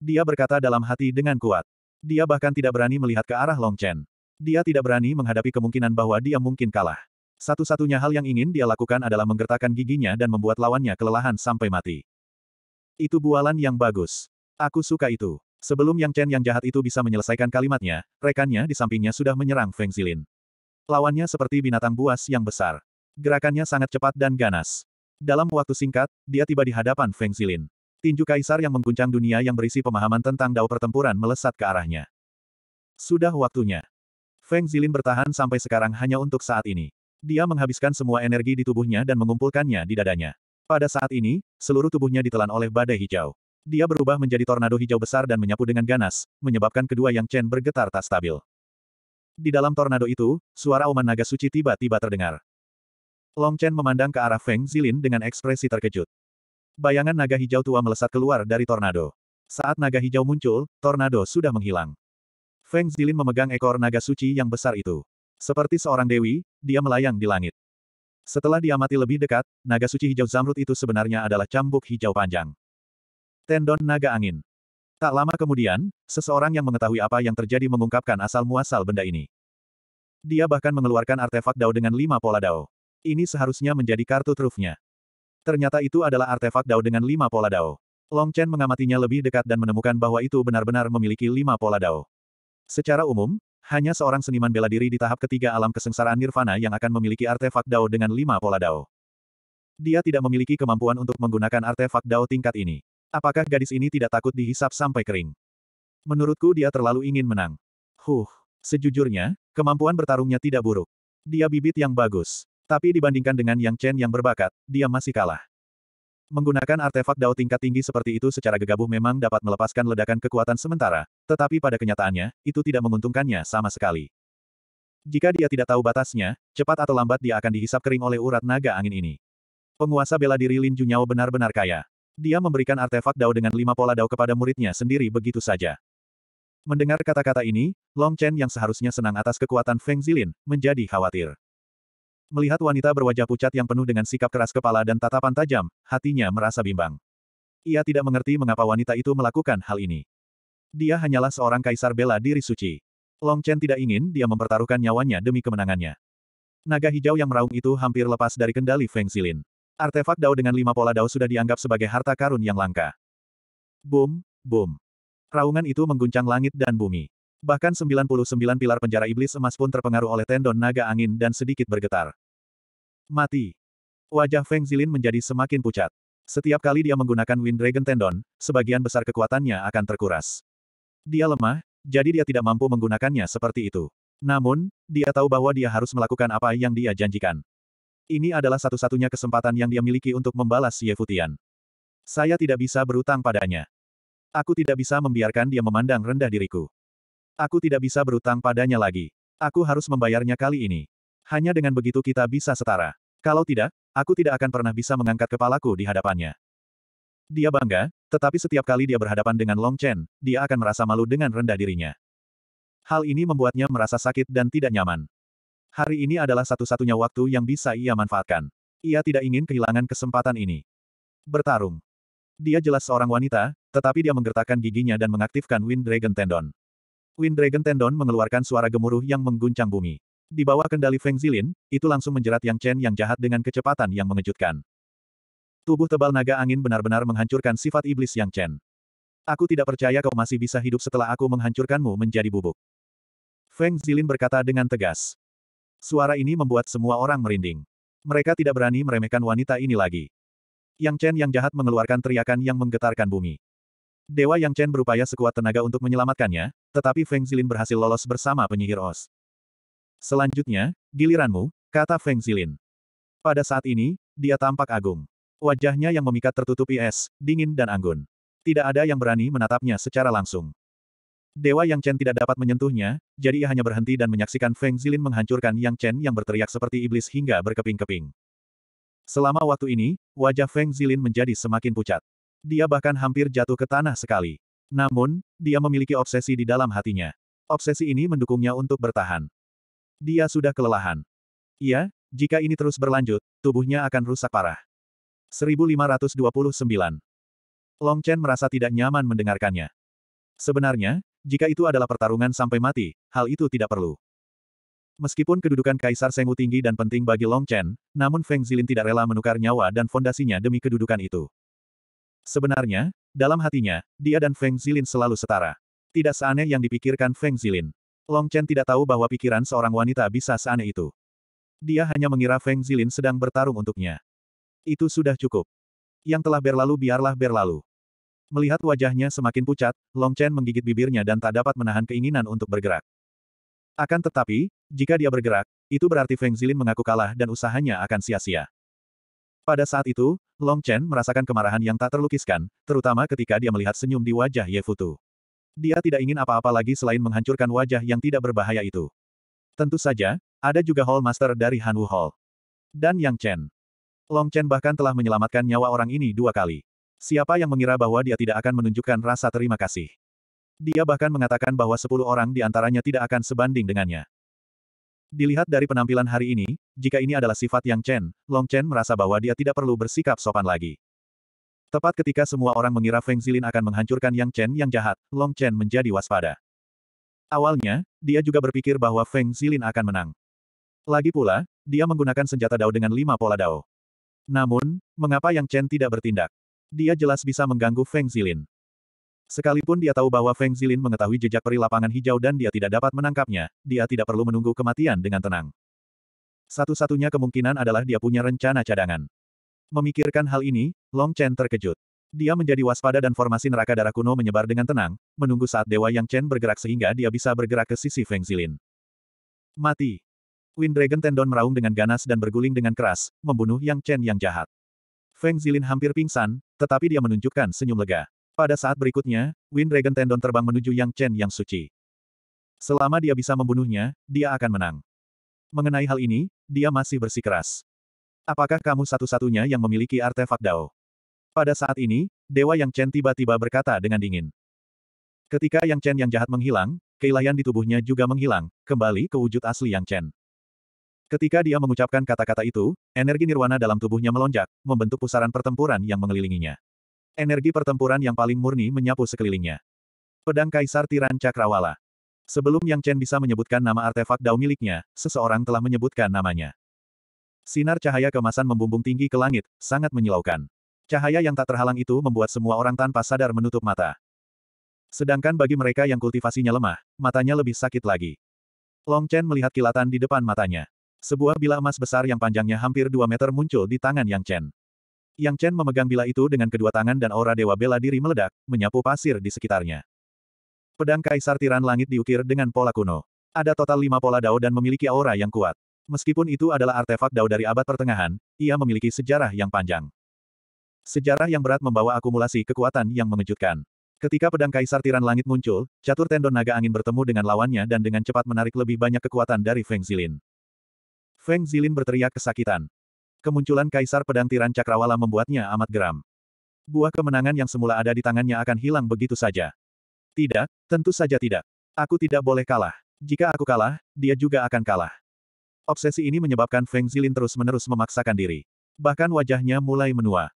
Dia berkata dalam hati dengan kuat. Dia bahkan tidak berani melihat ke arah Long Chen. Dia tidak berani menghadapi kemungkinan bahwa dia mungkin kalah. Satu-satunya hal yang ingin dia lakukan adalah menggertakkan giginya dan membuat lawannya kelelahan sampai mati. Itu bualan yang bagus. Aku suka itu. Sebelum Yang Chen yang jahat itu bisa menyelesaikan kalimatnya, rekannya di sampingnya sudah menyerang Feng Zilin. Lawannya seperti binatang buas yang besar. Gerakannya sangat cepat dan ganas. Dalam waktu singkat, dia tiba di hadapan Feng Zilin. Tinju kaisar yang mengguncang dunia yang berisi pemahaman tentang dao pertempuran melesat ke arahnya. Sudah waktunya. Feng Zilin bertahan sampai sekarang hanya untuk saat ini. Dia menghabiskan semua energi di tubuhnya dan mengumpulkannya di dadanya. Pada saat ini, seluruh tubuhnya ditelan oleh badai hijau. Dia berubah menjadi tornado hijau besar dan menyapu dengan ganas, menyebabkan kedua yang Chen bergetar tak stabil. Di dalam tornado itu, suara Oman Naga Suci tiba-tiba terdengar. Long Chen memandang ke arah Feng Zilin dengan ekspresi terkejut. Bayangan naga hijau tua melesat keluar dari tornado. Saat naga hijau muncul, tornado sudah menghilang. Feng Zilin memegang ekor naga suci yang besar itu. Seperti seorang dewi, dia melayang di langit. Setelah diamati lebih dekat, naga suci hijau zamrud itu sebenarnya adalah cambuk hijau panjang. Tendon naga angin. Tak lama kemudian, seseorang yang mengetahui apa yang terjadi mengungkapkan asal-muasal benda ini. Dia bahkan mengeluarkan artefak dao dengan lima pola dao. Ini seharusnya menjadi kartu trufnya. Ternyata itu adalah artefak Dao dengan lima pola Dao. Long Chen mengamatinya lebih dekat dan menemukan bahwa itu benar-benar memiliki lima pola Dao. Secara umum, hanya seorang seniman bela diri di tahap ketiga alam kesengsaraan Nirvana yang akan memiliki artefak Dao dengan lima pola Dao. Dia tidak memiliki kemampuan untuk menggunakan artefak Dao tingkat ini. Apakah gadis ini tidak takut dihisap sampai kering? Menurutku dia terlalu ingin menang. Huh, sejujurnya, kemampuan bertarungnya tidak buruk. Dia bibit yang bagus. Tapi dibandingkan dengan Yang Chen yang berbakat, dia masih kalah. Menggunakan artefak Dao tingkat tinggi seperti itu secara gegabah memang dapat melepaskan ledakan kekuatan sementara, tetapi pada kenyataannya, itu tidak menguntungkannya sama sekali. Jika dia tidak tahu batasnya, cepat atau lambat dia akan dihisap kering oleh urat naga angin ini. Penguasa bela diri Lin Junyao benar-benar kaya. Dia memberikan artefak Dao dengan lima pola Dao kepada muridnya sendiri begitu saja. Mendengar kata-kata ini, Long Chen yang seharusnya senang atas kekuatan Feng Zilin, menjadi khawatir. Melihat wanita berwajah pucat yang penuh dengan sikap keras kepala dan tatapan tajam, hatinya merasa bimbang. Ia tidak mengerti mengapa wanita itu melakukan hal ini. Dia hanyalah seorang kaisar bela diri suci. Long Chen tidak ingin dia mempertaruhkan nyawanya demi kemenangannya. Naga hijau yang meraung itu hampir lepas dari kendali Feng Xilin. Artefak dao dengan lima pola dao sudah dianggap sebagai harta karun yang langka. Boom, boom. Raungan itu mengguncang langit dan bumi. Bahkan 99 pilar penjara iblis emas pun terpengaruh oleh tendon naga angin dan sedikit bergetar. Mati. Wajah Feng Zilin menjadi semakin pucat. Setiap kali dia menggunakan Wind Dragon Tendon, sebagian besar kekuatannya akan terkuras. Dia lemah, jadi dia tidak mampu menggunakannya seperti itu. Namun, dia tahu bahwa dia harus melakukan apa yang dia janjikan. Ini adalah satu-satunya kesempatan yang dia miliki untuk membalas Ye Futian. Saya tidak bisa berutang padanya. Aku tidak bisa membiarkan dia memandang rendah diriku. Aku tidak bisa berutang padanya lagi. Aku harus membayarnya kali ini. Hanya dengan begitu kita bisa setara. Kalau tidak, aku tidak akan pernah bisa mengangkat kepalaku di hadapannya. Dia bangga, tetapi setiap kali dia berhadapan dengan Long Chen, dia akan merasa malu dengan rendah dirinya. Hal ini membuatnya merasa sakit dan tidak nyaman. Hari ini adalah satu-satunya waktu yang bisa ia manfaatkan. Ia tidak ingin kehilangan kesempatan ini. Bertarung. Dia jelas seorang wanita, tetapi dia menggertakkan giginya dan mengaktifkan Wind Dragon Tendon. Wind Dragon Tendon mengeluarkan suara gemuruh yang mengguncang bumi. Di bawah kendali Feng Zilin, itu langsung menjerat Yang Chen yang jahat dengan kecepatan yang mengejutkan. Tubuh tebal naga angin benar-benar menghancurkan sifat iblis Yang Chen. Aku tidak percaya kau masih bisa hidup setelah aku menghancurkanmu menjadi bubuk. Feng Zilin berkata dengan tegas. Suara ini membuat semua orang merinding. Mereka tidak berani meremehkan wanita ini lagi. Yang Chen yang jahat mengeluarkan teriakan yang menggetarkan bumi. Dewa Yang Chen berupaya sekuat tenaga untuk menyelamatkannya, tetapi Feng Zilin berhasil lolos bersama penyihir Oz. Selanjutnya, giliranmu, kata Feng Zilin. Pada saat ini, dia tampak agung. Wajahnya yang memikat tertutupi es, dingin dan anggun. Tidak ada yang berani menatapnya secara langsung. Dewa Yang Chen tidak dapat menyentuhnya, jadi ia hanya berhenti dan menyaksikan Feng Zilin menghancurkan Yang Chen yang berteriak seperti iblis hingga berkeping-keping. Selama waktu ini, wajah Feng Zilin menjadi semakin pucat. Dia bahkan hampir jatuh ke tanah sekali. Namun, dia memiliki obsesi di dalam hatinya. Obsesi ini mendukungnya untuk bertahan. Dia sudah kelelahan. Iya, jika ini terus berlanjut, tubuhnya akan rusak parah. 1529. Long Chen merasa tidak nyaman mendengarkannya. Sebenarnya, jika itu adalah pertarungan sampai mati, hal itu tidak perlu. Meskipun kedudukan Kaisar Sengu tinggi dan penting bagi Long Chen, namun Feng Zilin tidak rela menukar nyawa dan fondasinya demi kedudukan itu. Sebenarnya, dalam hatinya, dia dan Feng Zilin selalu setara. Tidak seaneh yang dipikirkan Feng Zilin. Long Chen tidak tahu bahwa pikiran seorang wanita bisa seaneh itu. Dia hanya mengira Feng Zilin sedang bertarung untuknya. Itu sudah cukup. Yang telah berlalu biarlah berlalu. Melihat wajahnya semakin pucat, Long Chen menggigit bibirnya dan tak dapat menahan keinginan untuk bergerak. Akan tetapi, jika dia bergerak, itu berarti Feng Zilin mengaku kalah dan usahanya akan sia-sia. Pada saat itu, Long Chen merasakan kemarahan yang tak terlukiskan, terutama ketika dia melihat senyum di wajah Ye Futu. Dia tidak ingin apa-apa lagi selain menghancurkan wajah yang tidak berbahaya itu. Tentu saja, ada juga Hall Master dari Hanwu Hall. Dan Yang Chen. Long Chen bahkan telah menyelamatkan nyawa orang ini dua kali. Siapa yang mengira bahwa dia tidak akan menunjukkan rasa terima kasih? Dia bahkan mengatakan bahwa sepuluh orang di antaranya tidak akan sebanding dengannya. Dilihat dari penampilan hari ini, jika ini adalah sifat yang Chen, Long Chen merasa bahwa dia tidak perlu bersikap sopan lagi. Tepat ketika semua orang mengira Feng Zilin akan menghancurkan Yang Chen yang jahat, Long Chen menjadi waspada. Awalnya, dia juga berpikir bahwa Feng Zilin akan menang. Lagi pula, dia menggunakan senjata dao dengan lima pola dao. Namun, mengapa Yang Chen tidak bertindak? Dia jelas bisa mengganggu Feng Zilin. Sekalipun dia tahu bahwa Feng Zilin mengetahui jejak peri lapangan hijau dan dia tidak dapat menangkapnya, dia tidak perlu menunggu kematian dengan tenang. Satu-satunya kemungkinan adalah dia punya rencana cadangan. Memikirkan hal ini, Long Chen terkejut. Dia menjadi waspada dan formasi neraka darah kuno menyebar dengan tenang, menunggu saat Dewa Yang Chen bergerak sehingga dia bisa bergerak ke sisi Feng Zilin. Mati. Wind Dragon Tendon meraung dengan ganas dan berguling dengan keras, membunuh Yang Chen yang jahat. Feng Zilin hampir pingsan, tetapi dia menunjukkan senyum lega. Pada saat berikutnya, Wind Dragon Tendon terbang menuju Yang Chen yang suci. Selama dia bisa membunuhnya, dia akan menang. Mengenai hal ini, dia masih bersikeras. Apakah kamu satu-satunya yang memiliki artefak Dao? Pada saat ini, Dewa Yang Chen tiba-tiba berkata dengan dingin. Ketika Yang Chen yang jahat menghilang, keilahian di tubuhnya juga menghilang, kembali ke wujud asli Yang Chen. Ketika dia mengucapkan kata-kata itu, energi nirwana dalam tubuhnya melonjak, membentuk pusaran pertempuran yang mengelilinginya. Energi pertempuran yang paling murni menyapu sekelilingnya. Pedang Kaisar Tiran Cakrawala. Sebelum Yang Chen bisa menyebutkan nama artefak dao miliknya, seseorang telah menyebutkan namanya. Sinar cahaya kemasan membumbung tinggi ke langit, sangat menyilaukan. Cahaya yang tak terhalang itu membuat semua orang tanpa sadar menutup mata. Sedangkan bagi mereka yang kultivasinya lemah, matanya lebih sakit lagi. Long Chen melihat kilatan di depan matanya. Sebuah bila emas besar yang panjangnya hampir 2 meter muncul di tangan Yang Chen. Yang Chen memegang bila itu dengan kedua tangan dan aura dewa bela diri meledak, menyapu pasir di sekitarnya. Pedang Kaisar Tiran Langit diukir dengan pola kuno. Ada total lima pola dao dan memiliki aura yang kuat. Meskipun itu adalah artefak dao dari abad pertengahan, ia memiliki sejarah yang panjang. Sejarah yang berat membawa akumulasi kekuatan yang mengejutkan. Ketika pedang Kaisar Tiran Langit muncul, catur tendon naga angin bertemu dengan lawannya dan dengan cepat menarik lebih banyak kekuatan dari Feng Zilin. Feng Zilin berteriak kesakitan. Kemunculan Kaisar Pedang Tiran Cakrawala membuatnya amat geram. Buah kemenangan yang semula ada di tangannya akan hilang begitu saja. Tidak, tentu saja tidak. Aku tidak boleh kalah. Jika aku kalah, dia juga akan kalah. Obsesi ini menyebabkan Feng Zilin terus-menerus memaksakan diri. Bahkan wajahnya mulai menua.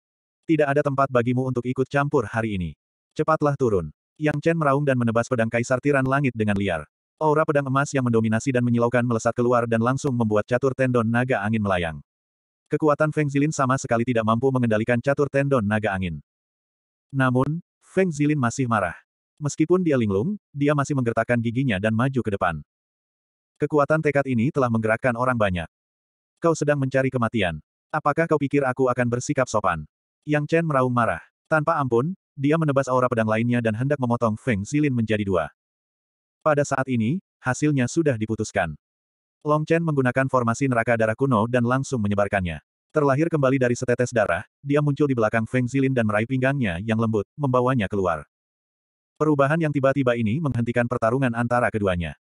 Tidak ada tempat bagimu untuk ikut campur hari ini. Cepatlah turun. Yang Chen meraung dan menebas pedang Kaisar Tiran Langit dengan liar. Aura pedang emas yang mendominasi dan menyilaukan melesat keluar dan langsung membuat catur tendon naga angin melayang. Kekuatan Feng Zilin sama sekali tidak mampu mengendalikan catur tendon naga angin. Namun, Feng Zilin masih marah. Meskipun dia linglung, dia masih menggertakkan giginya dan maju ke depan. Kekuatan tekad ini telah menggerakkan orang banyak. Kau sedang mencari kematian. Apakah kau pikir aku akan bersikap sopan? Yang Chen meraung marah. Tanpa ampun, dia menebas aura pedang lainnya dan hendak memotong Feng Zilin menjadi dua. Pada saat ini, hasilnya sudah diputuskan. Long Chen menggunakan formasi neraka darah kuno dan langsung menyebarkannya. Terlahir kembali dari setetes darah, dia muncul di belakang Feng Zilin dan meraih pinggangnya yang lembut, membawanya keluar. Perubahan yang tiba-tiba ini menghentikan pertarungan antara keduanya.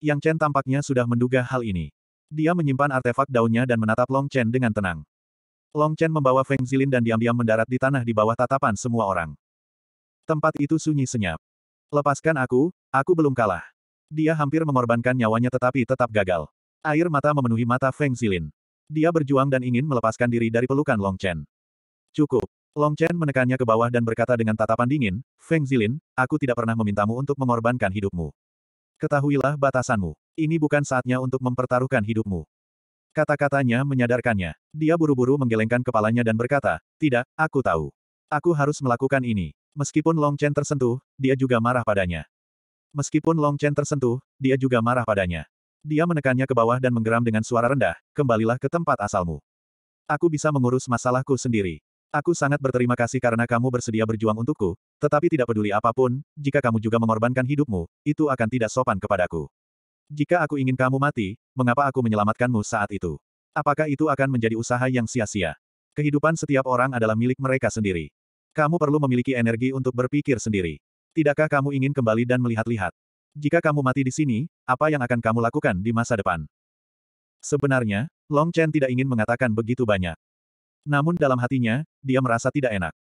Yang Chen tampaknya sudah menduga hal ini. Dia menyimpan artefak daunnya dan menatap Long Chen dengan tenang. Long Chen membawa Feng Zilin dan diam-diam mendarat di tanah di bawah tatapan semua orang. Tempat itu sunyi senyap. Lepaskan aku, aku belum kalah. Dia hampir mengorbankan nyawanya tetapi tetap gagal. Air mata memenuhi mata Feng Zilin. Dia berjuang dan ingin melepaskan diri dari pelukan Long Chen. Cukup. Long Chen menekannya ke bawah dan berkata dengan tatapan dingin, Feng Zilin, aku tidak pernah memintamu untuk mengorbankan hidupmu. Ketahuilah batasanmu. Ini bukan saatnya untuk mempertaruhkan hidupmu. Kata-katanya menyadarkannya. Dia buru-buru menggelengkan kepalanya dan berkata, tidak, aku tahu. Aku harus melakukan ini. Meskipun Long Chen tersentuh, dia juga marah padanya. Meskipun Long Chen tersentuh, dia juga marah padanya. Dia menekannya ke bawah dan menggeram dengan suara rendah, kembalilah ke tempat asalmu. Aku bisa mengurus masalahku sendiri. Aku sangat berterima kasih karena kamu bersedia berjuang untukku, tetapi tidak peduli apapun, jika kamu juga mengorbankan hidupmu, itu akan tidak sopan kepadaku. Jika aku ingin kamu mati, mengapa aku menyelamatkanmu saat itu? Apakah itu akan menjadi usaha yang sia-sia? Kehidupan setiap orang adalah milik mereka sendiri. Kamu perlu memiliki energi untuk berpikir sendiri. Tidakkah kamu ingin kembali dan melihat-lihat? Jika kamu mati di sini, apa yang akan kamu lakukan di masa depan? Sebenarnya, Long Chen tidak ingin mengatakan begitu banyak. Namun dalam hatinya, dia merasa tidak enak.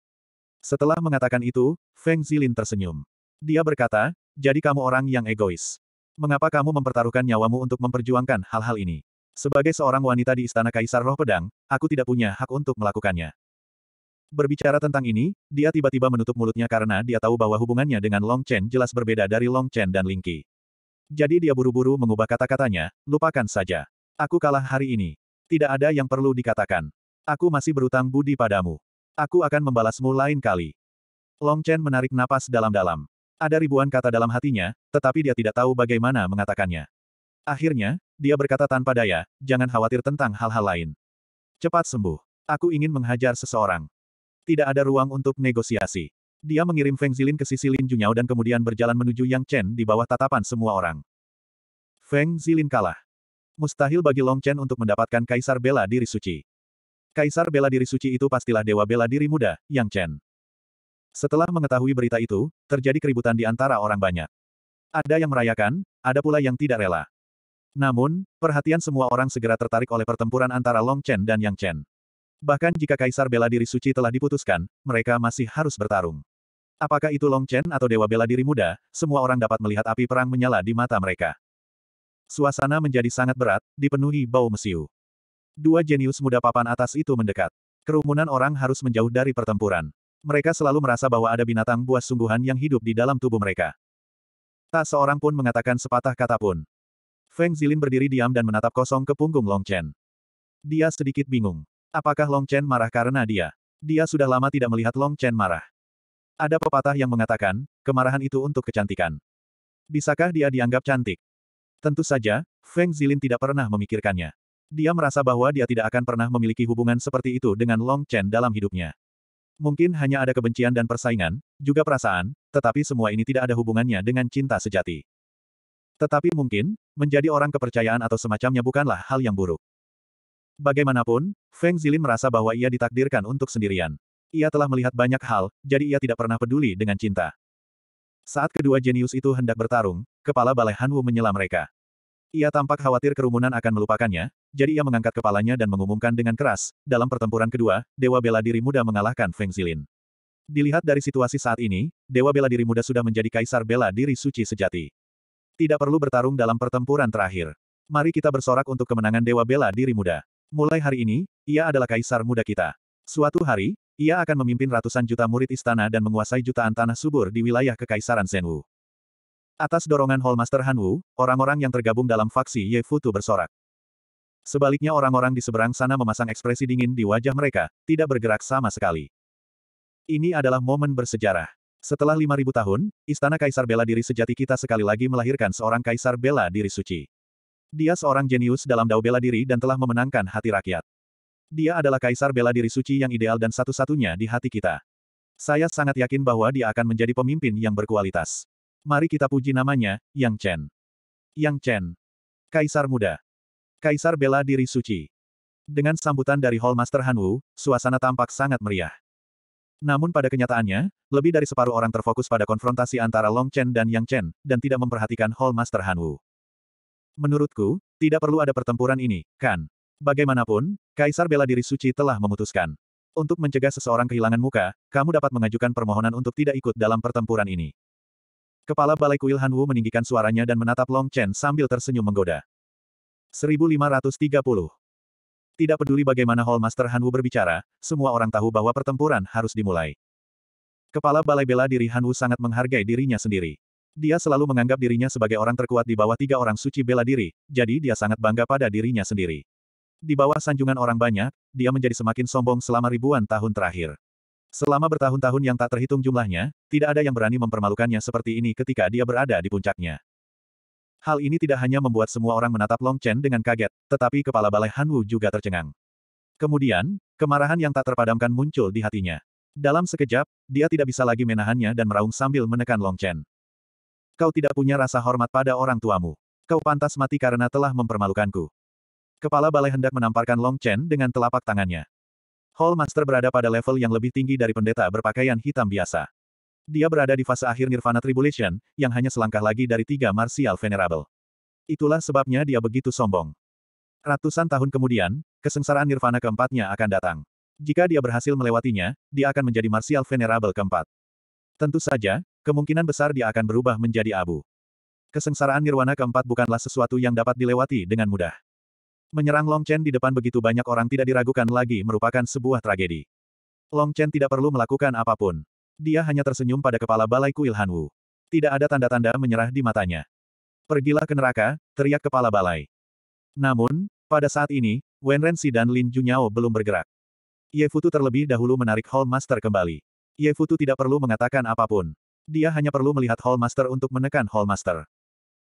Setelah mengatakan itu, Feng Zilin tersenyum. Dia berkata, jadi kamu orang yang egois. Mengapa kamu mempertaruhkan nyawamu untuk memperjuangkan hal-hal ini? Sebagai seorang wanita di Istana Kaisar Roh Pedang, aku tidak punya hak untuk melakukannya. Berbicara tentang ini, dia tiba-tiba menutup mulutnya karena dia tahu bahwa hubungannya dengan Long Chen jelas berbeda dari Long Chen dan Ling Qi. Jadi dia buru-buru mengubah kata-katanya, lupakan saja. Aku kalah hari ini. Tidak ada yang perlu dikatakan. Aku masih berutang budi padamu. Aku akan membalasmu lain kali. Long Chen menarik napas dalam-dalam. Ada ribuan kata dalam hatinya, tetapi dia tidak tahu bagaimana mengatakannya. Akhirnya, dia berkata tanpa daya, jangan khawatir tentang hal-hal lain. Cepat sembuh. Aku ingin menghajar seseorang. Tidak ada ruang untuk negosiasi. Dia mengirim Feng Zilin ke sisi Lin Junyao dan kemudian berjalan menuju Yang Chen di bawah tatapan semua orang. Feng Zilin kalah. Mustahil bagi Long Chen untuk mendapatkan Kaisar Bela Diri Suci. Kaisar Bela Diri Suci itu pastilah Dewa Bela Diri Muda, Yang Chen. Setelah mengetahui berita itu, terjadi keributan di antara orang banyak. Ada yang merayakan, ada pula yang tidak rela. Namun, perhatian semua orang segera tertarik oleh pertempuran antara Long Chen dan Yang Chen. Bahkan jika kaisar bela diri suci telah diputuskan, mereka masih harus bertarung. Apakah itu Long Chen atau dewa bela diri muda, semua orang dapat melihat api perang menyala di mata mereka. Suasana menjadi sangat berat, dipenuhi bau mesiu. Dua jenius muda papan atas itu mendekat. Kerumunan orang harus menjauh dari pertempuran. Mereka selalu merasa bahwa ada binatang buas sungguhan yang hidup di dalam tubuh mereka. Tak seorang pun mengatakan sepatah kata pun. Feng Zilin berdiri diam dan menatap kosong ke punggung Long Chen. Dia sedikit bingung. Apakah Long Chen marah karena dia? Dia sudah lama tidak melihat Long Chen marah. Ada pepatah yang mengatakan, kemarahan itu untuk kecantikan. Bisakah dia dianggap cantik? Tentu saja, Feng Zilin tidak pernah memikirkannya. Dia merasa bahwa dia tidak akan pernah memiliki hubungan seperti itu dengan Long Chen dalam hidupnya. Mungkin hanya ada kebencian dan persaingan, juga perasaan, tetapi semua ini tidak ada hubungannya dengan cinta sejati. Tetapi mungkin, menjadi orang kepercayaan atau semacamnya bukanlah hal yang buruk. Bagaimanapun, Feng Zilin merasa bahwa ia ditakdirkan untuk sendirian. Ia telah melihat banyak hal, jadi ia tidak pernah peduli dengan cinta. Saat kedua jenius itu hendak bertarung, kepala Balai Hanwu menyela mereka. Ia tampak khawatir kerumunan akan melupakannya, jadi ia mengangkat kepalanya dan mengumumkan dengan keras, dalam pertempuran kedua, Dewa Bela Diri Muda mengalahkan Feng Zilin. Dilihat dari situasi saat ini, Dewa Bela Diri Muda sudah menjadi kaisar bela diri suci sejati. Tidak perlu bertarung dalam pertempuran terakhir. Mari kita bersorak untuk kemenangan Dewa Bela Diri Muda. Mulai hari ini, ia adalah kaisar muda kita. Suatu hari, ia akan memimpin ratusan juta murid istana dan menguasai jutaan tanah subur di wilayah kekaisaran Senwu. Atas dorongan Hallmaster Hanwu, orang-orang yang tergabung dalam faksi Ye Futu bersorak. Sebaliknya orang-orang di seberang sana memasang ekspresi dingin di wajah mereka, tidak bergerak sama sekali. Ini adalah momen bersejarah. Setelah 5.000 tahun, Istana Kaisar Bela Diri Sejati kita sekali lagi melahirkan seorang Kaisar Bela Diri Suci. Dia seorang jenius dalam dao bela diri dan telah memenangkan hati rakyat. Dia adalah kaisar bela diri suci yang ideal dan satu-satunya di hati kita. Saya sangat yakin bahwa dia akan menjadi pemimpin yang berkualitas. Mari kita puji namanya, Yang Chen. Yang Chen. Kaisar muda. Kaisar bela diri suci. Dengan sambutan dari Hall Master Hanwu, suasana tampak sangat meriah. Namun pada kenyataannya, lebih dari separuh orang terfokus pada konfrontasi antara Long Chen dan Yang Chen, dan tidak memperhatikan Hall Master Hanwu. Menurutku, tidak perlu ada pertempuran ini, kan? Bagaimanapun, Kaisar Bela Diri Suci telah memutuskan. Untuk mencegah seseorang kehilangan muka, kamu dapat mengajukan permohonan untuk tidak ikut dalam pertempuran ini. Kepala Balai Kuil Han Wu meninggikan suaranya dan menatap Long Chen sambil tersenyum menggoda. 1530. Tidak peduli bagaimana Hall Master Han Wu berbicara, semua orang tahu bahwa pertempuran harus dimulai. Kepala Balai Bela Diri Han Wu sangat menghargai dirinya sendiri. Dia selalu menganggap dirinya sebagai orang terkuat di bawah tiga orang suci bela diri, jadi dia sangat bangga pada dirinya sendiri. Di bawah sanjungan orang banyak, dia menjadi semakin sombong selama ribuan tahun terakhir. Selama bertahun-tahun yang tak terhitung jumlahnya, tidak ada yang berani mempermalukannya seperti ini ketika dia berada di puncaknya. Hal ini tidak hanya membuat semua orang menatap Long Chen dengan kaget, tetapi kepala balai Hanwu juga tercengang. Kemudian, kemarahan yang tak terpadamkan muncul di hatinya. Dalam sekejap, dia tidak bisa lagi menahannya dan meraung sambil menekan Long Chen. Kau tidak punya rasa hormat pada orang tuamu. Kau pantas mati karena telah mempermalukanku. Kepala balai hendak menamparkan Long Chen dengan telapak tangannya. Hall Master berada pada level yang lebih tinggi dari pendeta berpakaian hitam biasa. Dia berada di fase akhir Nirvana Tribulation, yang hanya selangkah lagi dari tiga Martial Venerable. Itulah sebabnya dia begitu sombong. Ratusan tahun kemudian, kesengsaraan Nirvana keempatnya akan datang. Jika dia berhasil melewatinya, dia akan menjadi Martial Venerable keempat. Tentu saja, Kemungkinan besar dia akan berubah menjadi abu. Kesengsaraan nirwana keempat bukanlah sesuatu yang dapat dilewati dengan mudah. Menyerang Long Chen di depan begitu banyak orang tidak diragukan lagi merupakan sebuah tragedi. Long Chen tidak perlu melakukan apapun. Dia hanya tersenyum pada kepala balai kuil Hanwu. Tidak ada tanda-tanda menyerah di matanya. Pergilah ke neraka, teriak kepala balai. Namun, pada saat ini, Wen Renzi dan Lin Junyao belum bergerak. Ye Futu terlebih dahulu menarik Hall Master kembali. Ye Futu tidak perlu mengatakan apapun. Dia hanya perlu melihat Hallmaster untuk menekan Hallmaster.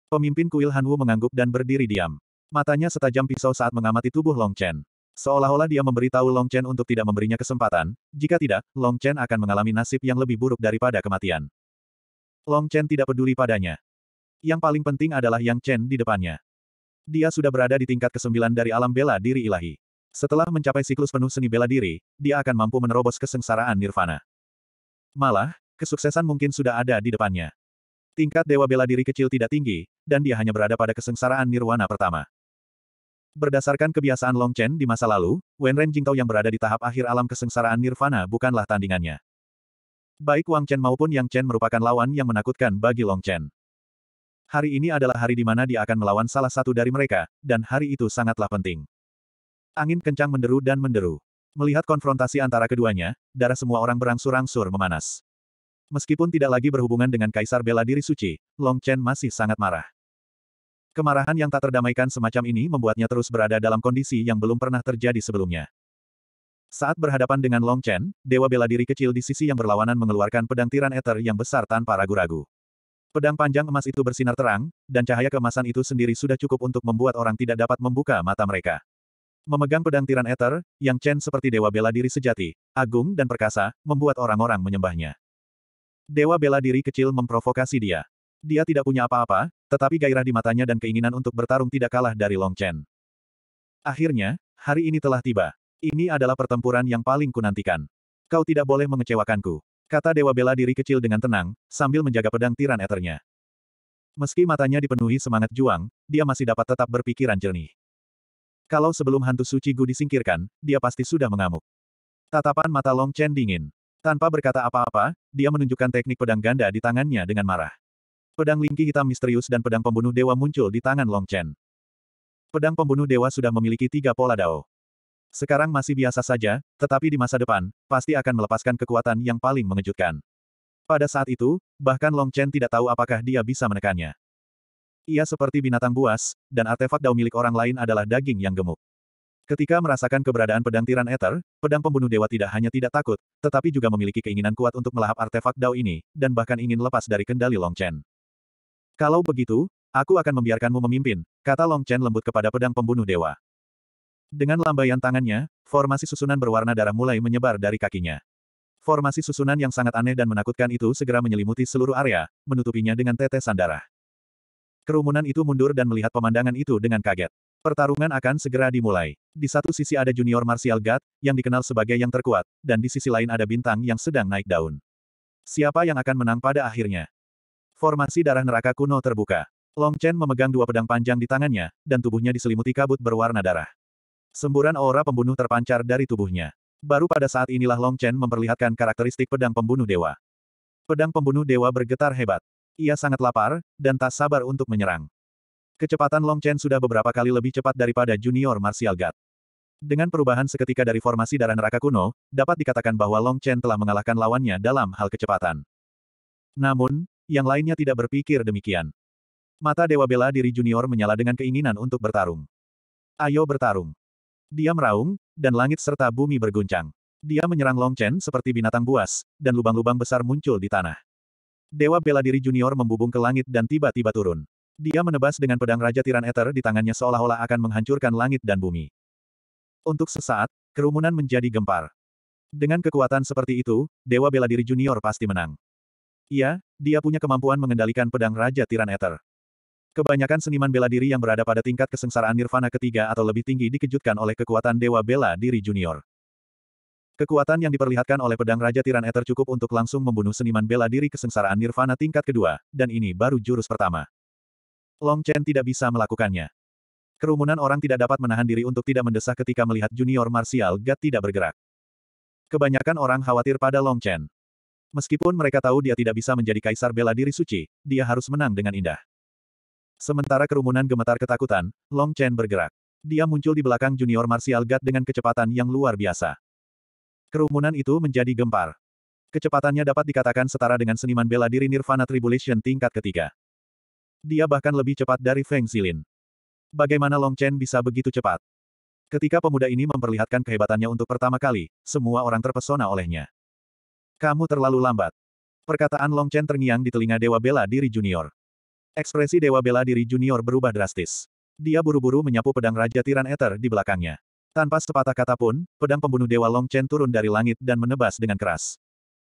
Pemimpin kuil Hanwu mengangguk dan berdiri diam. Matanya setajam pisau saat mengamati tubuh Long Chen. Seolah-olah dia memberitahu Long Chen untuk tidak memberinya kesempatan, jika tidak, Long Chen akan mengalami nasib yang lebih buruk daripada kematian. Long Chen tidak peduli padanya. Yang paling penting adalah Yang Chen di depannya. Dia sudah berada di tingkat kesembilan dari alam bela diri ilahi. Setelah mencapai siklus penuh seni bela diri, dia akan mampu menerobos kesengsaraan nirvana. Malah, kesuksesan mungkin sudah ada di depannya. Tingkat dewa bela diri kecil tidak tinggi, dan dia hanya berada pada kesengsaraan nirwana pertama. Berdasarkan kebiasaan Long Chen di masa lalu, Wen Ren Jingtao yang berada di tahap akhir alam kesengsaraan nirvana bukanlah tandingannya. Baik Wang Chen maupun Yang Chen merupakan lawan yang menakutkan bagi Long Chen. Hari ini adalah hari di mana dia akan melawan salah satu dari mereka, dan hari itu sangatlah penting. Angin kencang menderu dan menderu. Melihat konfrontasi antara keduanya, darah semua orang berangsur-angsur memanas. Meskipun tidak lagi berhubungan dengan Kaisar Bela Diri Suci, Long Chen masih sangat marah. Kemarahan yang tak terdamaikan semacam ini membuatnya terus berada dalam kondisi yang belum pernah terjadi sebelumnya. Saat berhadapan dengan Long Chen, Dewa Bela Diri kecil di sisi yang berlawanan mengeluarkan pedang tiran eter yang besar tanpa ragu-ragu. Pedang panjang emas itu bersinar terang, dan cahaya kemasan itu sendiri sudah cukup untuk membuat orang tidak dapat membuka mata mereka. Memegang pedang tiran eter, yang Chen seperti dewa bela diri sejati, agung dan perkasa, membuat orang-orang menyembahnya. Dewa bela diri kecil memprovokasi dia. Dia tidak punya apa-apa, tetapi gairah di matanya dan keinginan untuk bertarung tidak kalah dari Long Chen. Akhirnya, hari ini telah tiba. Ini adalah pertempuran yang paling kunantikan. Kau tidak boleh mengecewakanku. Kata Dewa Bela Diri kecil dengan tenang, sambil menjaga pedang tiran eternya. Meski matanya dipenuhi semangat juang, dia masih dapat tetap berpikiran jernih. Kalau sebelum hantu suci Gu disingkirkan, dia pasti sudah mengamuk. Tatapan mata Long Chen dingin. Tanpa berkata apa-apa, dia menunjukkan teknik pedang ganda di tangannya dengan marah. Pedang lingki hitam misterius dan pedang pembunuh dewa muncul di tangan Long Chen. Pedang pembunuh dewa sudah memiliki tiga pola dao. Sekarang masih biasa saja, tetapi di masa depan, pasti akan melepaskan kekuatan yang paling mengejutkan. Pada saat itu, bahkan Long Chen tidak tahu apakah dia bisa menekannya. Ia seperti binatang buas, dan artefak dao milik orang lain adalah daging yang gemuk. Ketika merasakan keberadaan pedang tiran ether, pedang pembunuh dewa tidak hanya tidak takut, tetapi juga memiliki keinginan kuat untuk melahap artefak Dao ini, dan bahkan ingin lepas dari kendali Long Chen. Kalau begitu, aku akan membiarkanmu memimpin, kata Long Chen lembut kepada pedang pembunuh dewa. Dengan lambaian tangannya, formasi susunan berwarna darah mulai menyebar dari kakinya. Formasi susunan yang sangat aneh dan menakutkan itu segera menyelimuti seluruh area, menutupinya dengan tetesan darah. Kerumunan itu mundur dan melihat pemandangan itu dengan kaget. Pertarungan akan segera dimulai. Di satu sisi ada junior martial god, yang dikenal sebagai yang terkuat, dan di sisi lain ada bintang yang sedang naik daun. Siapa yang akan menang pada akhirnya? Formasi darah neraka kuno terbuka. Long Chen memegang dua pedang panjang di tangannya, dan tubuhnya diselimuti kabut berwarna darah. Semburan aura pembunuh terpancar dari tubuhnya. Baru pada saat inilah Long Chen memperlihatkan karakteristik pedang pembunuh dewa. Pedang pembunuh dewa bergetar hebat. Ia sangat lapar, dan tak sabar untuk menyerang. Kecepatan Long Chen sudah beberapa kali lebih cepat daripada junior martial god. Dengan perubahan seketika dari formasi darah neraka kuno, dapat dikatakan bahwa Long Chen telah mengalahkan lawannya dalam hal kecepatan. Namun, yang lainnya tidak berpikir demikian. Mata Dewa Bela Diri Junior menyala dengan keinginan untuk bertarung. Ayo bertarung. Dia meraung, dan langit serta bumi berguncang. Dia menyerang Long Chen seperti binatang buas, dan lubang-lubang besar muncul di tanah. Dewa Bela Diri Junior membubung ke langit dan tiba-tiba turun. Dia menebas dengan pedang Raja Tiran ether di tangannya seolah-olah akan menghancurkan langit dan bumi. Untuk sesaat, kerumunan menjadi gempar. Dengan kekuatan seperti itu, Dewa Bela Diri Junior pasti menang. Iya, dia punya kemampuan mengendalikan pedang Raja Tiran Ether. Kebanyakan seniman bela diri yang berada pada tingkat kesengsaraan nirvana ketiga atau lebih tinggi dikejutkan oleh kekuatan Dewa Bela Diri Junior. Kekuatan yang diperlihatkan oleh pedang Raja Tiran Ether cukup untuk langsung membunuh seniman bela diri kesengsaraan nirvana tingkat kedua, dan ini baru jurus pertama. Long Chen tidak bisa melakukannya. Kerumunan orang tidak dapat menahan diri untuk tidak mendesah ketika melihat junior martial Gat tidak bergerak. Kebanyakan orang khawatir pada Long Chen. Meskipun mereka tahu dia tidak bisa menjadi kaisar bela diri suci, dia harus menang dengan indah. Sementara kerumunan gemetar ketakutan, Long Chen bergerak. Dia muncul di belakang junior martial Gat dengan kecepatan yang luar biasa. Kerumunan itu menjadi gempar. Kecepatannya dapat dikatakan setara dengan seniman bela diri Nirvana Tribulation tingkat ketiga. Dia bahkan lebih cepat dari Feng Zilin. Bagaimana Long Chen bisa begitu cepat? Ketika pemuda ini memperlihatkan kehebatannya untuk pertama kali, semua orang terpesona olehnya. Kamu terlalu lambat. Perkataan Long Chen terngiang di telinga Dewa Bela Diri Junior. Ekspresi Dewa Bela Diri Junior berubah drastis. Dia buru-buru menyapu pedang Raja Tiran Ether di belakangnya. Tanpa sepatah kata pun, pedang pembunuh Dewa Long Chen turun dari langit dan menebas dengan keras.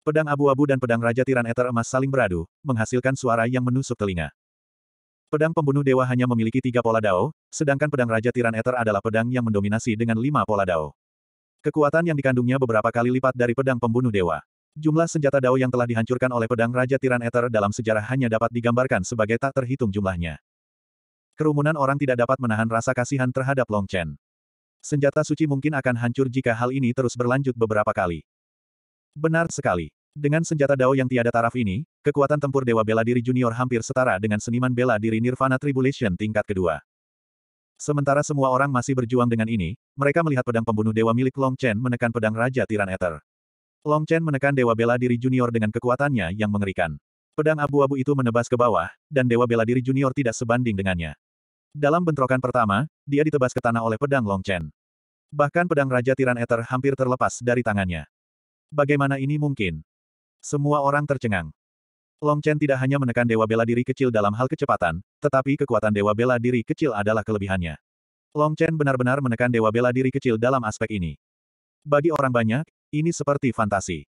Pedang abu-abu dan pedang Raja Tiran Ether emas saling beradu, menghasilkan suara yang menusuk telinga. Pedang pembunuh dewa hanya memiliki tiga pola dao, sedangkan pedang Raja Tiran Ether adalah pedang yang mendominasi dengan lima pola dao. Kekuatan yang dikandungnya beberapa kali lipat dari pedang pembunuh dewa. Jumlah senjata dao yang telah dihancurkan oleh pedang Raja Tiran Ether dalam sejarah hanya dapat digambarkan sebagai tak terhitung jumlahnya. Kerumunan orang tidak dapat menahan rasa kasihan terhadap Long Chen. Senjata suci mungkin akan hancur jika hal ini terus berlanjut beberapa kali. Benar sekali. Dengan senjata Dao yang tiada taraf ini, kekuatan tempur Dewa Bela Diri Junior hampir setara dengan seniman bela diri Nirvana Tribulation tingkat kedua. Sementara semua orang masih berjuang dengan ini, mereka melihat pedang pembunuh dewa milik Long Chen menekan pedang Raja Tiran Ether. Long Chen menekan Dewa Bela Diri Junior dengan kekuatannya yang mengerikan. Pedang abu-abu itu menebas ke bawah, dan Dewa Bela Diri Junior tidak sebanding dengannya. Dalam bentrokan pertama, dia ditebas ke tanah oleh pedang Long Chen. Bahkan pedang Raja Tiran Ether hampir terlepas dari tangannya. Bagaimana ini mungkin? Semua orang tercengang. Long Chen tidak hanya menekan dewa bela diri kecil dalam hal kecepatan, tetapi kekuatan dewa bela diri kecil adalah kelebihannya. Long Chen benar-benar menekan dewa bela diri kecil dalam aspek ini. Bagi orang banyak, ini seperti fantasi.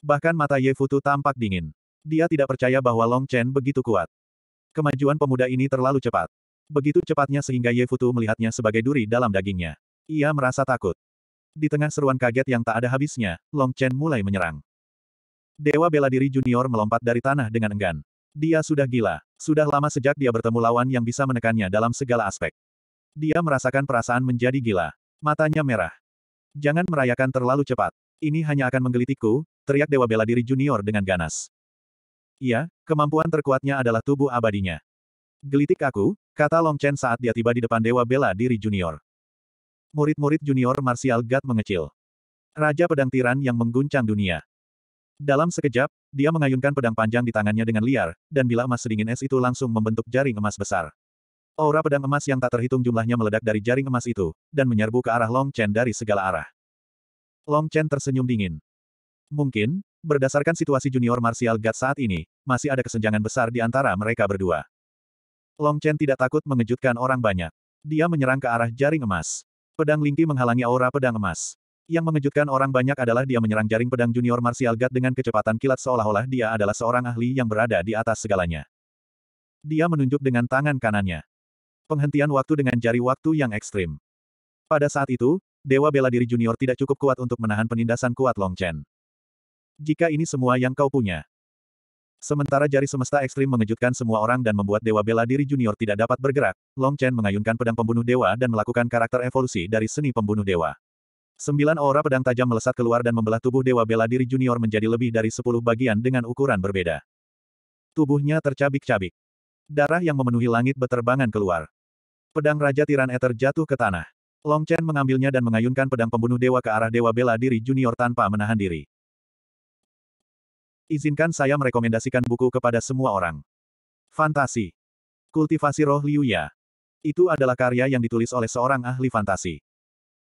Bahkan mata Ye Futu tampak dingin. Dia tidak percaya bahwa Long Chen begitu kuat. Kemajuan pemuda ini terlalu cepat. Begitu cepatnya sehingga Ye Futu melihatnya sebagai duri dalam dagingnya. Ia merasa takut. Di tengah seruan kaget yang tak ada habisnya, Long Chen mulai menyerang. Dewa bela diri junior melompat dari tanah dengan enggan. Dia sudah gila. Sudah lama sejak dia bertemu lawan yang bisa menekannya dalam segala aspek. Dia merasakan perasaan menjadi gila. Matanya merah. Jangan merayakan terlalu cepat. Ini hanya akan menggelitikku, teriak Dewa Bela Diri Junior dengan ganas. Iya, kemampuan terkuatnya adalah tubuh abadinya. Gelitik aku, kata Long Chen saat dia tiba di depan Dewa Bela Diri Junior. Murid-murid junior Martial God mengecil. Raja pedang tiran yang mengguncang dunia. Dalam sekejap, dia mengayunkan pedang panjang di tangannya dengan liar, dan bila emas sedingin es itu langsung membentuk jaring emas besar. Aura pedang emas yang tak terhitung jumlahnya meledak dari jaring emas itu, dan menyerbu ke arah Long Chen dari segala arah. Long Chen tersenyum dingin. Mungkin, berdasarkan situasi junior martial guard saat ini, masih ada kesenjangan besar di antara mereka berdua. Long Chen tidak takut mengejutkan orang banyak. Dia menyerang ke arah jaring emas. Pedang Lingki menghalangi aura pedang emas. Yang mengejutkan orang banyak adalah dia menyerang jaring pedang junior martial guard dengan kecepatan kilat seolah-olah dia adalah seorang ahli yang berada di atas segalanya. Dia menunjuk dengan tangan kanannya. Penghentian waktu dengan jari waktu yang ekstrim. Pada saat itu, Dewa Bela Diri Junior tidak cukup kuat untuk menahan penindasan kuat Long Chen. Jika ini semua yang kau punya. Sementara jari semesta ekstrim mengejutkan semua orang dan membuat Dewa Bela Diri Junior tidak dapat bergerak, Long Chen mengayunkan pedang pembunuh dewa dan melakukan karakter evolusi dari seni pembunuh dewa. Sembilan aura pedang tajam melesat keluar dan membelah tubuh Dewa Bela Diri Junior menjadi lebih dari sepuluh bagian dengan ukuran berbeda. Tubuhnya tercabik-cabik. Darah yang memenuhi langit beterbangan keluar. Pedang Raja Tiran Eter jatuh ke tanah. Long Chen mengambilnya dan mengayunkan pedang pembunuh dewa ke arah Dewa Bela Diri Junior tanpa menahan diri. Izinkan saya merekomendasikan buku kepada semua orang. Fantasi. Kultivasi Roh Liuya. Itu adalah karya yang ditulis oleh seorang ahli fantasi.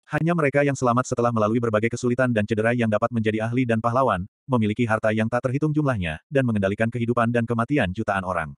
Hanya mereka yang selamat setelah melalui berbagai kesulitan dan cedera yang dapat menjadi ahli dan pahlawan, memiliki harta yang tak terhitung jumlahnya, dan mengendalikan kehidupan dan kematian jutaan orang.